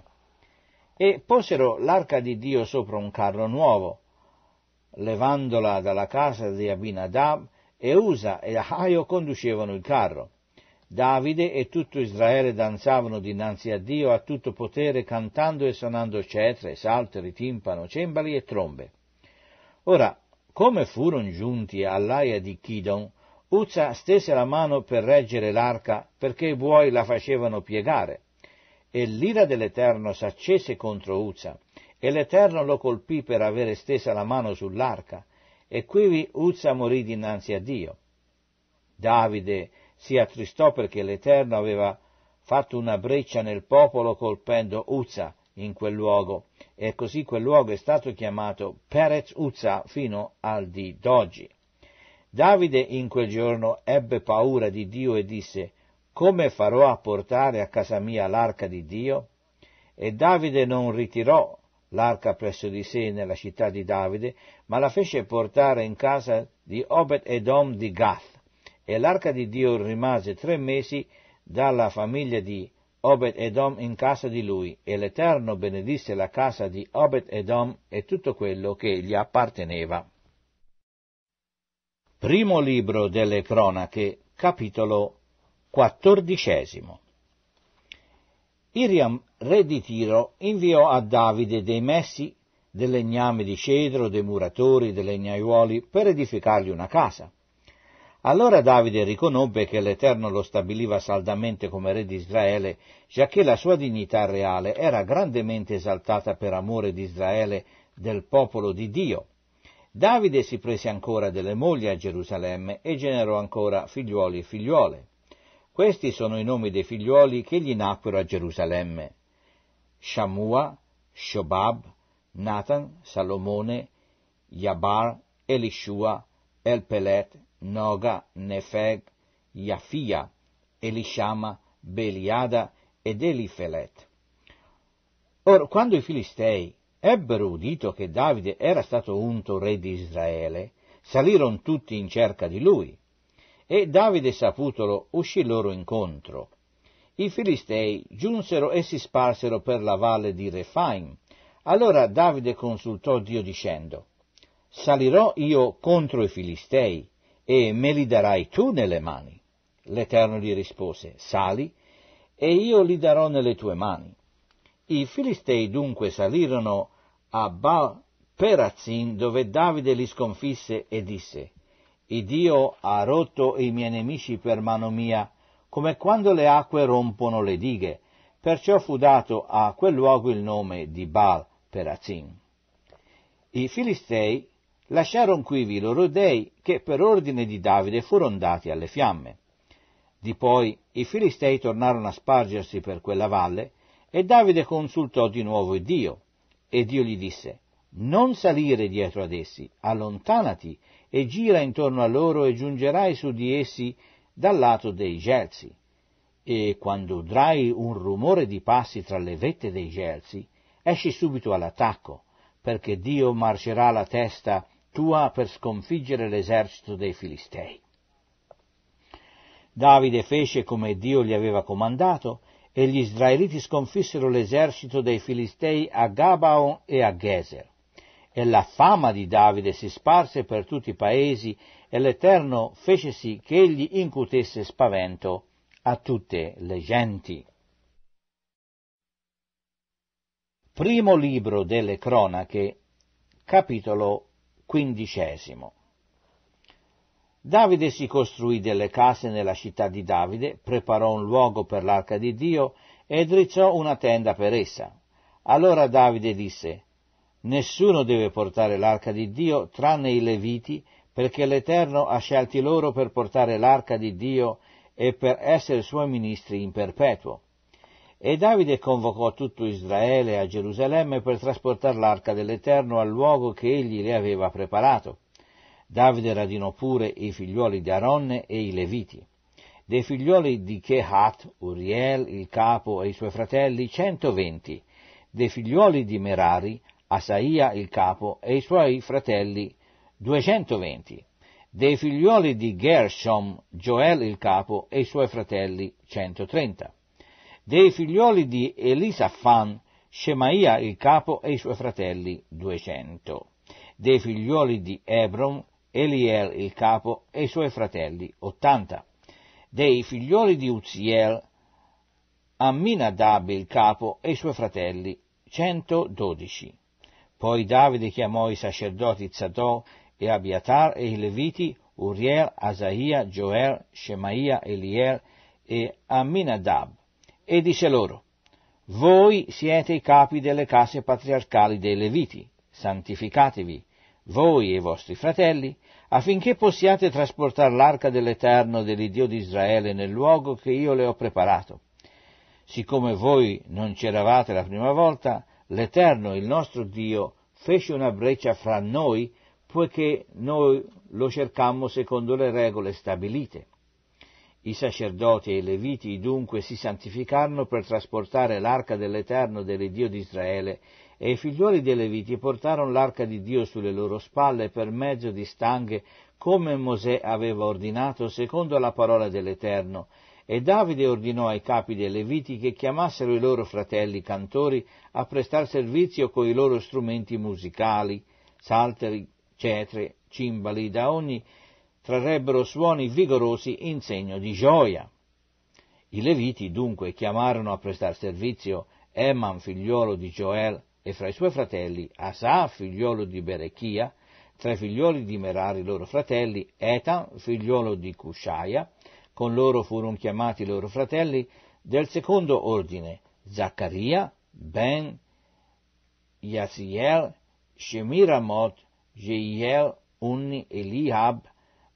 E posero l'arca di Dio sopra un carro nuovo, levandola dalla casa di Abinadab, e Usa e Ahio conducevano il carro. Davide e tutto Israele danzavano dinanzi a Dio a tutto potere cantando e suonando cetre, salteri, timpano, cembali e trombe. Ora, come furono giunti all'aia di Chidon, Uzza stese la mano per reggere l'arca perché i buoi la facevano piegare. E l'ira dell'Eterno s'accese contro Uzza, e l'Eterno lo colpì per avere stesa la mano sull'arca, e quivi Uzza morì dinanzi a Dio. Davide si attristò perché l'Eterno aveva fatto una breccia nel popolo colpendo Uzza in quel luogo e così quel luogo è stato chiamato Perez Uzza fino al di d'oggi. Davide in quel giorno ebbe paura di Dio e disse come farò a portare a casa mia l'arca di Dio? E Davide non ritirò l'arca presso di sé nella città di Davide, ma la fece portare in casa di Obed Edom di Gath e l'arca di Dio rimase tre mesi dalla famiglia di Obed Edom in casa di lui, e l'Eterno benedisse la casa di Obed Edom e tutto quello che gli apparteneva. Primo libro delle cronache, capitolo quattordicesimo. Iriam, re di Tiro, inviò a Davide dei messi, del legname di cedro, dei muratori, dei legnaiuoli, per edificargli una casa. Allora Davide riconobbe che l'Eterno lo stabiliva saldamente come re di Israele, giacché la sua dignità reale era grandemente esaltata per amore di Israele, del popolo di Dio. Davide si prese ancora delle mogli a Gerusalemme e generò ancora figliuoli e figliuole. Questi sono i nomi dei figliuoli che gli nacquero a Gerusalemme. Shamua, Shobab, Nathan, Salomone, Yabar, Elishua, Elpelet, Noga, Nefeg, Iafia, Elishama, Beliada ed Elifelet. Or, quando i filistei ebbero udito che Davide era stato unto re di Israele, salirono tutti in cerca di lui, e Davide saputolo uscì loro incontro. I filistei giunsero e si sparsero per la valle di Refaim. Allora Davide consultò Dio dicendo, Salirò io contro i filistei, e me li darai tu nelle mani. L'Eterno gli rispose, sali, e io li darò nelle tue mani. I Filistei dunque salirono a Baal Perazin, dove Davide li sconfisse, e disse, Il Dio ha rotto i miei nemici per mano mia, come quando le acque rompono le dighe, perciò fu dato a quel luogo il nome di Baal Perazin. I Filistei lasciarono quivi i loro dei che per ordine di Davide furono dati alle fiamme. Di poi i filistei tornarono a spargersi per quella valle e Davide consultò di nuovo Dio e Dio gli disse non salire dietro ad essi, allontanati e gira intorno a loro e giungerai su di essi dal lato dei gelsi. E quando udrai un rumore di passi tra le vette dei gelsi, esci subito all'attacco, perché Dio marcerà la testa tua per sconfiggere l'esercito dei Filistei. Davide fece come Dio gli aveva comandato e gli israeliti sconfissero l'esercito dei Filistei a Gabaon e a Gezer. E la fama di Davide si sparse per tutti i paesi e l'Eterno fece sì che egli incutesse spavento a tutte le genti. Primo libro delle cronache, capitolo quindicesimo. Davide si costruì delle case nella città di Davide, preparò un luogo per l'arca di Dio e drizzò una tenda per essa. Allora Davide disse, Nessuno deve portare l'arca di Dio tranne i Leviti, perché l'Eterno ha scelti loro per portare l'arca di Dio e per essere suoi ministri in perpetuo. E Davide convocò tutto Israele a Gerusalemme per trasportare l'arca dell'Eterno al luogo che egli le aveva preparato. Davide radinò pure i figliuoli di Aronne e i Leviti. Dei figliuoli di Kehat, Uriel, il capo e i suoi fratelli, centoventi. Dei figliuoli di Merari, Asaia, il capo, e i suoi fratelli, duecentoventi. Dei figliuoli di Gershom, Joel, il capo, e i suoi fratelli, centotrenta dei figlioli di Elisafan, Shemaia il capo e i suoi fratelli 200, dei figlioli di Ebron, Eliel il capo e i suoi fratelli 80, dei figlioli di Uziel, Amminadab il capo e i suoi fratelli 112. Poi Davide chiamò i sacerdoti Zadò e Abiatar e i Leviti, Uriel, Asaia, Joel, Shemaia, Eliel e Amminadab, e disse loro, voi siete i capi delle case patriarcali dei Leviti, santificatevi, voi e i vostri fratelli, affinché possiate trasportare l'arca dell'Eterno dell'Iddio di Israele nel luogo che io le ho preparato. Siccome voi non c'eravate la prima volta, l'Eterno, il nostro Dio, fece una breccia fra noi, poiché noi lo cercammo secondo le regole stabilite. I sacerdoti e i leviti dunque si santificarono per trasportare l'arca dell'Eterno dell'Iddio di Israele e i figliuoli dei Leviti portarono l'arca di Dio sulle loro spalle per mezzo di stanghe, come Mosè aveva ordinato secondo la parola dell'Eterno. E Davide ordinò ai capi dei Leviti che chiamassero i loro fratelli cantori a prestar servizio coi loro strumenti musicali, salteri, cetre, cimbali, da ogni trarrebbero suoni vigorosi in segno di gioia. I Leviti dunque chiamarono a prestar servizio Eman figliuolo di Joel e fra i suoi fratelli Asa figliuolo di Berechia, tra i figlioli di Merari loro fratelli Etan figliuolo di Cusciaia, con loro furono chiamati i loro fratelli del secondo ordine Zaccaria, Ben, Yasiel, Shemiramot, Jeiel, Unni, Eliab,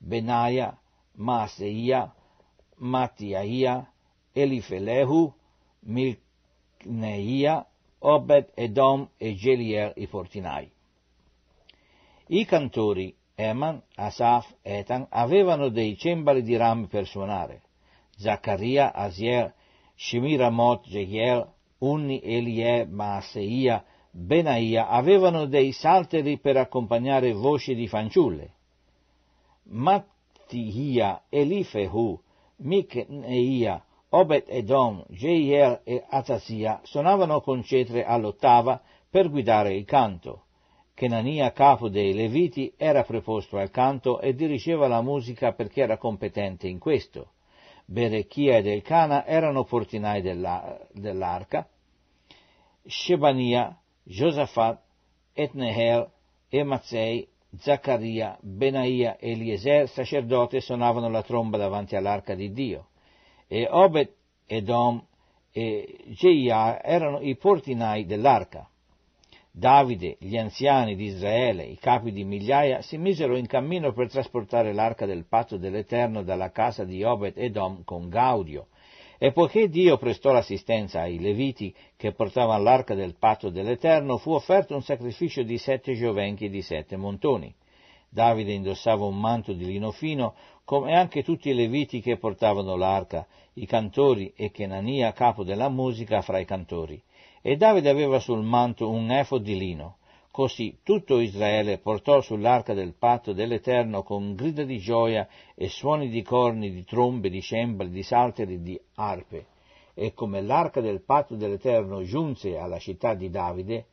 Benaia, Maaseia, Mattiaia, Elifelehu, Milkneia, Obed, Edom e Gelier i portinai. I cantori Eman, Asaf, Etan avevano dei cembali di rame per suonare. Zaccaria, Asier, Shemiramot, Jehiel, Unni, Elie, Maaseia, Benaia avevano dei salteri per accompagnare voci di fanciulle. Mattihia, Elifehu, Micneia, Obed Edom, Jeiel e Atasia suonavano con cetre all'ottava per guidare il canto. Kenania, capo dei Leviti, era preposto al canto e dirigeva la musica perché era competente in questo. Berechia ed Elcana erano portinai dell'arca, Shebania, Josaphat, Etneher, e Emazzei Zaccaria, Benaia e Eliezer, sacerdote, suonavano la tromba davanti all'arca di Dio, e Obed, Edom e Geia erano i portinai dell'arca. Davide, gli anziani di Israele, i capi di migliaia, si misero in cammino per trasportare l'arca del patto dell'Eterno dalla casa di Obed Edom con Gaudio, e poiché Dio prestò l'assistenza ai Leviti che portavano l'arca del patto dell'Eterno, fu offerto un sacrificio di sette giovenchi e di sette montoni. Davide indossava un manto di lino fino, come anche tutti i Leviti che portavano l'arca, i cantori e Kenania, capo della musica fra i cantori. E Davide aveva sul manto un efo di lino. Così tutto Israele portò sull'arca del patto dell'Eterno con grida di gioia e suoni di corni, di trombe, di cembali, di salteri, di arpe. E come l'arca del patto dell'Eterno giunse alla città di Davide,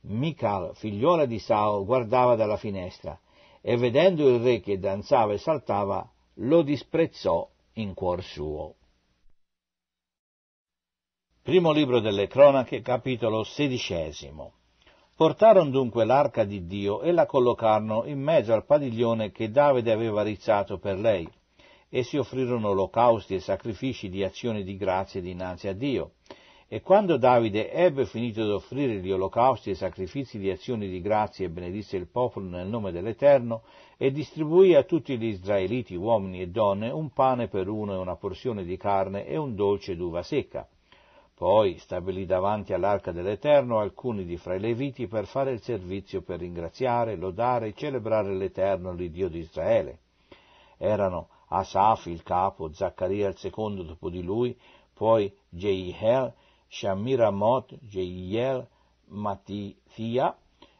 Michal, figliuola di Sao, guardava dalla finestra e vedendo il re che danzava e saltava, lo disprezzò in cuor suo. Primo libro delle cronache, capitolo sedicesimo. Portarono dunque l'arca di Dio e la collocarono in mezzo al padiglione che Davide aveva rizzato per lei, e si offrirono olocausti e sacrifici di azioni di grazie dinanzi a Dio. E quando Davide ebbe finito di offrire gli olocausti e sacrifici di azioni di grazie e benedisse il popolo nel nome dell'Eterno, e distribuì a tutti gli israeliti, uomini e donne, un pane per uno e una porzione di carne e un dolce d'uva secca. Poi stabilì davanti all'arca dell'Eterno alcuni di fra i Leviti per fare il servizio per ringraziare, lodare e celebrare l'Eterno, l'Iddio di Israele. Erano Asaf il capo, Zaccaria il secondo dopo di lui, poi Jehiel, Shamiramot, Jehiel, Matithia,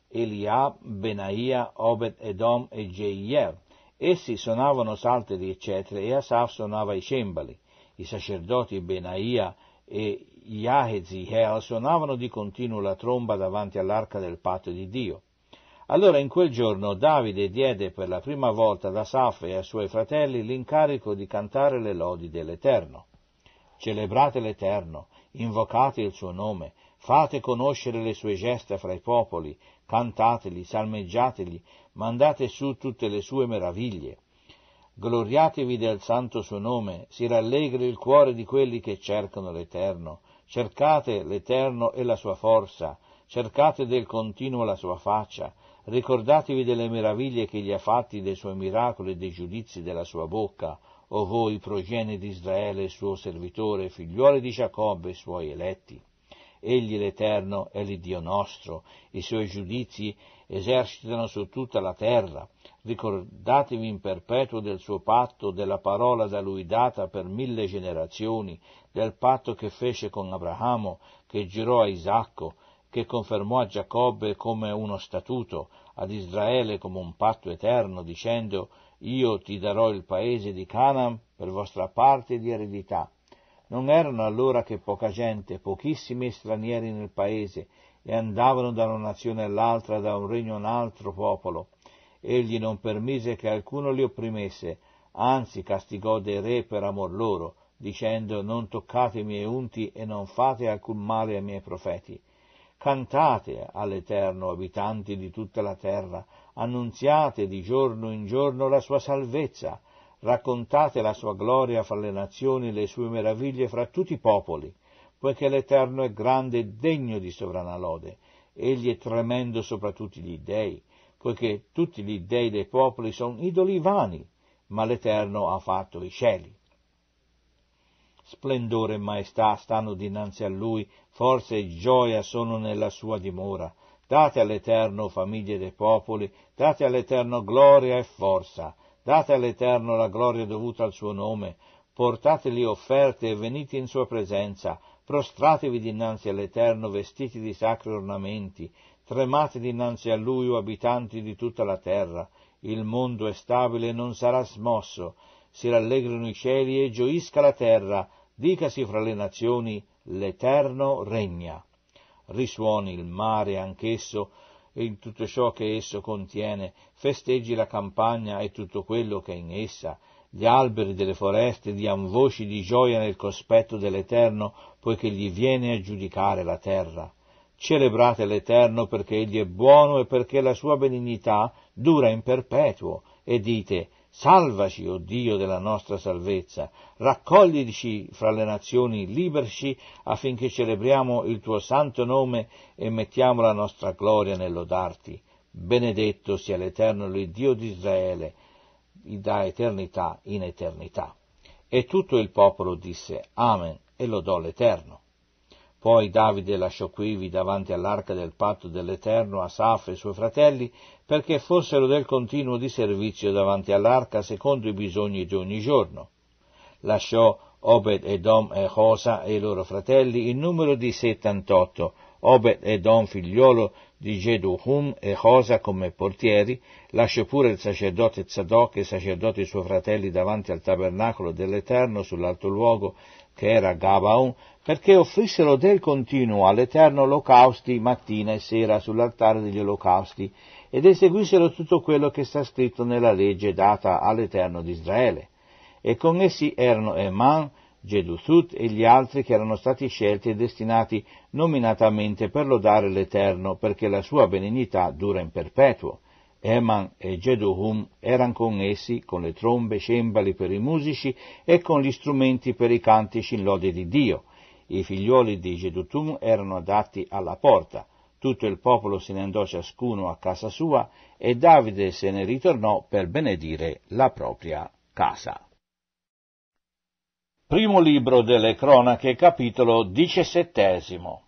Eliab, Benaia, Obed Edom e Jehiel. Essi suonavano salteri eccetera e Asaf suonava i cembali. I sacerdoti Benaia e gli Ahezi Hel suonavano di continuo la tromba davanti all'arca del patto di Dio. Allora in quel giorno Davide diede per la prima volta ad Asaf e ai suoi fratelli l'incarico di cantare le lodi dell'Eterno. Celebrate l'Eterno, invocate il suo nome, fate conoscere le sue gesta fra i popoli, cantateli, salmeggiateli, mandate su tutte le sue meraviglie. Gloriatevi del santo suo nome, si rallegri il cuore di quelli che cercano l'Eterno, Cercate l'Eterno e la sua forza, cercate del continuo la sua faccia, ricordatevi delle meraviglie che gli ha fatti, dei suoi miracoli e dei giudizi della sua bocca, o voi progenie di Israele, suo servitore, figliuoli di Giacobbe, suoi eletti. Egli l'Eterno è l'Iddio nostro, i suoi giudizi esercitano su tutta la terra. Ricordatevi in perpetuo del suo patto, della parola da lui data per mille generazioni, del patto che fece con Abramo, che girò a Isacco, che confermò a Giacobbe come uno statuto, ad Israele come un patto eterno, dicendo io ti darò il paese di Canaan per vostra parte di eredità. Non erano allora che poca gente, pochissimi stranieri nel paese, e andavano da una nazione all'altra, da un regno a un altro popolo. Egli non permise che alcuno li opprimesse, anzi castigò dei re per amor loro, dicendo non toccate i miei unti e non fate alcun male ai miei profeti. Cantate all'Eterno, abitanti di tutta la terra, annunziate di giorno in giorno la sua salvezza, raccontate la sua gloria fra le nazioni, le sue meraviglie fra tutti i popoli, poiché l'Eterno è grande e degno di sovrana lode, egli è tremendo sopra tutti gli dèi, poiché tutti gli dèi dei popoli sono idoli vani, ma l'Eterno ha fatto i cieli splendore e maestà stanno dinanzi a lui, forza e gioia sono nella sua dimora. Date all'Eterno famiglie dei popoli, date all'Eterno gloria e forza, date all'Eterno la gloria dovuta al suo nome, portateli offerte e venite in sua presenza, prostratevi dinanzi all'Eterno vestiti di sacri ornamenti, tremate dinanzi a lui o abitanti di tutta la terra, il mondo è stabile e non sarà smosso, si rallegrano i cieli e gioisca la terra Dicasi fra le nazioni l'Eterno regna. Risuoni il mare anch'esso e in tutto ciò che esso contiene, festeggi la campagna e tutto quello che è in essa, gli alberi delle foreste dian voci di gioia nel cospetto dell'Eterno, poiché gli viene a giudicare la terra. Celebrate l'Eterno perché egli è buono e perché la sua benignità dura in perpetuo, e dite Salvaci, o oh Dio della nostra salvezza, raccoglici fra le nazioni, liberci affinché celebriamo il tuo santo nome e mettiamo la nostra gloria nell'odarti. Benedetto sia l'Eterno, il Dio di Israele, da eternità in eternità. E tutto il popolo disse Amen e lodò l'Eterno. Poi Davide lasciò quivi davanti all'arca del patto dell'Eterno Asaf e suoi fratelli perché fossero del continuo di servizio davanti all'arca secondo i bisogni di ogni giorno. Lasciò Obed Edom e Cosa e i loro fratelli in numero di settantotto Obed e Don figliolo di Geduhum e Cosa come portieri, lascia pure il sacerdote Zadok e i sacerdoti suoi fratelli davanti al tabernacolo dell'Eterno sull'alto luogo che era Gabaon, perché offrissero del continuo all'Eterno olocausti mattina e sera sull'altare degli olocausti ed eseguissero tutto quello che sta scritto nella legge data all'Eterno di Israele. E con essi erano Eman, Gedusut e gli altri che erano stati scelti e destinati nominatamente per lodare l'Eterno, perché la sua benignità dura in perpetuo. Eman e Geduhum erano con essi, con le trombe, cembali per i musici e con gli strumenti per i cantici in lode di Dio. I figlioli di Gedutum erano adatti alla porta. Tutto il popolo se ne andò ciascuno a casa sua e Davide se ne ritornò per benedire la propria casa. Primo libro delle cronache, capitolo diciassettesimo.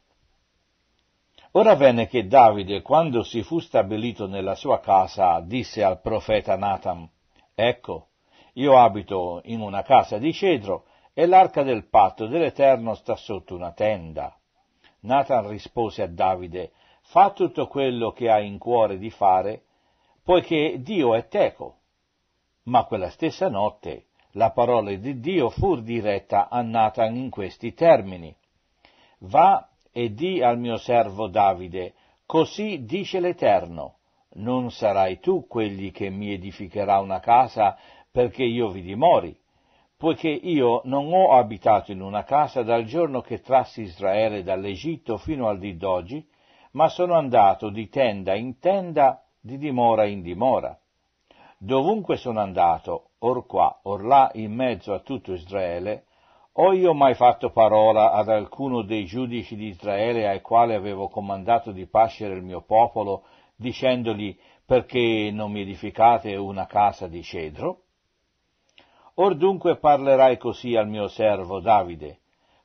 Ora venne che Davide, quando si fu stabilito nella sua casa, disse al profeta Natam, Ecco, io abito in una casa di cedro, e l'arca del patto dell'Eterno sta sotto una tenda. Nathan rispose a Davide, fa tutto quello che hai in cuore di fare, poiché Dio è teco. Ma quella stessa notte la parola di Dio fu diretta a Nathan in questi termini. Va e di al mio servo Davide, così dice l'Eterno, non sarai tu quelli che mi edificherà una casa perché io vi dimori, poiché io non ho abitato in una casa dal giorno che trassi Israele dall'Egitto fino al di d'oggi, ma sono andato di tenda in tenda, di dimora in dimora. Dovunque sono andato, or qua, or là in mezzo a tutto Israele, ho io mai fatto parola ad alcuno dei giudici di Israele ai quali avevo comandato di pascere il mio popolo, dicendogli perché non mi edificate una casa di cedro? Or dunque parlerai così al mio servo Davide,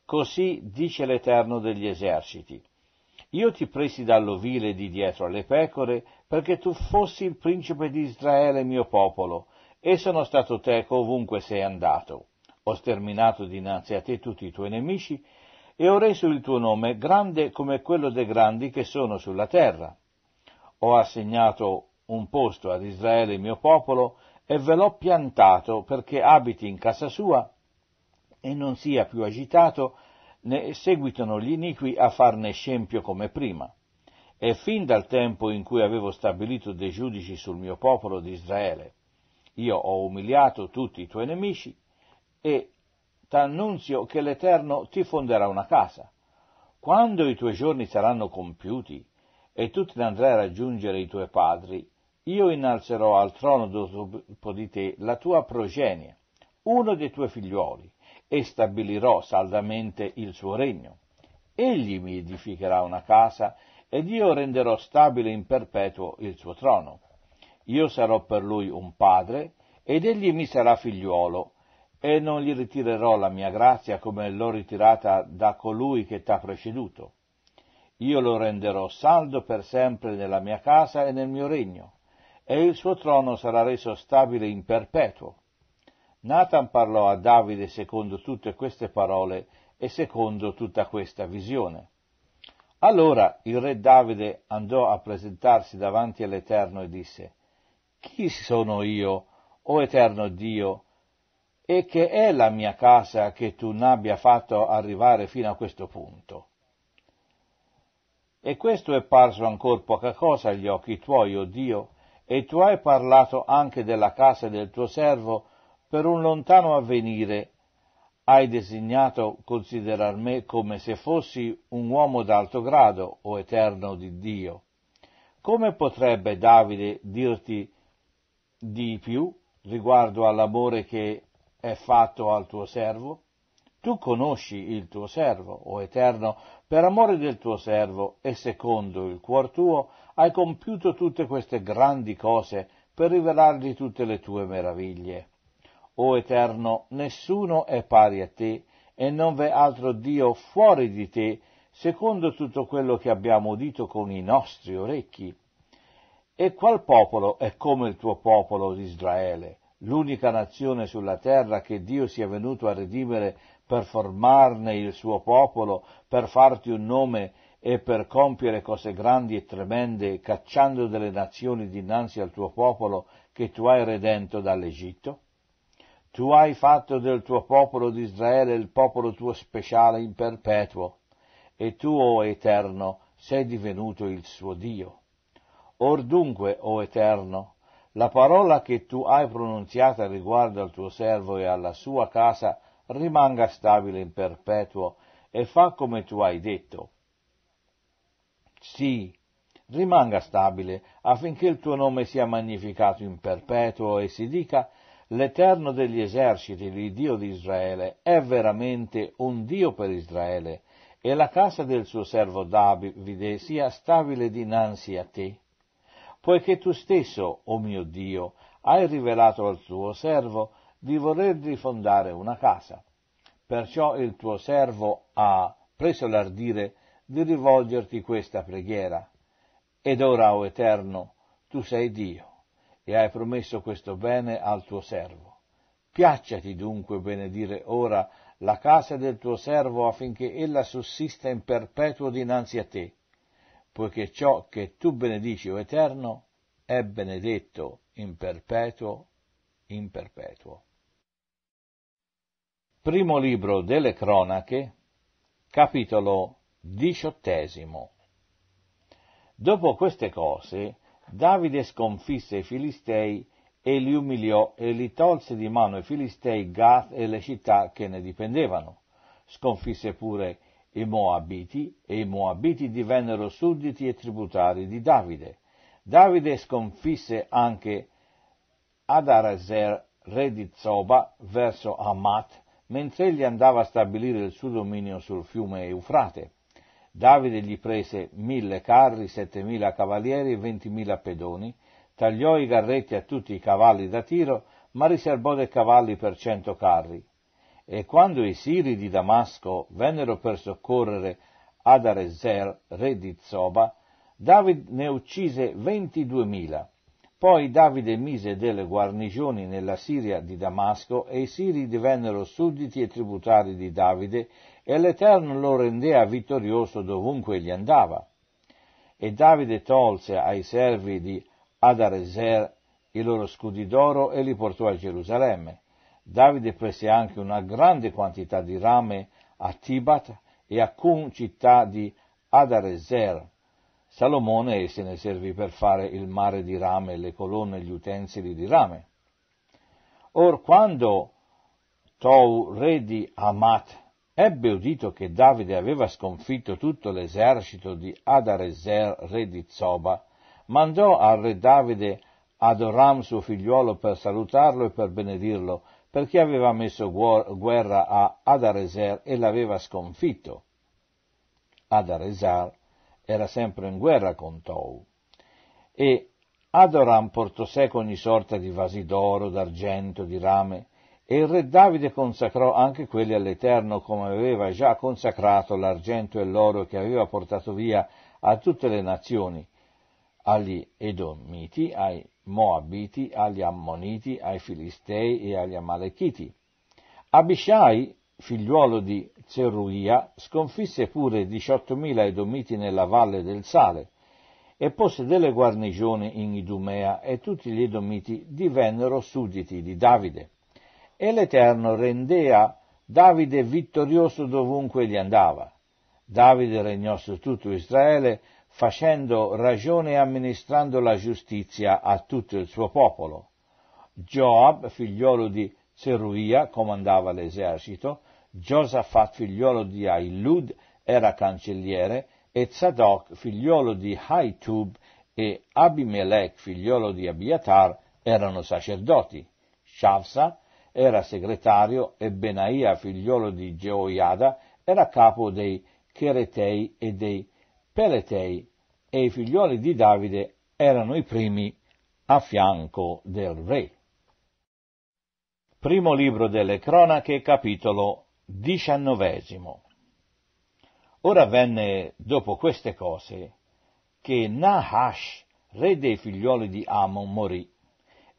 così dice l'Eterno degli eserciti. Io ti presi dall'ovile di dietro alle pecore, perché tu fossi il principe di Israele mio popolo, e sono stato teco ovunque sei andato. Ho sterminato dinanzi a te tutti i tuoi nemici e ho reso il tuo nome grande come quello dei grandi che sono sulla terra. Ho assegnato un posto ad Israele mio popolo e ve l'ho piantato perché abiti in casa sua e non sia più agitato, né seguitano gli iniqui a farne scempio come prima. E fin dal tempo in cui avevo stabilito dei giudici sul mio popolo d'Israele io ho umiliato tutti i tuoi nemici e t'annunzio che l'Eterno ti fonderà una casa. Quando i tuoi giorni saranno compiuti e tu te ne andrai a raggiungere i tuoi padri, io innalzerò al trono dopo di te la tua progenie, uno dei tuoi figliuoli, e stabilirò saldamente il suo regno. Egli mi edificherà una casa ed io renderò stabile in perpetuo il suo trono io sarò per lui un padre ed egli mi sarà figliuolo, e non gli ritirerò la mia grazia come l'ho ritirata da colui che t'ha preceduto. Io lo renderò saldo per sempre nella mia casa e nel mio regno, e il suo trono sarà reso stabile in perpetuo. Nathan parlò a Davide secondo tutte queste parole e secondo tutta questa visione. Allora il re Davide andò a presentarsi davanti all'Eterno e disse, chi sono io, o eterno Dio, e che è la mia casa che tu n'abbia fatto arrivare fino a questo punto? E questo è parso ancor poca cosa agli occhi tuoi, o oh Dio, e tu hai parlato anche della casa del tuo servo per un lontano avvenire. Hai designato considerar me come se fossi un uomo d'alto grado, o oh eterno di Dio. Come potrebbe Davide dirti di più riguardo all'amore che è fatto al tuo servo? Tu conosci il tuo servo, o Eterno, per amore del tuo servo e secondo il cuor tuo hai compiuto tutte queste grandi cose per rivelargli tutte le tue meraviglie. O Eterno, nessuno è pari a te e non v'è altro Dio fuori di te, secondo tutto quello che abbiamo udito con i nostri orecchi e qual popolo è come il tuo popolo Israele, l'unica nazione sulla terra che Dio sia venuto a redimere per formarne il suo popolo, per farti un nome e per compiere cose grandi e tremende, cacciando delle nazioni dinanzi al tuo popolo che tu hai redento dall'Egitto? Tu hai fatto del tuo popolo d'Israele il popolo tuo speciale in perpetuo, e tu, o oh Eterno, sei divenuto il suo Dio. Or dunque, o Eterno, la parola che tu hai pronunziata riguardo al tuo servo e alla sua casa rimanga stabile in perpetuo e fa come tu hai detto. Sì, rimanga stabile affinché il tuo nome sia magnificato in perpetuo e si dica l'Eterno degli eserciti, il Dio di Israele, è veramente un Dio per Israele e la casa del suo servo Davide sia stabile dinanzi a te poiché tu stesso, o oh mio Dio, hai rivelato al tuo servo di voler rifondare una casa. Perciò il tuo servo ha preso l'ardire di rivolgerti questa preghiera. Ed ora, o oh Eterno, tu sei Dio, e hai promesso questo bene al tuo servo. Piacciati dunque benedire ora la casa del tuo servo affinché ella sussista in perpetuo dinanzi a te poiché ciò che tu benedici, o Eterno, è benedetto in perpetuo, in perpetuo. Primo libro delle cronache, capitolo diciottesimo. Dopo queste cose, Davide sconfisse i Filistei e li umiliò e li tolse di mano i Filistei Gath e le città che ne dipendevano. Sconfisse pure i Moabiti e i Moabiti divennero sudditi e tributari di Davide. Davide sconfisse anche Adarazer, re di Zoba, verso Amat, mentre egli andava a stabilire il suo dominio sul fiume Eufrate. Davide gli prese mille carri, settemila cavalieri e ventimila pedoni, tagliò i garretti a tutti i cavalli da tiro, ma riservò dei cavalli per cento carri. E quando i siri di Damasco vennero per soccorrere Adarezer, re di Zoba, David ne uccise 22.000. Poi Davide mise delle guarnigioni nella Siria di Damasco e i Siri divennero sudditi e tributari di Davide e l'Eterno lo rendeva vittorioso dovunque egli andava. E Davide tolse ai servi di Adarezer i loro scudi d'oro e li portò a Gerusalemme. Davide prese anche una grande quantità di rame a Tibat e a Cum, città di Adarezer. Salomone se ne servì per fare il mare di rame, le colonne, e gli utensili di rame. Or quando Tou, re di Amat, ebbe udito che Davide aveva sconfitto tutto l'esercito di Adarezer, re di Zoba, mandò al re Davide Adoram suo figliuolo per salutarlo e per benedirlo, perché aveva messo guerra a Adarezer e l'aveva sconfitto. Adarezer era sempre in guerra con Tou e Adoram portò seco ogni sorta di vasi d'oro, d'argento, di rame e il re Davide consacrò anche quelli all'Eterno come aveva già consacrato l'argento e l'oro che aveva portato via a tutte le nazioni agli Edomiti, ai Moabiti, agli Ammoniti, ai Filistei e agli Amalechiti. Abishai, figliuolo di Zeruia, sconfisse pure 18.000 Edomiti nella valle del Sale e posse delle guarnigioni in Idumea e tutti gli Edomiti divennero sudditi di Davide. E l'Eterno rendea Davide vittorioso dovunque gli andava. Davide regnò su tutto Israele facendo ragione e amministrando la giustizia a tutto il suo popolo. Joab, figliolo di Zeruia, comandava l'esercito, Josaphat, figliolo di Ailud, era cancelliere, e Zadok, figliolo di Haitub, e Abimelech, figliolo di Abiatar, erano sacerdoti. Shavsa era segretario e Benaia, figliolo di Geoiada, era capo dei Cheretei e dei Peletei e i figlioli di Davide erano i primi a fianco del re. Primo libro delle cronache, capitolo diciannovesimo. Ora venne dopo queste cose che Nahash, re dei figlioli di Amon, morì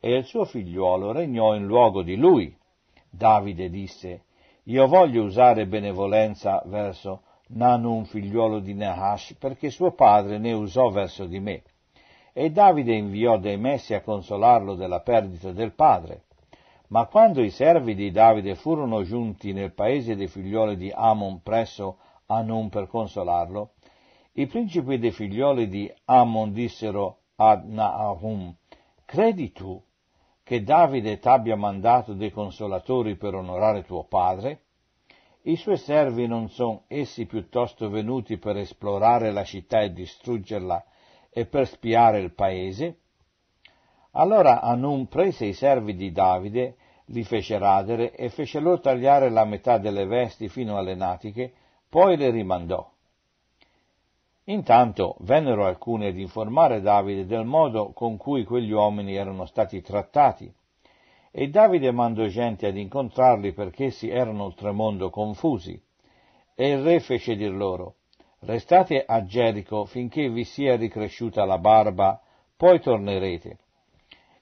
e il suo figliuolo regnò in luogo di lui. Davide disse, io voglio usare benevolenza verso Nahash, Nano figliuolo di Nahash, perché suo padre ne usò verso di me. E Davide inviò dei messi a consolarlo della perdita del padre. Ma quando i servi di Davide furono giunti nel paese dei figlioli di Amon presso Anun per consolarlo, i principi dei figlioli di Amon dissero ad Naahum, credi tu che Davide t'abbia mandato dei consolatori per onorare tuo padre? I suoi servi non sono essi piuttosto venuti per esplorare la città e distruggerla e per spiare il paese? Allora Anun prese i servi di Davide, li fece radere e fece loro tagliare la metà delle vesti fino alle natiche, poi le rimandò. Intanto vennero alcuni ad informare Davide del modo con cui quegli uomini erano stati trattati e Davide mandò gente ad incontrarli perché essi erano oltremondo confusi. E il re fece dir loro, restate a Gerico finché vi sia ricresciuta la barba, poi tornerete.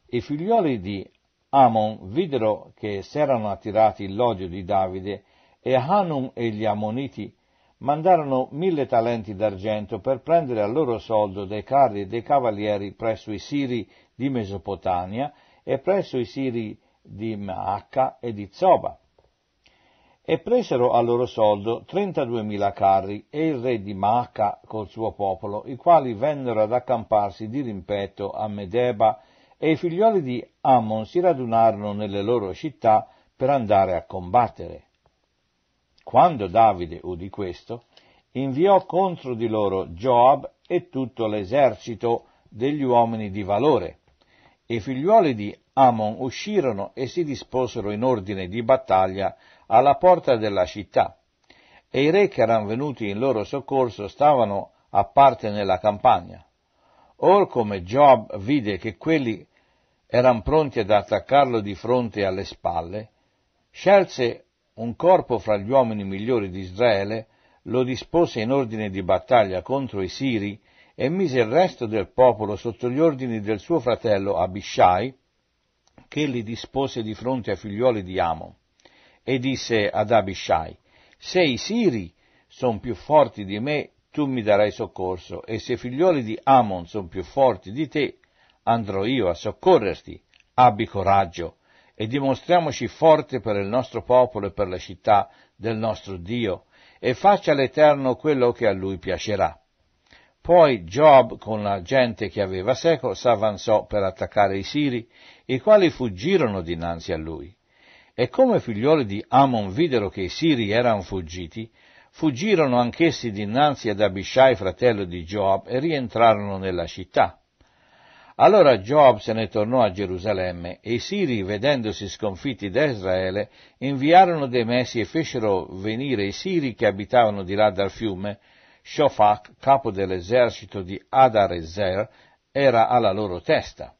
I figlioli di Amon videro che s'erano attirati l'odio di Davide e Hanum e gli Ammoniti mandarono mille talenti d'argento per prendere al loro soldo dei carri e dei cavalieri presso i Siri di Mesopotamia e presso i siri di Maacca e di Zoba. E presero a loro soldo 32.000 carri e il re di Maacca col suo popolo, i quali vennero ad accamparsi di rimpetto a Medeba e i figlioli di Ammon si radunarono nelle loro città per andare a combattere. Quando Davide udì questo, inviò contro di loro Joab e tutto l'esercito degli uomini di valore e i figliuoli di Amon uscirono e si disposero in ordine di battaglia alla porta della città. E i re che erano venuti in loro soccorso stavano a parte nella campagna. Or come Job vide che quelli erano pronti ad attaccarlo di fronte e alle spalle, scelse un corpo fra gli uomini migliori di Israele, lo dispose in ordine di battaglia contro i Siri e mise il resto del popolo sotto gli ordini del suo fratello Abishai, che li dispose di fronte ai figlioli di Amon, e disse ad Abishai, se i Siri sono più forti di me, tu mi darai soccorso, e se i figlioli di Amon sono più forti di te, andrò io a soccorrerti. Abbi coraggio e dimostriamoci forte per il nostro popolo e per la città del nostro Dio, e faccia l'Eterno quello che a lui piacerà. Poi Job, con la gente che aveva seco, s'avanzò per attaccare i Siri, i quali fuggirono dinanzi a lui. E come figlioli di Amon videro che i Siri erano fuggiti, fuggirono anch'essi dinanzi ad Abishai, fratello di Job, e rientrarono nella città. Allora Job se ne tornò a Gerusalemme e i Siri, vedendosi sconfitti da Israele, inviarono dei messi e fecero venire i Siri che abitavano di là dal fiume Shofak, capo dell'esercito di Adarezer, era alla loro testa.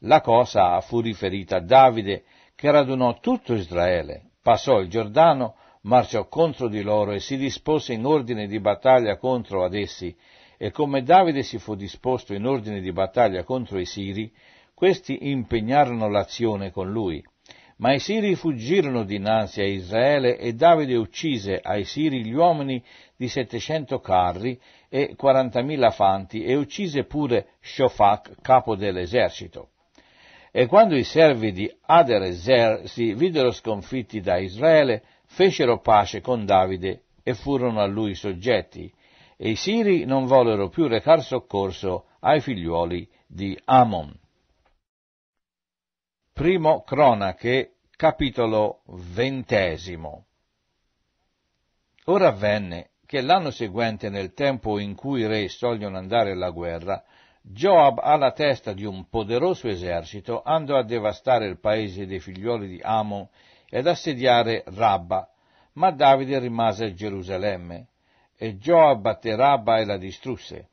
La cosa fu riferita a Davide, che radunò tutto Israele, passò il Giordano, marciò contro di loro e si dispose in ordine di battaglia contro ad essi, e come Davide si fu disposto in ordine di battaglia contro i Siri, questi impegnarono l'azione con lui. Ma i Siri fuggirono dinanzi a Israele e Davide uccise ai Siri gli uomini di 700 carri e 40.000 fanti e uccise pure Shofak, capo dell'esercito. E quando i servi di Aderezer si videro sconfitti da Israele, fecero pace con Davide e furono a lui soggetti, e i siri non vollero più recar soccorso ai figliuoli di Amon. Primo Cronache, capitolo ventesimo. Ora avvenne, che l'anno seguente, nel tempo in cui i re sogliono andare alla guerra, Joab alla testa di un poderoso esercito andò a devastare il paese dei figlioli di Amon ed assediare Rabba, ma Davide rimase a Gerusalemme, e Joab batté Rabba e la distrusse.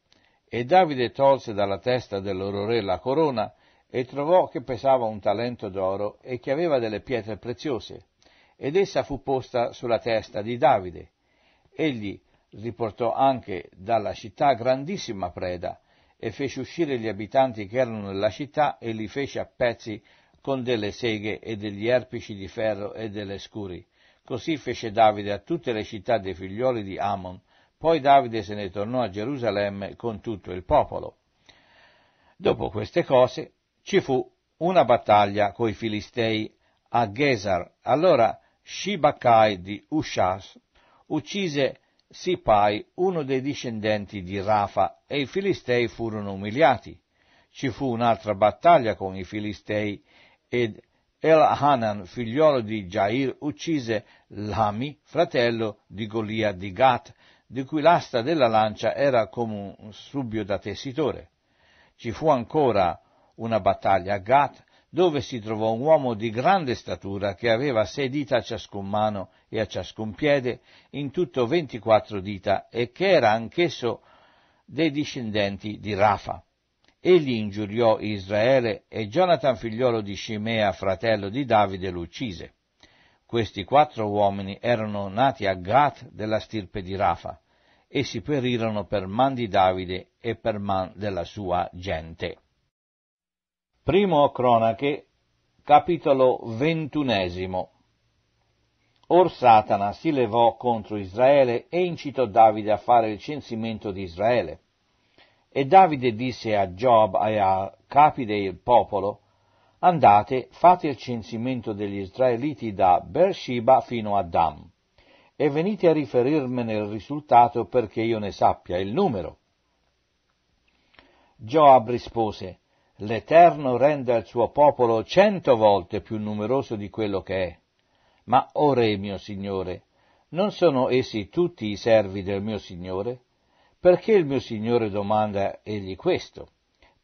E Davide tolse dalla testa del loro re la corona e trovò che pesava un talento d'oro e che aveva delle pietre preziose, ed essa fu posta sulla testa di Davide. Egli riportò anche dalla città grandissima preda e fece uscire gli abitanti che erano nella città e li fece a pezzi con delle seghe e degli erpici di ferro e delle scuri. Così fece Davide a tutte le città dei figlioli di Amon. Poi Davide se ne tornò a Gerusalemme con tutto il popolo. Dopo queste cose ci fu una battaglia coi Filistei a Gesar. Allora Shibakai di Ushas uccise Sipai, uno dei discendenti di Rafa, e i Filistei furono umiliati. Ci fu un'altra battaglia con i Filistei ed El-Hanan, figliolo di Jair, uccise Lami, fratello di Golia di Gat, di cui l'asta della lancia era come un subbio da tessitore. Ci fu ancora una battaglia a Gat, dove si trovò un uomo di grande statura che aveva sei dita a ciascun mano e a ciascun piede, in tutto ventiquattro dita, e che era anch'esso dei discendenti di Rafa. Egli ingiuriò Israele e Jonathan figliolo di Shimea, fratello di Davide, lo uccise. Questi quattro uomini erano nati a Gat della stirpe di Rafa, e si perirono per man di Davide e per man della sua gente. Primo Cronache, capitolo ventunesimo. Or Satana si levò contro Israele e incitò Davide a fare il censimento di Israele. E Davide disse a Job e a capi del popolo, andate, fate il censimento degli israeliti da Beersheba fino a Dam, e venite a riferirmene il risultato perché io ne sappia il numero. Joab rispose, l'Eterno renda il suo popolo cento volte più numeroso di quello che è. Ma, o Re mio Signore, non sono essi tutti i servi del mio Signore? Perché il mio Signore domanda egli questo?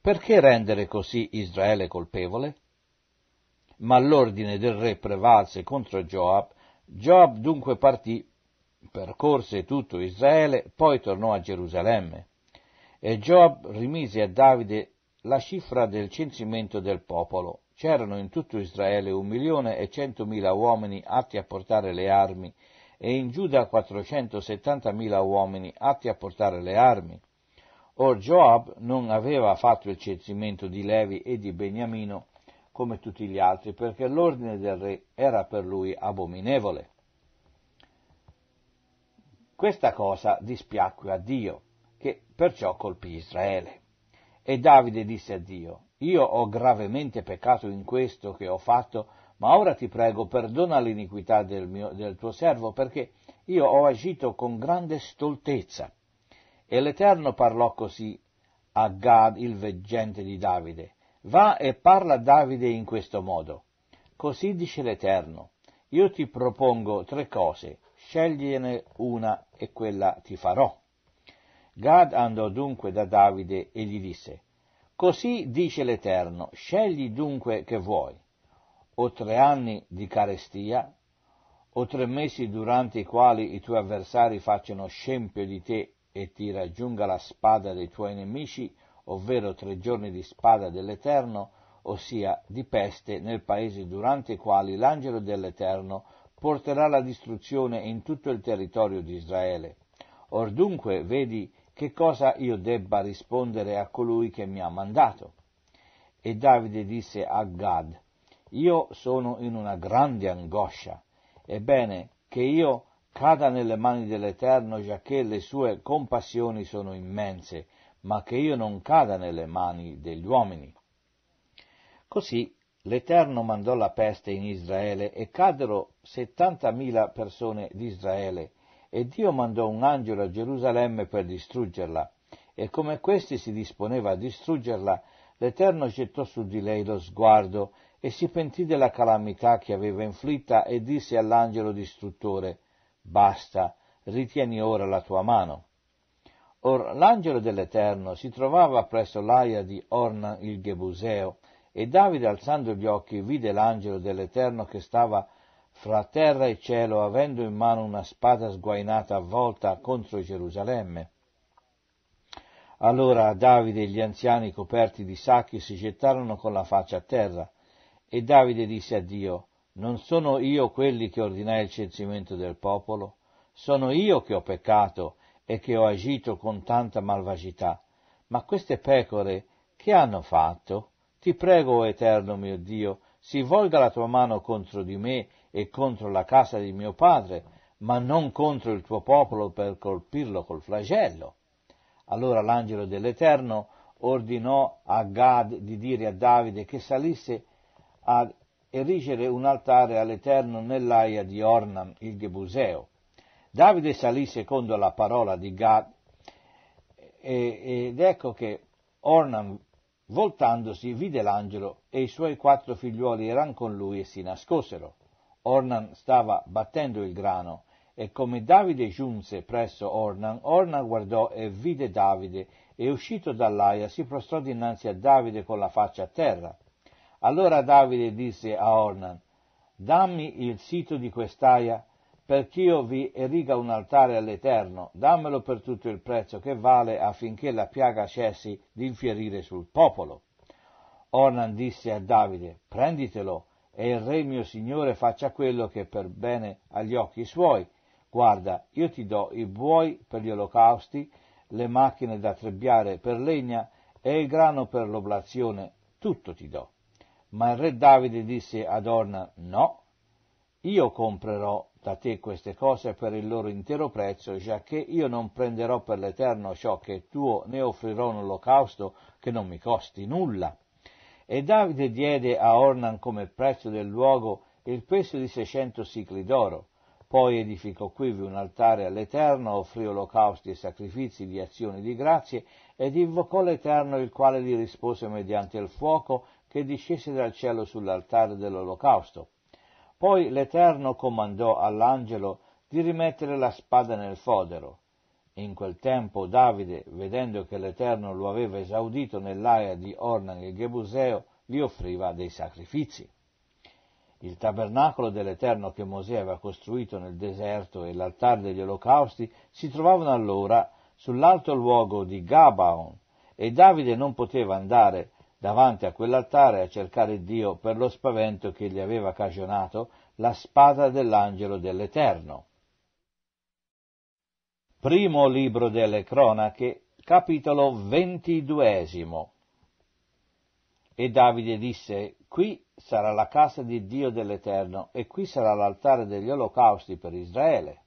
Perché rendere così Israele colpevole? Ma l'ordine del re prevalse contro Joab. Joab dunque partì, percorse tutto Israele, poi tornò a Gerusalemme. E Joab rimise a Davide la cifra del censimento del popolo. C'erano in tutto Israele un milione e centomila uomini atti a portare le armi e in Giuda 470.000 uomini atti a portare le armi. Or Joab non aveva fatto il censimento di Levi e di Beniamino come tutti gli altri, perché l'ordine del re era per lui abominevole. Questa cosa dispiacque a Dio, che perciò colpì Israele. E Davide disse a Dio, io ho gravemente peccato in questo che ho fatto, ma ora ti prego perdona l'iniquità del, mio, del tuo servo, perché io ho agito con grande stoltezza. E l'Eterno parlò così a Gad, il veggente di Davide, va e parla a Davide in questo modo. Così dice l'Eterno, io ti propongo tre cose, scegliene una e quella ti farò. Gad andò dunque da Davide e gli disse, Così dice l'Eterno, scegli dunque che vuoi, o tre anni di carestia, o tre mesi durante i quali i tuoi avversari facciano scempio di te e ti raggiunga la spada dei tuoi nemici, ovvero tre giorni di spada dell'Eterno, ossia di peste nel paese durante i quali l'angelo dell'Eterno porterà la distruzione in tutto il territorio di Israele. Or dunque vedi che cosa io debba rispondere a colui che mi ha mandato. E Davide disse a Gad, io sono in una grande angoscia, ebbene che io cada nelle mani dell'Eterno, giacché le sue compassioni sono immense, ma che io non cada nelle mani degli uomini. Così l'Eterno mandò la peste in Israele e caddero settantamila persone di Israele, e Dio mandò un angelo a Gerusalemme per distruggerla, e come questi si disponeva a distruggerla, l'Eterno gettò su di lei lo sguardo e si pentì della calamità che aveva inflitta e disse all'angelo distruttore, Basta, ritieni ora la tua mano. Or l'angelo dell'Eterno si trovava presso l'aia di Ornan il Gebuseo, e Davide alzando gli occhi vide l'angelo dell'Eterno che stava fra terra e cielo, avendo in mano una spada sguainata avvolta contro Gerusalemme. Allora Davide e gli anziani coperti di sacchi si gettarono con la faccia a terra, e Davide disse a Dio, Non sono io quelli che ordinai il censimento del popolo? Sono io che ho peccato e che ho agito con tanta malvagità. Ma queste pecore che hanno fatto? Ti prego, o Eterno mio Dio, si volga la tua mano contro di me e contro la casa di mio padre, ma non contro il tuo popolo per colpirlo col flagello. Allora l'angelo dell'Eterno ordinò a Gad di dire a Davide che salisse a erigere un altare all'Eterno nell'aia di Ornam, il Gebuseo. Davide salì secondo la parola di Gad e, ed ecco che Ornam voltandosi vide l'angelo e i suoi quattro figliuoli erano con lui e si nascosero. Ornan stava battendo il grano e come Davide giunse presso Ornan, Ornan guardò e vide Davide e uscito dall'aia si prostrò dinanzi a Davide con la faccia a terra. Allora Davide disse a Ornan, dammi il sito di quest'aia perché io vi eriga un altare all'Eterno, dammelo per tutto il prezzo che vale affinché la piaga cessi di infierire sul popolo. Ornan disse a Davide, prenditelo e il re mio signore faccia quello che è per bene agli occhi suoi. Guarda, io ti do i buoi per gli olocausti, le macchine da trebbiare per legna e il grano per l'oblazione, tutto ti do. Ma il re Davide disse ad Orna, no, io comprerò da te queste cose per il loro intero prezzo, giacché io non prenderò per l'Eterno ciò che è tuo, né offrirò un olocausto che non mi costi nulla. E Davide diede a Ornan come prezzo del luogo il peso di 600 sicli d'oro. Poi edificò quivi un altare all'Eterno, offrì olocausti e sacrifici di azioni di grazie ed invocò l'Eterno il quale gli rispose mediante il fuoco che discese dal cielo sull'altare dell'olocausto. Poi l'Eterno comandò all'angelo di rimettere la spada nel fodero. In quel tempo Davide, vedendo che l'Eterno lo aveva esaudito nell'area di Ornan e Gebuseo, gli offriva dei sacrifici. Il tabernacolo dell'Eterno che Mosè aveva costruito nel deserto e l'altare degli olocausti si trovavano allora sull'alto luogo di Gabaon e Davide non poteva andare davanti a quell'altare a cercare Dio per lo spavento che gli aveva cagionato la spada dell'angelo dell'Eterno primo libro delle cronache, capitolo ventiduesimo. E Davide disse, qui sarà la casa di Dio dell'Eterno e qui sarà l'altare degli olocausti per Israele.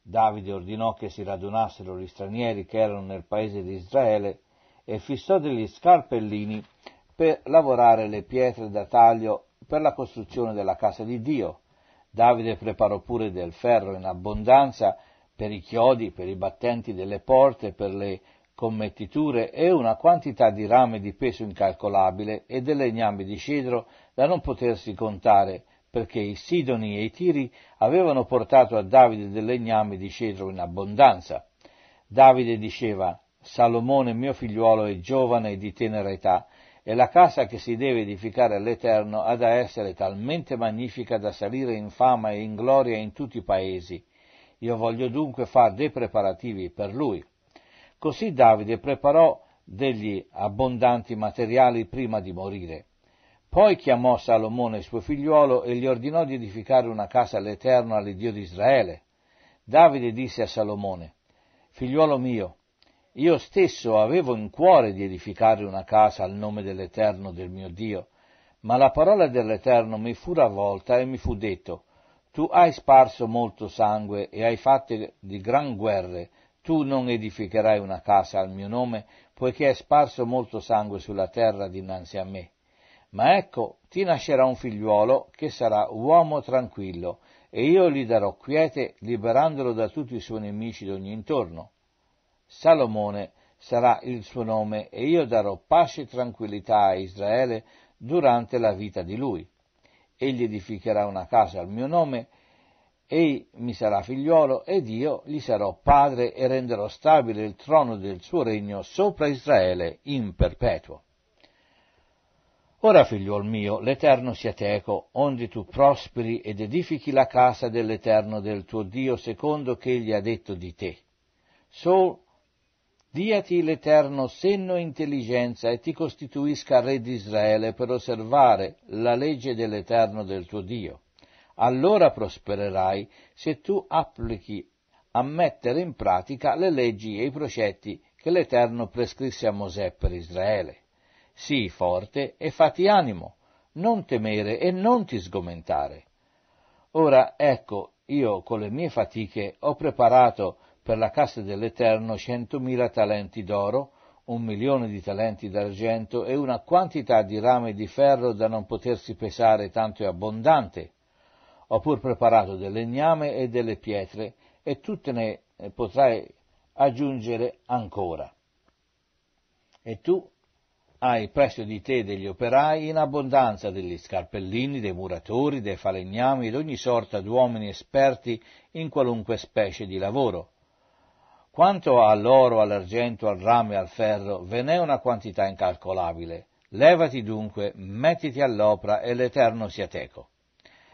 Davide ordinò che si radunassero gli stranieri che erano nel paese di Israele e fissò degli scarpellini per lavorare le pietre da taglio per la costruzione della casa di Dio. Davide preparò pure del ferro in abbondanza per i chiodi, per i battenti delle porte, per le commettiture e una quantità di rame di peso incalcolabile e del legname di cedro da non potersi contare, perché i Sidoni e i Tiri avevano portato a Davide del legname di cedro in abbondanza. Davide diceva, Salomone mio figliuolo è giovane e di tenera età, e la casa che si deve edificare all'Eterno ha da essere talmente magnifica da salire in fama e in gloria in tutti i paesi, io voglio dunque fare dei preparativi per lui. Così Davide preparò degli abbondanti materiali prima di morire. Poi chiamò Salomone suo figliuolo e gli ordinò di edificare una casa all'Eterno, all'Iddio di Israele. Davide disse a Salomone, Figliuolo mio, io stesso avevo in cuore di edificare una casa al nome dell'Eterno del mio Dio, ma la parola dell'Eterno mi fu ravvolta e mi fu detto, tu hai sparso molto sangue e hai fatto di gran guerre, tu non edificherai una casa al mio nome, poiché hai sparso molto sangue sulla terra dinanzi a me. Ma ecco, ti nascerà un figliuolo che sarà uomo tranquillo, e io gli darò quiete, liberandolo da tutti i suoi nemici d'ogni intorno. Salomone sarà il suo nome, e io darò pace e tranquillità a Israele durante la vita di lui egli edificherà una casa al mio nome, ei mi sarà figliuolo ed io gli sarò padre e renderò stabile il trono del suo regno sopra Israele in perpetuo. Ora, figliuol mio, l'Eterno sia teco, ecco, onde tu prosperi ed edifichi la casa dell'Eterno del tuo Dio secondo che egli ha detto di te. Sol diati l'Eterno senno e intelligenza e ti costituisca re di Israele per osservare la legge dell'Eterno del tuo Dio. Allora prospererai se tu applichi a mettere in pratica le leggi e i precetti che l'Eterno prescrisse a Mosè per Israele. Sii forte e fatti animo, non temere e non ti sgomentare. Ora ecco, io con le mie fatiche ho preparato per la cassa dell'Eterno centomila talenti d'oro, un milione di talenti d'argento e una quantità di rame di ferro da non potersi pesare tanto è abbondante. Ho pur preparato del legname e delle pietre e tutte ne eh, potrai aggiungere ancora. E tu hai presso di te degli operai in abbondanza degli scarpellini, dei muratori, dei falegnami ed ogni sorta d'uomini esperti in qualunque specie di lavoro. Quanto all'oro, all'argento, al rame e al ferro, ve n'è una quantità incalcolabile. Levati dunque, mettiti all'opera e l'Eterno sia teco.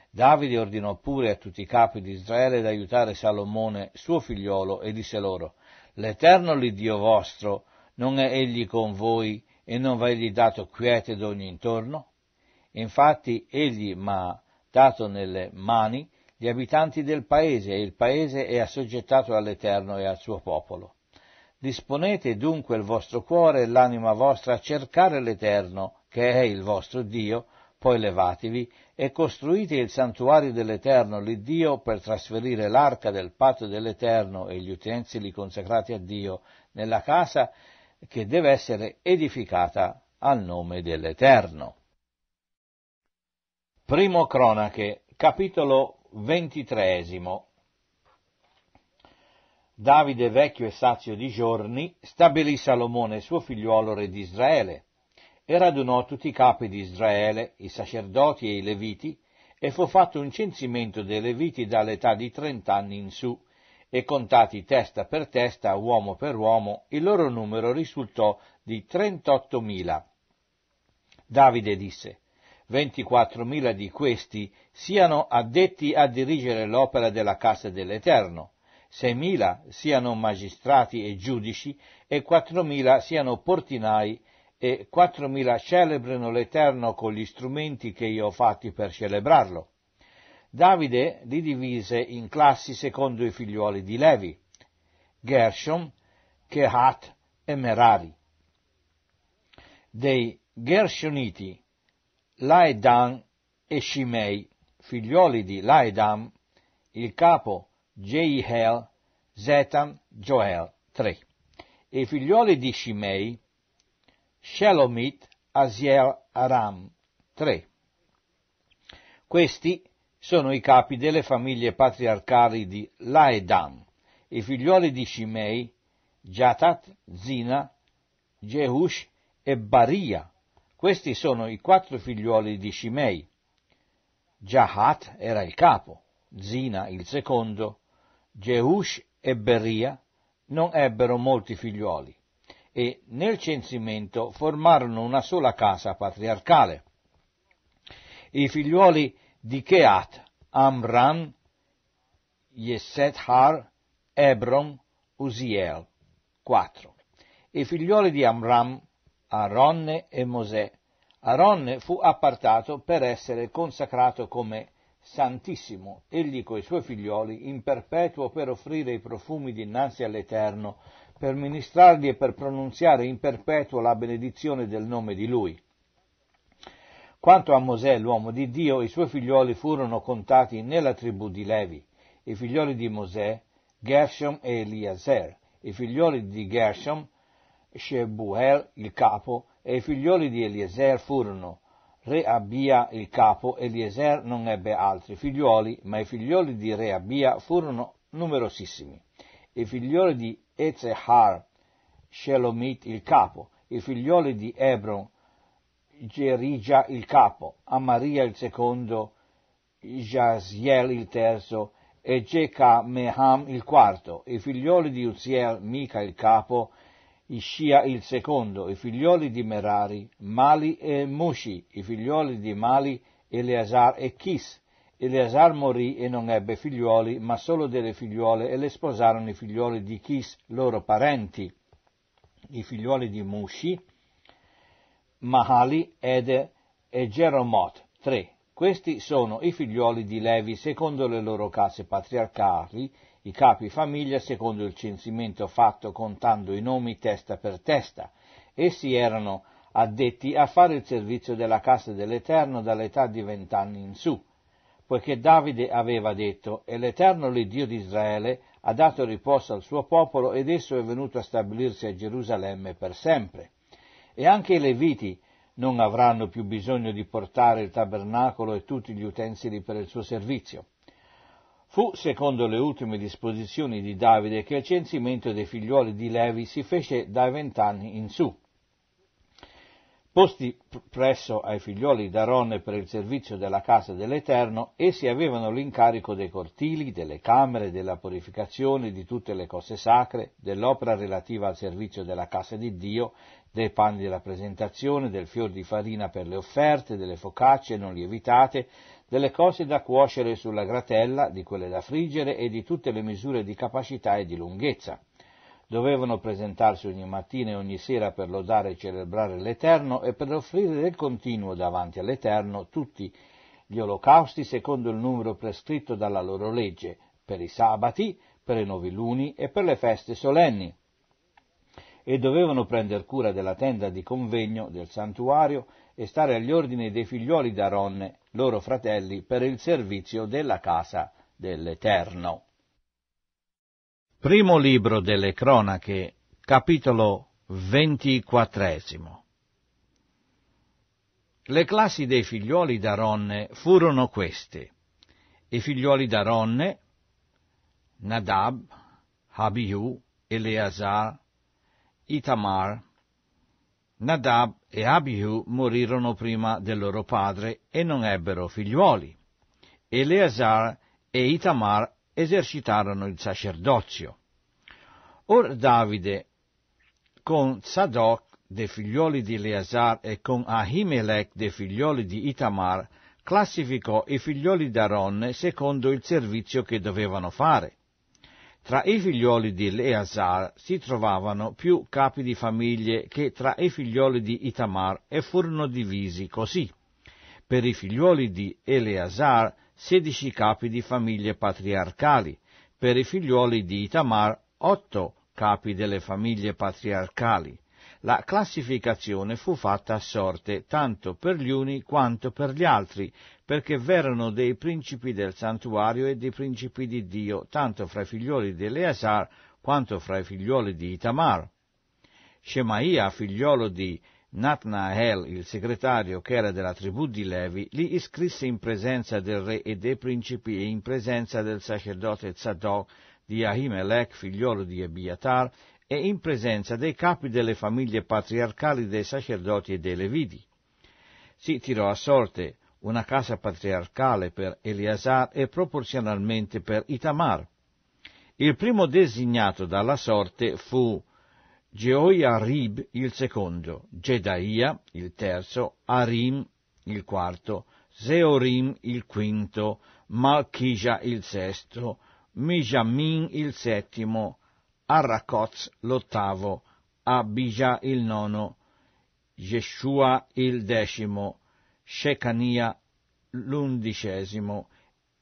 Davide ordinò pure a tutti i capi di Israele d'aiutare Salomone, suo figliolo, e disse loro, L'Eterno l'Iddio vostro, non è egli con voi e non egli dato quiete d'ogni intorno? Infatti egli m'ha dato nelle mani gli abitanti del paese e il paese è assoggettato all'Eterno e al suo popolo. Disponete dunque il vostro cuore e l'anima vostra a cercare l'Eterno, che è il vostro Dio, poi levatevi e costruite il santuario dell'Eterno, l'Iddio, per trasferire l'arca del patto dell'Eterno e gli utensili consacrati a Dio nella casa che deve essere edificata al nome dell'Eterno. Primo Cronache, capitolo ventitreesimo. Davide, vecchio e sazio di giorni, stabilì Salomone, suo figliuolo re di Israele, e radunò tutti i capi di Israele, i sacerdoti e i leviti, e fu fatto un censimento dei leviti dall'età di trent'anni in su, e contati testa per testa, uomo per uomo, il loro numero risultò di trentottomila. Davide disse, 24.000 di questi siano addetti a dirigere l'opera della casa dell'Eterno, 6.000 siano magistrati e giudici e 4.000 siano portinai e 4.000 celebrano l'Eterno con gli strumenti che io ho fatti per celebrarlo. Davide li divise in classi secondo i figliuoli di Levi, Gershom, Kehat e Merari. Dei Gershoniti Laedan e Shimei, figlioli di Laedam, il capo Jeiel, Zetam, Joel, 3. E i figlioli di Shimei, Shelomit, Asiel, Aram, 3. Questi sono i capi delle famiglie patriarcali di Laedam, i figlioli di Shimei, Jatat, Zina, Jehush e Baria, questi sono i quattro figliuoli di Shimei. Jahat era il capo, Zina il secondo, Jeush e Beria non ebbero molti figliuoli e nel censimento formarono una sola casa patriarcale. I figliuoli di Keat, Amram, Yesethar, Ebron, Uziel, quattro. I figlioli di Amram Aronne e Mosè. Aronne fu appartato per essere consacrato come Santissimo, egli coi suoi figlioli, in perpetuo per offrire i profumi dinanzi all'Eterno, per ministrargli e per pronunziare in perpetuo la benedizione del nome di Lui. Quanto a Mosè, l'uomo di Dio, i suoi figlioli furono contati nella tribù di Levi, i figlioli di Mosè, Gershom e Eliezer, i figlioli di Gershom, Shebuel il capo e i figlioli di Eliezer furono Re Abia il capo, Eliezer non ebbe altri figlioli, ma i figlioli di Re Abia furono numerosissimi. I figlioli di Ezehar, Shelomit il capo, i figlioli di Ebron, Gerigia il capo, Amaria il secondo, Jaziel il terzo e Jeca Meham il quarto, i figlioli di Uziel, Mica il capo, Iscia il secondo, i figlioli di Merari, Mali e Mushi, i figlioli di Mali, Eleazar e Chis. Eleazar morì e non ebbe figlioli, ma solo delle figliuole, e le sposarono i figlioli di Chis, loro parenti. I figlioli di Mushi, Mahali, Ede e Geromot, tre. Questi sono i figlioli di Levi, secondo le loro case patriarcali, i capi famiglia secondo il censimento fatto contando i nomi testa per testa. Essi erano addetti a fare il servizio della casa dell'Eterno dall'età di vent'anni in su, poiché Davide aveva detto, e l'Eterno l'Iddio di Israele ha dato riposo al suo popolo ed esso è venuto a stabilirsi a Gerusalemme per sempre. E anche i Leviti non avranno più bisogno di portare il tabernacolo e tutti gli utensili per il suo servizio Fu, secondo le ultime disposizioni di Davide, che il censimento dei figlioli di Levi si fece dai vent'anni in su. Posti presso ai figlioli d'Aronne per il servizio della casa dell'Eterno, essi avevano l'incarico dei cortili, delle camere, della purificazione di tutte le cose sacre, dell'opera relativa al servizio della casa di Dio, dei panni della presentazione, del fior di farina per le offerte, delle focacce non lievitate, delle cose da cuocere sulla gratella, di quelle da friggere e di tutte le misure di capacità e di lunghezza. Dovevano presentarsi ogni mattina e ogni sera per lodare e celebrare l'Eterno e per offrire del continuo davanti all'Eterno tutti gli olocausti secondo il numero prescritto dalla loro legge, per i sabati, per i noviluni e per le feste solenni. E dovevano prender cura della tenda di convegno, del santuario, e stare agli ordini dei figliuoli d'Aronne, loro fratelli, per il servizio della casa dell'Eterno. Primo libro delle cronache, capitolo ventiquattresimo. Le classi dei figliuoli d'Aronne furono queste. I figliuoli d'Aronne, Nadab, Abihu, Eleazar, Itamar, Nadab e Abihu morirono prima del loro padre e non ebbero figliuoli. Eleazar e Itamar esercitarono il sacerdozio. Or Davide, con Sadoc dei figlioli di Eleazar e con Ahimelech dei figlioli di Itamar, classificò i figlioli d'Aronne secondo il servizio che dovevano fare. Tra i figlioli di Eleazar si trovavano più capi di famiglie che tra i figlioli di Itamar e furono divisi così. Per i figlioli di Eleazar sedici capi di famiglie patriarcali, per i figlioli di Itamar otto capi delle famiglie patriarcali. La classificazione fu fatta a sorte tanto per gli uni quanto per gli altri, perché v'erano dei principi del santuario e dei principi di Dio, tanto fra i figlioli di Eleazar quanto fra i figlioli di Itamar. Shemaia, figliolo di Natnael, il segretario che era della tribù di Levi, li iscrisse in presenza del re e dei principi e in presenza del sacerdote Zadok di Ahimelech, figliolo di Ebiatar, e in presenza dei capi delle famiglie patriarcali dei sacerdoti e dei leviti. Si tirò a sorte una casa patriarcale per Eleazar e proporzionalmente per Itamar. Il primo designato dalla sorte fu Jehoiarib il secondo, Gedaia il terzo, Arim il quarto, Zeorim il quinto, Malchija il sesto, Mijamin il settimo, Arracoz l'ottavo, Abija il nono, Jeshua il decimo, Shecania l'undicesimo,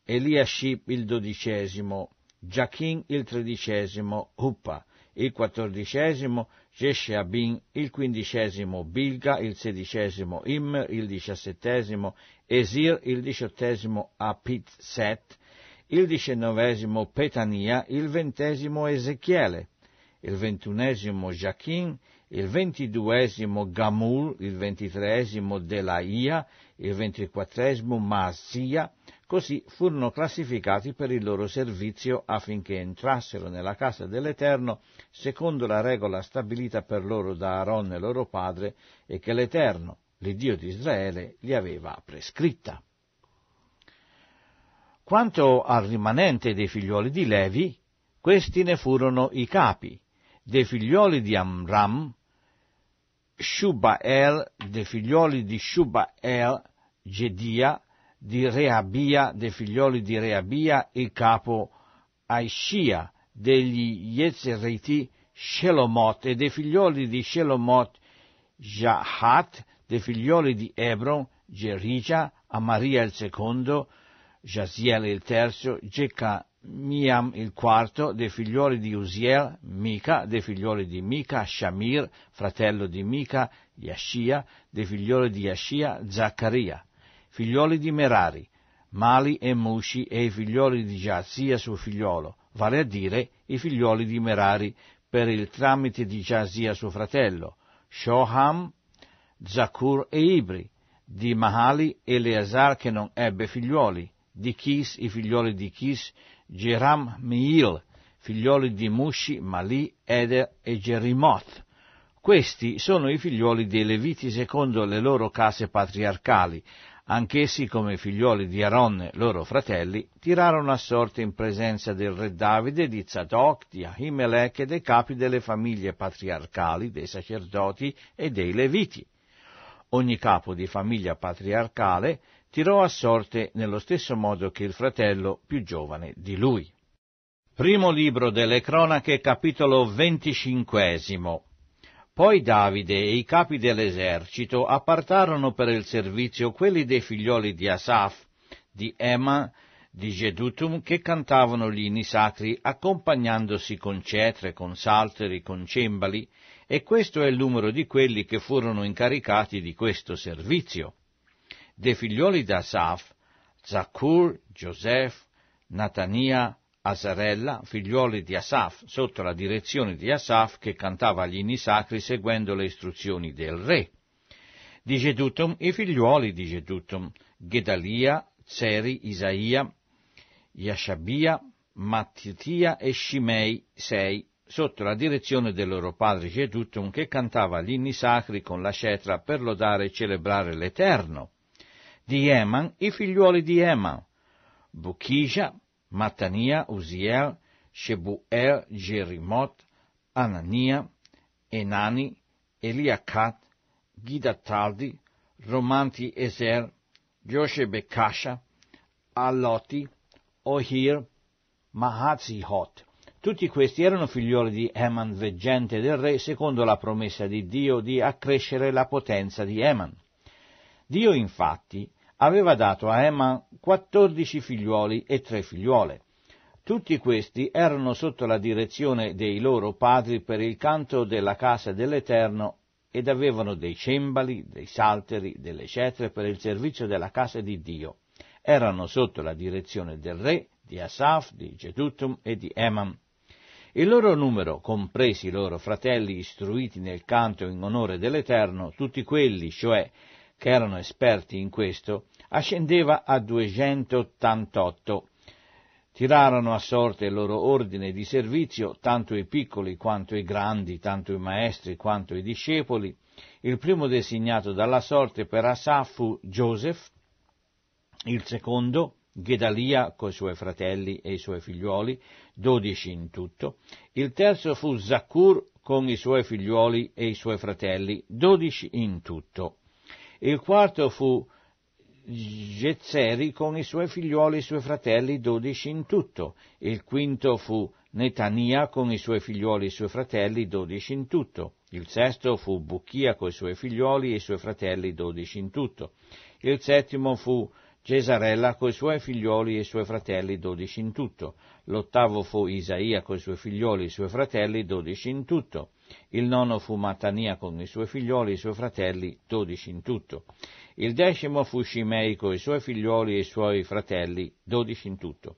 Eliashib il dodicesimo, Giachin il tredicesimo, Huppa il quattordicesimo, Jesheabin il quindicesimo, Bilga il sedicesimo, Immer il diciassettesimo, Esir il diciottesimo, Apit Set, il diciannovesimo Petania, il ventesimo Ezechiele, il ventunesimo Jachin, il ventiduesimo Gamul, il ventitreesimo Delaia, il ventiquattresimo Maasia, così furono classificati per il loro servizio affinché entrassero nella casa dell'Eterno secondo la regola stabilita per loro da Aaron e loro padre e che l'Eterno, l'Iddio di Israele, gli aveva prescritta. Quanto al rimanente dei figlioli di Levi, questi ne furono i capi, dei figlioli di Amram, Shubael, dei figlioli di Shubael, Gedia, di Reabia, dei figlioli di Reabia, il capo Aishia, degli Yezeriti, Shelomot, e dei figlioli di Shelomot, Jahat, dei figlioli di Ebron, Gerija, Amaria il secondo, Jasiel il terzo, Geca Miam il quarto, dei figlioli di Uziel, Mica, dei figlioli di Mica, Shamir, fratello di Mica, Yashia, dei figlioli di Yashia, Zaccaria, figlioli di Merari, Mali e Mushi e i figlioli di Giazia suo figliolo, vale a dire i figlioli di Merari, per il tramite di Giazia suo fratello, Shoham, Zakur e Ibri, di Mahali Eleazar che non ebbe figlioli, di Kis i figlioli di Kis, Geram Meil, figlioli di Mushi, Mali, Eder e Gerimoth. Questi sono i figlioli dei Leviti secondo le loro case patriarcali. Anch'essi, come figlioli di Aaron, loro fratelli, tirarono a sorte in presenza del re Davide, di Zadok, di Ahimelech e dei capi delle famiglie patriarcali, dei sacerdoti e dei Leviti. Ogni capo di famiglia patriarcale tirò a sorte nello stesso modo che il fratello più giovane di lui. Primo libro delle cronache, capitolo venticinquesimo. Poi Davide e i capi dell'esercito appartarono per il servizio quelli dei figlioli di Asaf, di Ema, di Gedutum, che cantavano gli inni sacri, accompagnandosi con cetre, con salteri, con cembali, e questo è il numero di quelli che furono incaricati di questo servizio dei figlioli di Asaf, Zaccur, Giuseppe, Natania, Azarella, figlioli di Asaf, sotto la direzione di Asaf che cantava gli inni sacri seguendo le istruzioni del re. Di Gedutum i figliuoli di Gedutum, Gedalia, Zeri, Isaia, Yashabia, Mattitia e Shimei, sei, sotto la direzione del loro padre Gedutum che cantava gli inni sacri con la cetra per lodare e celebrare l'Eterno di Eman i figliuoli di Eman, Buchisha, Matania, Uziel, Shebuel, Gerimot, Anania, Enani, Eliakat, Gidataldi, Romanti Ezer, Yoshebekasha, Alloti, Ohir, Mahazihot. Tutti questi erano figlioli di Eman, veggente del re, secondo la promessa di Dio di accrescere la potenza di Eman. Dio infatti aveva dato a Eman quattordici figliuoli e tre figliuole. Tutti questi erano sotto la direzione dei loro padri per il canto della casa dell'Eterno ed avevano dei cembali, dei salteri, delle cetre per il servizio della casa di Dio. Erano sotto la direzione del re, di Asaf, di Gedutum e di Eman. Il loro numero, compresi i loro fratelli istruiti nel canto in onore dell'Eterno, tutti quelli, cioè che erano esperti in questo, ascendeva a 288. Tirarono a sorte il loro ordine di servizio, tanto i piccoli quanto i grandi, tanto i maestri quanto i discepoli. Il primo designato dalla sorte per Asaf fu Joseph, il secondo Gedalia coi suoi fratelli e i suoi figliuoli, dodici in tutto. Il terzo fu Zaccur con i suoi figliuoli e i suoi fratelli, dodici in tutto. Il quarto fu Getzeri con i suoi figlioli e i suoi fratelli, dodici in tutto. Il quinto fu Netania con i suoi figlioli e i suoi fratelli, dodici in tutto. Il sesto fu Bucchia con i suoi figlioli e i suoi fratelli, dodici in tutto. Il settimo fu Cesarella coi suoi figlioli e i suoi fratelli, dodici in tutto. L'ottavo fu Isaia coi suoi figlioli e i suoi fratelli, dodici in tutto. Il nono fu Matania con i suoi figlioli e i suoi fratelli, dodici in tutto. Il decimo fu Scimei coi suoi figlioli e i suoi fratelli, dodici in tutto.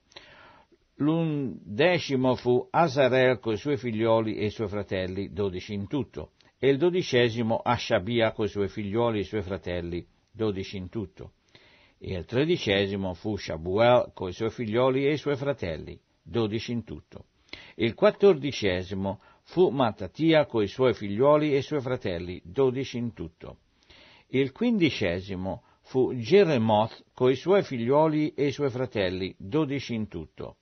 L'undecimo fu Azarel coi suoi figlioli e i suoi fratelli, dodici in tutto. E il dodicesimo Asciabia coi suoi figlioli e i suoi fratelli, dodici in tutto e il tredicesimo fu Shabuel con i suoi figlioli e i suoi fratelli, dodici in tutto. Il quattordicesimo fu Mattatia con i suoi figlioli e i suoi fratelli, dodici in tutto. Il quindicesimo fu Jeremoth i suoi figlioli e i suoi fratelli, dodici in tutto.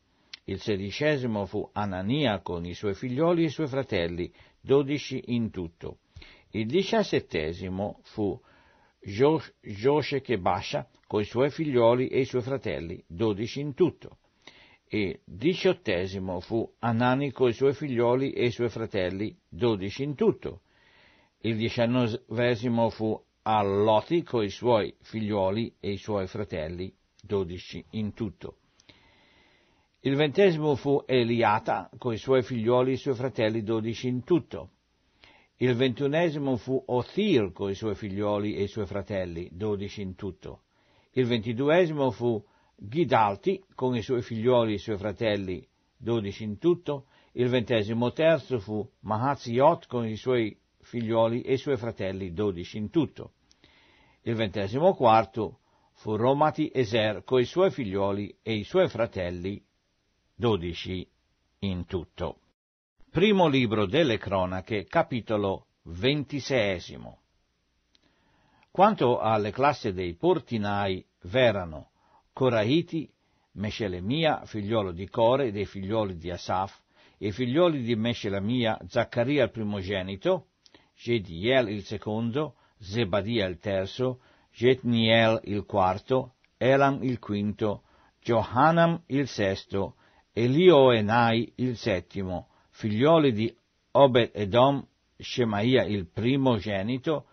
Il sedicesimo fu Anania con i suoi figlioli e i suoi fratelli, dodici in tutto. Il diciassettesimo fu Giosce che Bascia con i suoi figlioli e i suoi fratelli, dodici in tutto. E diciottesimo fu Anani con i suoi figlioli e i suoi fratelli, dodici in tutto. Il diciannovesimo fu Alloti con i suoi figlioli e i suoi fratelli, dodici in tutto. Il ventesimo fu Eliata con i suoi figlioli e i suoi fratelli, dodici in tutto. Il ventunesimo fu Othir con i suoi figlioli e i suoi fratelli, dodici in tutto. Il ventiduesimo fu Ghidalti con i suoi figlioli e i suoi fratelli, dodici in tutto. Il ventesimo terzo fu Mahaziot con i suoi figlioli e i suoi fratelli, dodici in tutto. Il ventesimo quarto fu Romati Eser coi suoi figlioli e i suoi fratelli, dodici in tutto. Primo libro delle cronache, capitolo ventiseiesimo. Quanto alle classi dei portinai, verano Coraiti, Mescelemia, figliolo di Core, dei figlioli di Asaf, e figlioli di Mescelemia, Zaccaria il primogenito, Gediel il secondo, Zebadia il terzo, Getniel il quarto, Elam il quinto, Johanam il sesto, Elioenai il settimo, figlioli di Obed Edom, Shemaia il primogenito,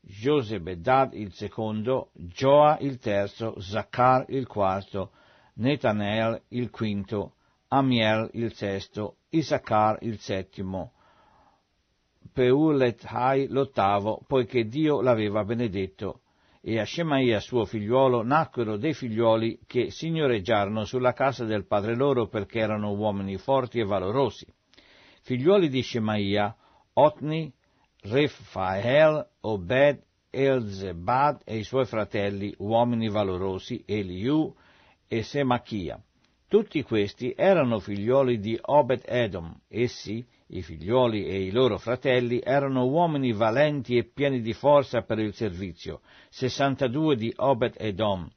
Josebedad il secondo, Joa il terzo, Zaccar il quarto, Netanel il quinto, Amiel il sesto, Isaccar il settimo, Peulethai l'ottavo, poiché Dio l'aveva benedetto. E a Shemaia suo figliuolo nacquero dei figliuoli che signoreggiarono sulla casa del padre loro perché erano uomini forti e valorosi figliuoli di Shemaia, Otni, Refael, Obed, Elzebad e i suoi fratelli, uomini valorosi, Eliu e Semachia. Tutti questi erano figliuoli di Obed Edom. Essi, i figliuoli e i loro fratelli, erano uomini valenti e pieni di forza per il servizio. 62 di Obed Edom.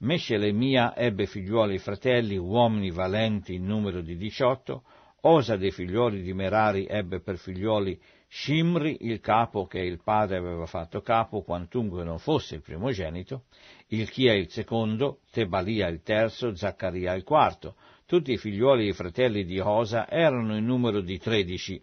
Mescelemia ebbe figliuoli e fratelli, uomini valenti in numero di 18, Osa dei figlioli di Merari ebbe per figlioli Shimri, il capo che il padre aveva fatto capo, quantunque non fosse il primogenito, Ilchia il secondo, Tebalia il terzo, Zaccaria il quarto. Tutti i figlioli e i fratelli di Osa erano in numero di tredici.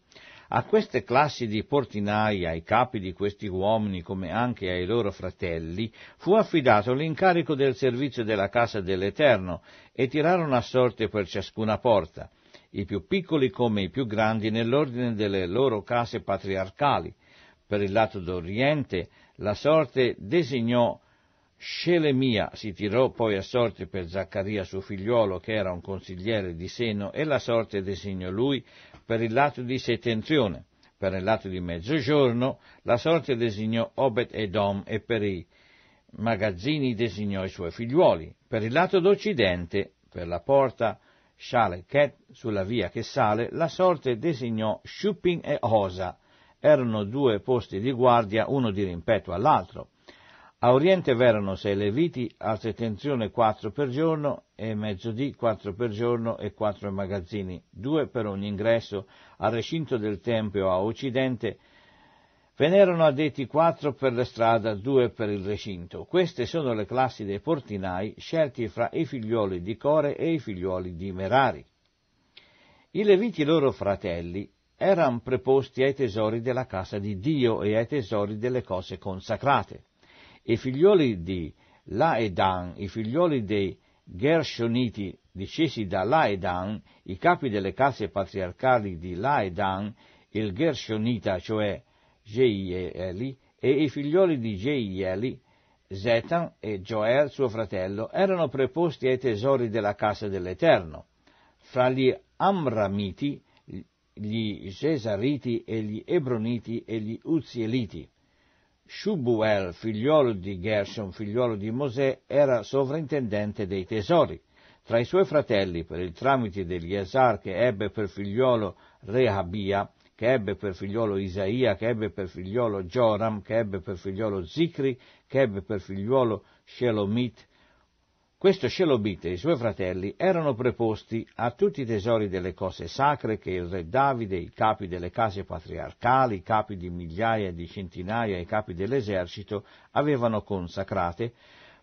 A queste classi di portinai, ai capi di questi uomini come anche ai loro fratelli, fu affidato l'incarico del servizio della casa dell'Eterno e tirarono a sorte per ciascuna porta i più piccoli come i più grandi nell'ordine delle loro case patriarcali. Per il lato d'Oriente la sorte designò Scelemia si tirò poi a sorte per Zaccaria suo figliuolo che era un consigliere di seno e la sorte designò lui per il lato di settentrione, per il lato di mezzogiorno la sorte designò Obed Edom e per i magazzini designò i suoi figliuoli, per il lato d'occidente, per la porta Shaleket, sulla via che sale, la sorte designò Shuppin e Osa. Erano due posti di guardia, uno di rimpetto all'altro. A oriente v'erano sei leviti, a detenzione quattro per giorno e mezzodì quattro per giorno e quattro magazzini, due per ogni ingresso, al recinto del Tempio a occidente Ve n'erano addetti quattro per la strada, due per il recinto. Queste sono le classi dei portinai scelti fra i figlioli di Core e i figlioli di Merari. I Leviti loro fratelli erano preposti ai tesori della casa di Dio e ai tesori delle cose consacrate. I figlioli di Laedan, i figlioli dei Gershoniti, discesi da Laedan, i capi delle case patriarcali di Laedan, il Gershonita, cioè Jeieli e i figlioli di Jeieli, Zetan e Joel suo fratello, erano preposti ai tesori della casa dell'Eterno. Fra gli Amramiti, gli Cesariti e gli Ebroniti e gli Uzieliti. Shubuel, figliolo di Gershon, figliolo di Mosè, era sovrintendente dei tesori. Tra i suoi fratelli, per il tramite degli Esar che ebbe per figliolo Rehabia, che ebbe per figliolo Isaia, che ebbe per figliolo Joram, che ebbe per figliolo Zicri, che ebbe per figliolo Shelomit. Questo Shelomit e i suoi fratelli erano preposti a tutti i tesori delle cose sacre che il re Davide, i capi delle case patriarcali, i capi di migliaia e di centinaia, i capi dell'esercito avevano consacrate,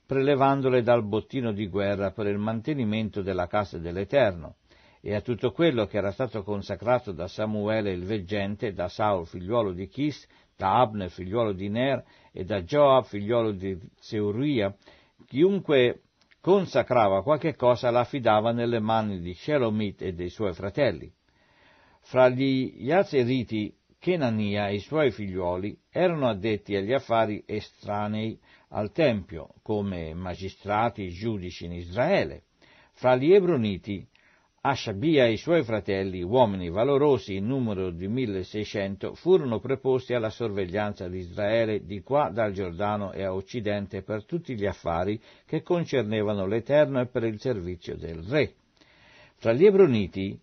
prelevandole dal bottino di guerra per il mantenimento della casa dell'Eterno e a tutto quello che era stato consacrato da Samuele il veggente, da Saul figliuolo di Chis, da Abner figliuolo di Ner e da Joab figliuolo di Zeuria, chiunque consacrava qualche cosa la affidava nelle mani di Shelomit e dei suoi fratelli. Fra gli Yazeriti, Chenania e i suoi figliuoli erano addetti agli affari estranei al Tempio, come magistrati e giudici in Israele. Fra gli Ebroniti Ashabia e i suoi fratelli, uomini valorosi in numero di 1600, furono preposti alla sorveglianza di Israele di qua dal Giordano e a Occidente per tutti gli affari che concernevano l'Eterno e per il servizio del Re. Fra gli Ebroniti,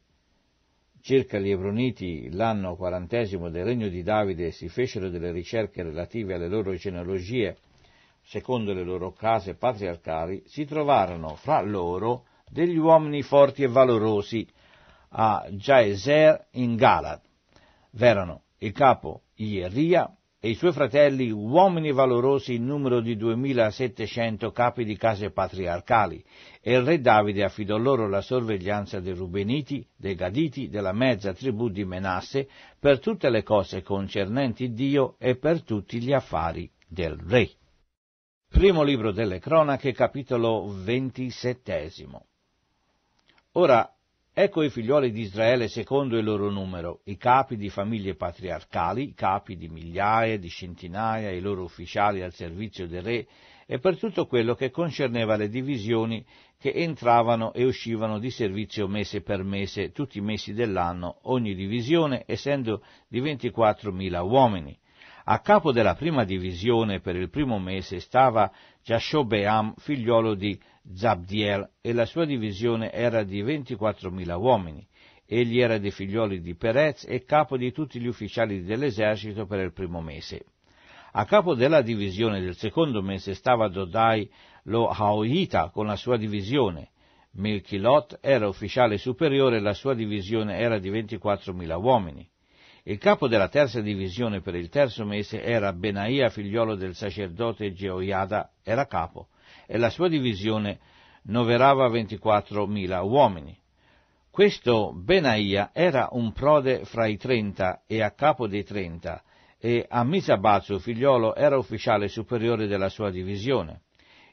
circa gli Ebroniti l'anno quarantesimo del regno di Davide, si fecero delle ricerche relative alle loro genealogie, secondo le loro case patriarcali, si trovarono fra loro degli uomini forti e valorosi a Jaezer in Galad. V'erano il capo Ieria e i suoi fratelli uomini valorosi in numero di 2700 capi di case patriarcali e il re Davide affidò loro la sorveglianza dei Rubeniti, dei Gaditi, della mezza tribù di Menasse per tutte le cose concernenti Dio e per tutti gli affari del re. Primo libro delle cronache, capitolo ventisettesimo. Ora, ecco i figlioli di Israele secondo il loro numero, i capi di famiglie patriarcali, i capi di migliaia, di centinaia, i loro ufficiali al servizio del re e per tutto quello che concerneva le divisioni che entravano e uscivano di servizio mese per mese, tutti i mesi dell'anno, ogni divisione essendo di 24.000 uomini. A capo della prima divisione per il primo mese stava Jashobeam, figliolo di Zabdiel e la sua divisione era di 24.000 uomini. Egli era dei figlioli di Perez e capo di tutti gli ufficiali dell'esercito per il primo mese. A capo della divisione del secondo mese stava Dodai lo Haoita con la sua divisione. Milchilot era ufficiale superiore e la sua divisione era di 24.000 uomini. Il capo della terza divisione per il terzo mese era Benaia, figliolo del sacerdote Geoiada, era capo e la sua divisione noverava 24.000 uomini. Questo Benaia era un prode fra i trenta e a capo dei trenta, e Amisabazu, figliolo, era ufficiale superiore della sua divisione.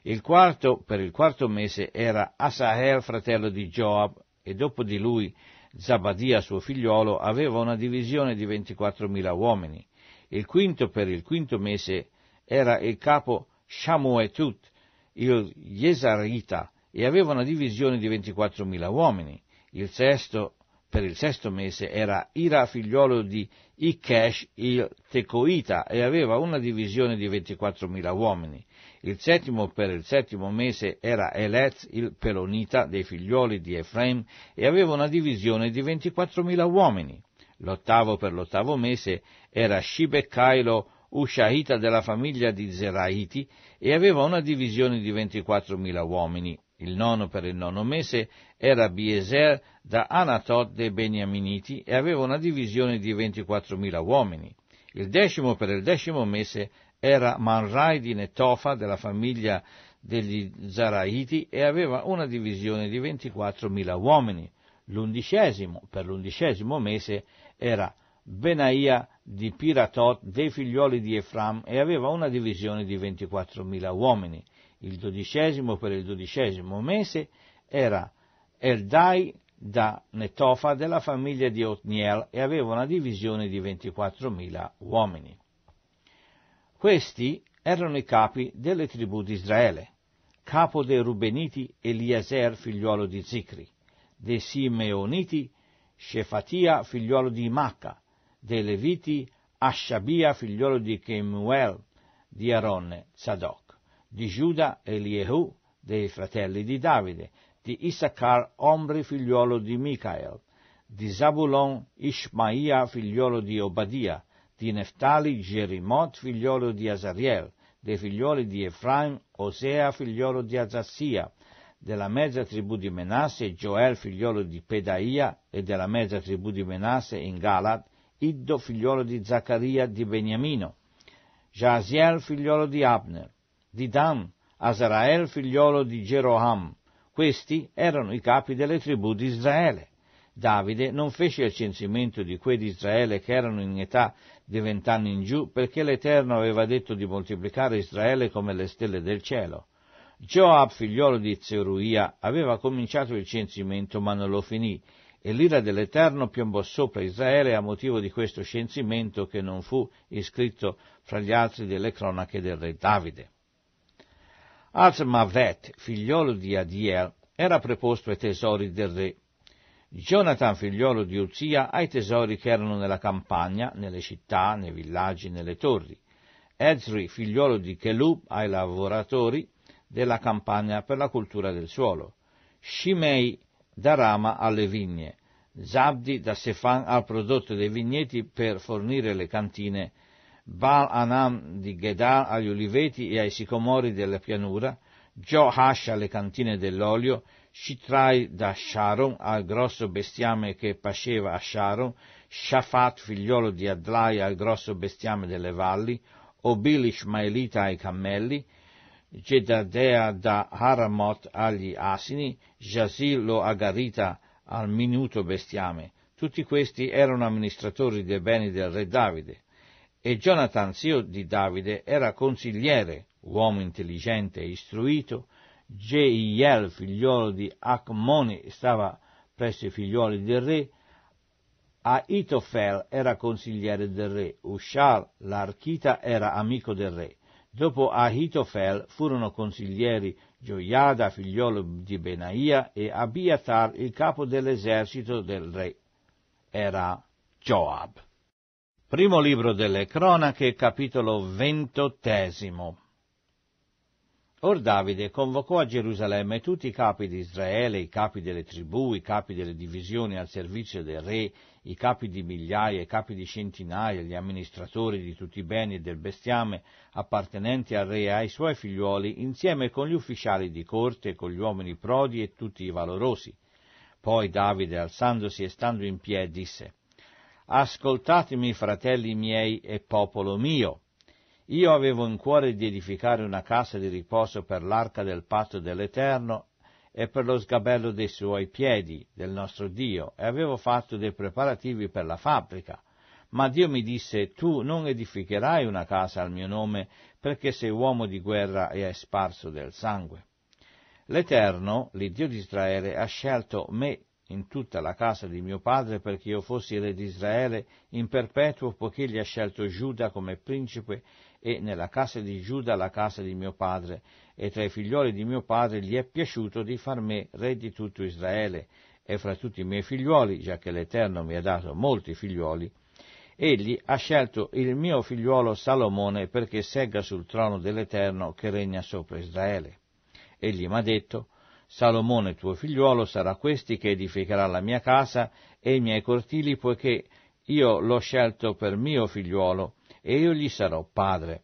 Il quarto, per il quarto mese, era Asahel, fratello di Joab, e dopo di lui Zabadia, suo figliolo, aveva una divisione di 24.000 uomini. Il quinto, per il quinto mese, era il capo Shamuetut, il Jesarita, e aveva una divisione di 24.000 uomini. Il sesto, per il sesto mese era Ira, figliolo di Ikesh, il Tecoita, e aveva una divisione di 24.000 uomini. Il settimo per il settimo mese era Elez, il Pelonita, dei figlioli di Efraim, e aveva una divisione di 24.000 uomini. L'ottavo per l'ottavo mese era Shibecailo, usciaita della famiglia di Zeraiti e aveva una divisione di 24.000 uomini. Il nono per il nono mese era Bieser da Anatot dei Beniaminiti e aveva una divisione di 24.000 uomini. Il decimo per il decimo mese era Manrai di Netofa della famiglia degli Zaraiti e aveva una divisione di 24.000 uomini. L'undicesimo per l'undicesimo mese era Benaia di Piratot dei figlioli di Efram e aveva una divisione di 24.000 uomini. Il dodicesimo per il dodicesimo mese era Eldai da Netofa della famiglia di Otniel e aveva una divisione di 24.000 uomini. Questi erano i capi delle tribù di Israele, capo dei Rubeniti Eliezer figliuolo di Zicri, dei Simeoniti Shefatia figliuolo di Macca, dei Leviti Ashabia, figliolo di Chemuel di Aronne Zadok, di Giuda Eliehu dei fratelli di Davide, di Issachar Omri figliolo di Micael, di Zabulon Ishmaia figliolo di Obadia, di Neftali Gerimot figliolo di Azariel, dei figlioli di Efraim Osea figliolo di Azassia, della mezza tribù di Menasse Joel figliolo di Pedaia e della mezza tribù di Menasse in Galad Iddo figliolo di Zaccaria di Beniamino, Jasiel figliolo di Abner, di Dan, Azrael figliolo di Geroham. Questi erano i capi delle tribù di Israele. Davide non fece il censimento di quei di Israele che erano in età di vent'anni in giù, perché l'Eterno aveva detto di moltiplicare Israele come le stelle del cielo. Joab, figliolo di Zeruia, aveva cominciato il censimento ma non lo finì, e l'ira dell'Eterno piombò sopra Israele a motivo di questo scenzimento che non fu iscritto fra gli altri delle cronache del re Davide. Azmavet, figliolo di Adiel, era preposto ai tesori del re. Jonathan, figliolo di Uzia, ai tesori che erano nella campagna, nelle città, nei villaggi, nelle torri. Ezri, figliolo di Chelub, ai lavoratori della campagna per la cultura del suolo. Shimei, da Rama alle vigne. Zabdi da Sefan al prodotto dei vigneti per fornire le cantine, Baal Anam di Gedal agli oliveti e ai sicomori della pianura, Johash alle cantine dell'olio, Shitrai da Sharon al grosso bestiame che pasceva a Sharon, Shafat figliolo di Adlai al grosso bestiame delle valli, Obil Ishmaelita ai cammelli, Gedadea da Haramot agli asini, Jasil lo agarita al minuto bestiame. Tutti questi erano amministratori dei beni del re Davide. E Jonathan, zio di Davide, era consigliere, uomo intelligente e istruito. Jeiel, figliolo di Acmoni, stava presso i figlioli del re. Aitofel era consigliere del re. Ushal, l'archita, era amico del re. Dopo Ahitofel furono consiglieri Gioiada, figliolo di Benaia, e Abiatar, il capo dell'esercito del re. Era Joab. Primo libro delle cronache, capitolo ventottesimo. Or Davide convocò a Gerusalemme tutti i capi di Israele, i capi delle tribù, i capi delle divisioni al servizio del re, i capi di migliaia, i capi di centinaia, gli amministratori di tutti i beni e del bestiame appartenenti al re e ai suoi figliuoli, insieme con gli ufficiali di corte, con gli uomini prodi e tutti i valorosi. Poi Davide, alzandosi e stando in piedi, disse, Ascoltatemi, fratelli miei e popolo mio. Io avevo in cuore di edificare una casa di riposo per l'arca del patto dell'Eterno e per lo sgabello dei suoi piedi, del nostro Dio, e avevo fatto dei preparativi per la fabbrica. Ma Dio mi disse, tu non edificherai una casa al mio nome, perché sei uomo di guerra e hai sparso del sangue. L'Eterno, l'Iddio di Israele, ha scelto me in tutta la casa di mio padre perché io fossi re di Israele in perpetuo, poiché gli ha scelto Giuda come principe e nella casa di Giuda la casa di mio padre, e tra i figlioli di mio padre gli è piaciuto di far me re di tutto Israele, e fra tutti i miei figlioli, già che l'Eterno mi ha dato molti figlioli, egli ha scelto il mio figliuolo Salomone perché segga sul trono dell'Eterno che regna sopra Israele. Egli mi ha detto, Salomone tuo figliuolo sarà questi che edificherà la mia casa e i miei cortili, poiché io l'ho scelto per mio figliuolo, e io gli sarò padre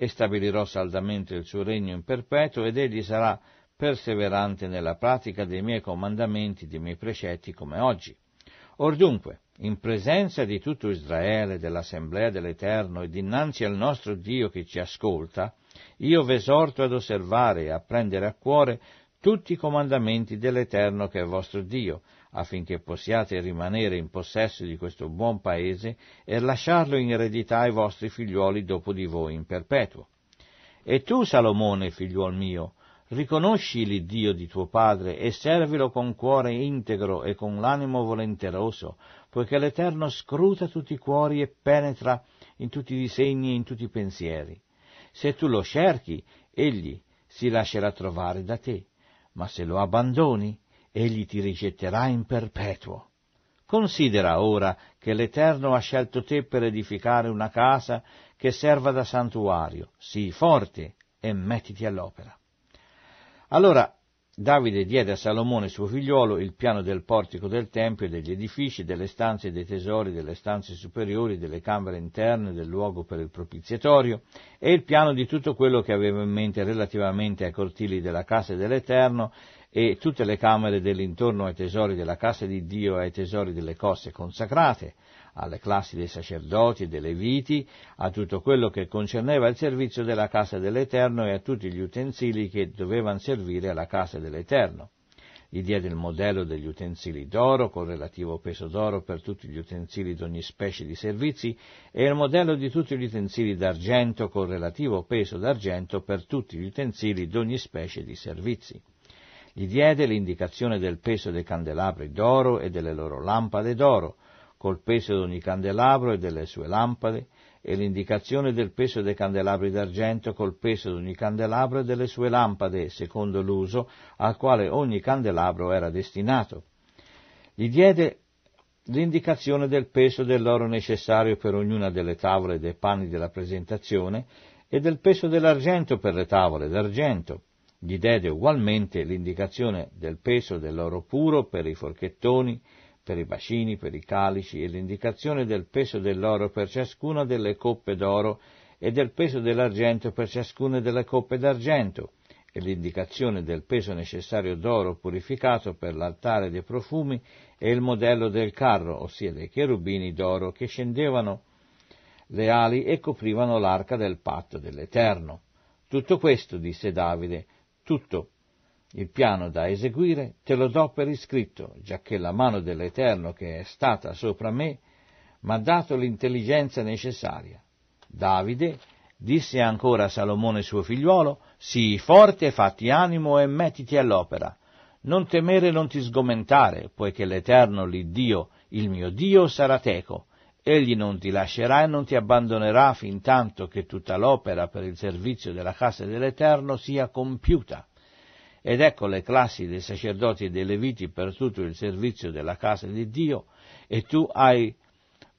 e stabilirò saldamente il suo regno in perpetuo ed egli sarà perseverante nella pratica dei miei comandamenti, dei miei precetti come oggi. Or dunque, in presenza di tutto Israele, dell'assemblea dell'Eterno e dinanzi al nostro Dio che ci ascolta, io v'esorto ad osservare e a prendere a cuore tutti i comandamenti dell'Eterno che è vostro Dio, affinché possiate rimanere in possesso di questo buon paese e lasciarlo in eredità ai vostri figliuoli dopo di voi in perpetuo. E tu, Salomone, figliuol mio, riconosci l'Iddio di tuo padre e servilo con cuore integro e con l'animo volenteroso, poiché l'Eterno scruta tutti i cuori e penetra in tutti i disegni e in tutti i pensieri. Se tu lo cerchi, egli si lascerà trovare da te, ma se lo abbandoni, egli ti rigetterà in perpetuo. Considera ora che l'Eterno ha scelto te per edificare una casa che serva da santuario, sii forte e mettiti all'opera. Allora Davide diede a Salomone suo figliuolo il piano del portico del Tempio e degli edifici, delle stanze dei tesori, delle stanze superiori, delle camere interne, del luogo per il propiziatorio e il piano di tutto quello che aveva in mente relativamente ai cortili della casa dell'Eterno e tutte le camere dell'intorno ai tesori della casa di Dio e ai tesori delle cose consacrate, alle classi dei sacerdoti e dei leviti, a tutto quello che concerneva il servizio della casa dell'Eterno e a tutti gli utensili che dovevano servire alla casa dell'Eterno. Gli diede il modello degli utensili d'oro, con relativo peso d'oro per tutti gli utensili d'ogni specie di servizi, e il modello di tutti gli utensili d'argento, con relativo peso d'argento per tutti gli utensili d'ogni specie di servizi. Gli diede l'indicazione del peso dei candelabri d'oro e delle loro lampade d'oro, col peso di ogni candelabro e delle sue lampade, e l'indicazione del peso dei candelabri d'argento col peso di ogni candelabro e delle sue lampade, secondo l'uso al quale ogni candelabro era destinato. Gli diede l'indicazione del peso dell'oro necessario per ognuna delle tavole dei panni della presentazione e del peso dell'argento per le tavole d'argento gli diede ugualmente l'indicazione del peso dell'oro puro per i forchettoni, per i bacini, per i calici e l'indicazione del peso dell'oro per ciascuna delle coppe d'oro e del peso dell'argento per ciascuna delle coppe d'argento e l'indicazione del peso necessario d'oro purificato per l'altare dei profumi e il modello del carro, ossia dei cherubini d'oro che scendevano le ali e coprivano l'arca del patto dell'Eterno. Tutto questo, disse Davide, tutto. Il piano da eseguire te lo do per iscritto, giacché la mano dell'Eterno che è stata sopra me mi ha dato l'intelligenza necessaria. Davide disse ancora a Salomone suo figliuolo, sii forte, fatti animo e mettiti all'opera. Non temere, non ti sgomentare, poiché l'Eterno, l'Iddio, il mio Dio, sarà teco, Egli non ti lascerà e non ti abbandonerà fin tanto che tutta l'opera per il servizio della casa dell'Eterno sia compiuta. Ed ecco le classi dei sacerdoti e dei leviti per tutto il servizio della casa di Dio, e tu hai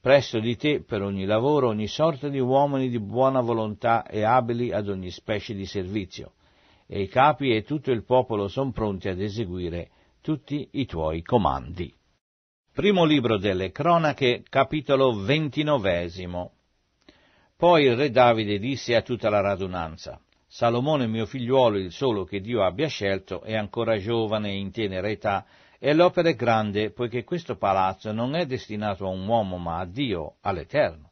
presso di te per ogni lavoro ogni sorta di uomini di buona volontà e abili ad ogni specie di servizio, e i capi e tutto il popolo sono pronti ad eseguire tutti i tuoi comandi. Primo libro delle cronache, capitolo ventinovesimo. Poi il re Davide disse a tutta la radunanza, Salomone mio figliuolo, il solo che Dio abbia scelto, è ancora giovane e in tenera età, e l'opera è grande, poiché questo palazzo non è destinato a un uomo, ma a Dio, all'Eterno.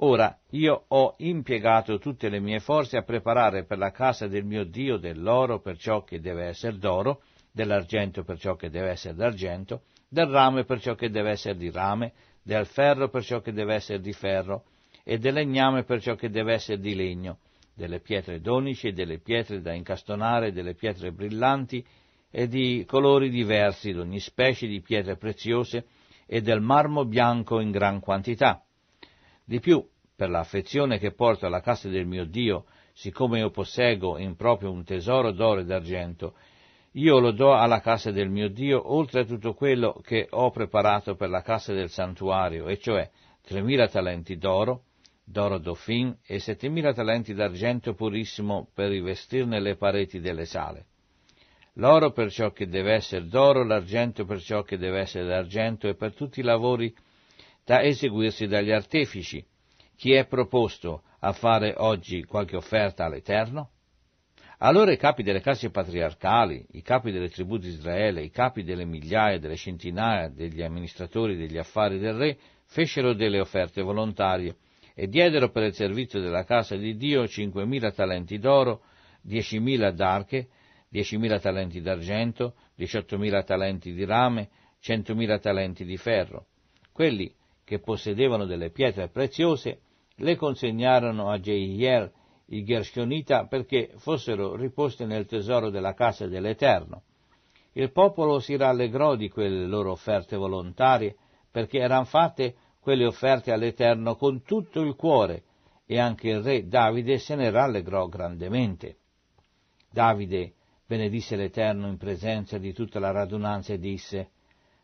Ora io ho impiegato tutte le mie forze a preparare per la casa del mio Dio dell'oro per ciò che deve essere d'oro, dell'argento per ciò che deve essere d'argento, del rame per ciò che deve essere di rame, del ferro per ciò che deve essere di ferro, e del legname per ciò che deve essere di legno, delle pietre donici e delle pietre da incastonare, delle pietre brillanti e di colori diversi, d'ogni specie di pietre preziose e del marmo bianco in gran quantità. Di più, per l'affezione che porto alla casa del mio Dio, siccome io possego in proprio un tesoro d'oro e d'argento, io lo do alla casa del mio Dio, oltre a tutto quello che ho preparato per la casa del santuario, e cioè 3.000 talenti d'oro, d'oro d'Ofin e 7.000 talenti d'argento purissimo per rivestirne le pareti delle sale. L'oro per ciò che deve essere d'oro, l'argento per ciò che deve essere d'argento e per tutti i lavori da eseguirsi dagli artefici. Chi è proposto a fare oggi qualche offerta all'Eterno? Allora i capi delle classi patriarcali, i capi delle tribù di Israele, i capi delle migliaia, delle centinaia degli amministratori degli affari del re fecero delle offerte volontarie e diedero per il servizio della casa di Dio 5.000 talenti d'oro, 10.000 d'arche, 10.000 talenti d'argento, 18.000 talenti di rame, 100.000 talenti di ferro. Quelli che possedevano delle pietre preziose le consegnarono a Jehiel, i Gershonita perché fossero riposte nel tesoro della casa dell'Eterno. Il popolo si rallegrò di quelle loro offerte volontarie perché erano fatte quelle offerte all'Eterno con tutto il cuore e anche il re Davide se ne rallegrò grandemente. Davide benedisse l'Eterno in presenza di tutta la radunanza e disse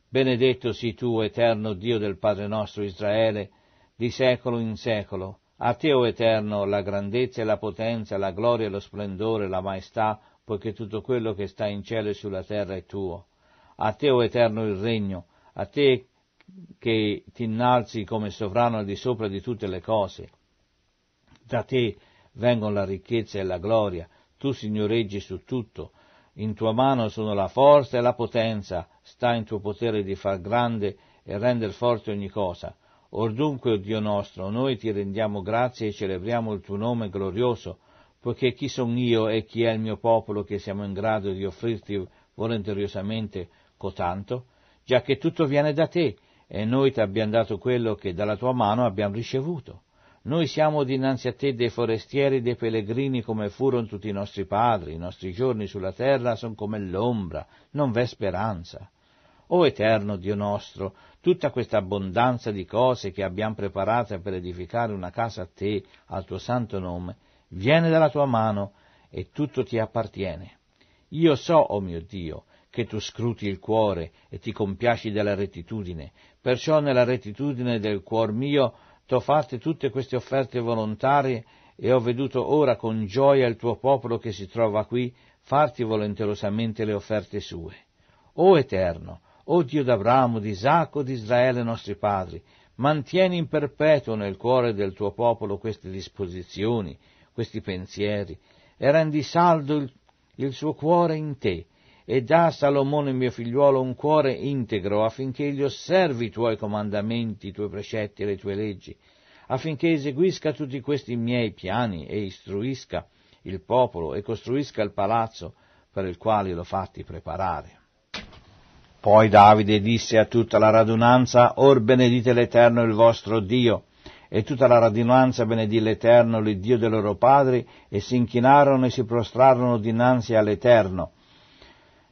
Benedetto sii tu, Eterno Dio del Padre nostro Israele, di secolo in secolo a te, o Eterno, la grandezza e la potenza, la gloria e lo splendore, la maestà, poiché tutto quello che sta in cielo e sulla terra è tuo. A te, o Eterno, il regno, a te che ti innalzi come sovrano al di sopra di tutte le cose. Da te vengono la ricchezza e la gloria, tu signoreggi su tutto. In tua mano sono la forza e la potenza, sta in tuo potere di far grande e render forte ogni cosa. Or dunque, Dio nostro, noi ti rendiamo grazie e celebriamo il tuo nome glorioso, poiché chi son io e chi è il mio popolo che siamo in grado di offrirti volenteriosamente cotanto, già che tutto viene da te, e noi ti abbiamo dato quello che dalla tua mano abbiamo ricevuto. Noi siamo dinanzi a te dei forestieri, dei pellegrini, come furono tutti i nostri padri, i nostri giorni sulla terra sono come l'ombra, non v'è speranza. O eterno Dio nostro, tutta questa abbondanza di cose che abbiamo preparate per edificare una casa a te, al tuo santo nome, viene dalla tua mano e tutto ti appartiene. Io so, o oh mio Dio, che tu scruti il cuore e ti compiaci della rettitudine, perciò nella rettitudine del cuor mio t'ho fatte tutte queste offerte volontarie e ho veduto ora con gioia il tuo popolo che si trova qui farti volenterosamente le offerte sue. O Eterno, o Dio d'Abramo, di Isacco, di Israele, nostri padri, mantieni in perpetuo nel cuore del tuo popolo queste disposizioni, questi pensieri, e rendi saldo il, il suo cuore in te, e dà a Salomone mio figliuolo un cuore integro affinché egli osservi i tuoi comandamenti, i tuoi precetti e le tue leggi, affinché eseguisca tutti questi miei piani e istruisca il popolo e costruisca il palazzo per il quale l'ho fatti preparare. Poi Davide disse a tutta la radunanza, Or benedite l'Eterno il vostro Dio. E tutta la radunanza benedì l'Eterno, il Dio dei loro padri, e si inchinarono e si prostrarono dinanzi all'Eterno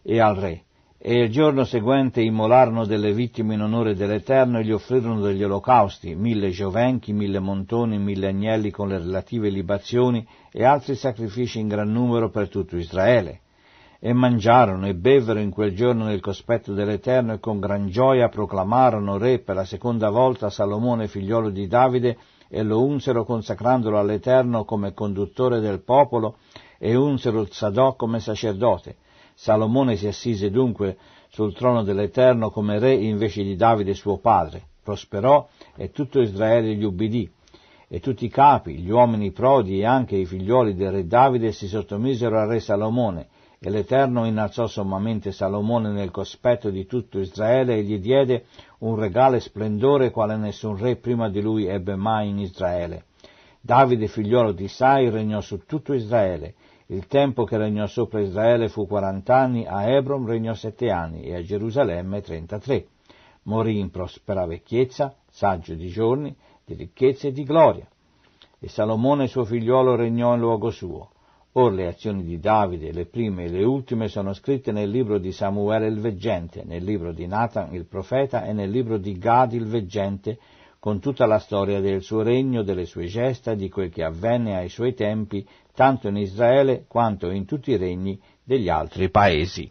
e al Re. E il giorno seguente immolarono delle vittime in onore dell'Eterno e gli offrirono degli olocausti, mille giovenchi, mille montoni, mille agnelli con le relative libazioni e altri sacrifici in gran numero per tutto Israele. E mangiarono e bevvero in quel giorno nel cospetto dell'Eterno e con gran gioia proclamarono re per la seconda volta Salomone figliolo di Davide e lo unsero consacrandolo all'Eterno come conduttore del popolo e unsero Zadò come sacerdote. Salomone si assise dunque sul trono dell'Eterno come re invece di Davide suo padre. Prosperò e tutto Israele gli ubbidì. E tutti i capi, gli uomini prodi e anche i figlioli del re Davide si sottomisero al re Salomone e l'Eterno innalzò sommamente Salomone nel cospetto di tutto Israele e gli diede un regale splendore quale nessun re prima di lui ebbe mai in Israele. Davide, figliolo di Sai, regnò su tutto Israele. Il tempo che regnò sopra Israele fu quarant'anni, a Hebron regnò sette anni e a Gerusalemme trentatré. Morì in prospera vecchiezza, saggio di giorni, di ricchezze e di gloria. E Salomone suo figliolo regnò in luogo suo. Or le azioni di Davide, le prime e le ultime, sono scritte nel libro di Samuele il Veggente, nel libro di Nathan il profeta e nel libro di Gad il Veggente, con tutta la storia del suo regno, delle sue gesta, di quel che avvenne ai suoi tempi, tanto in Israele quanto in tutti i regni degli altri paesi.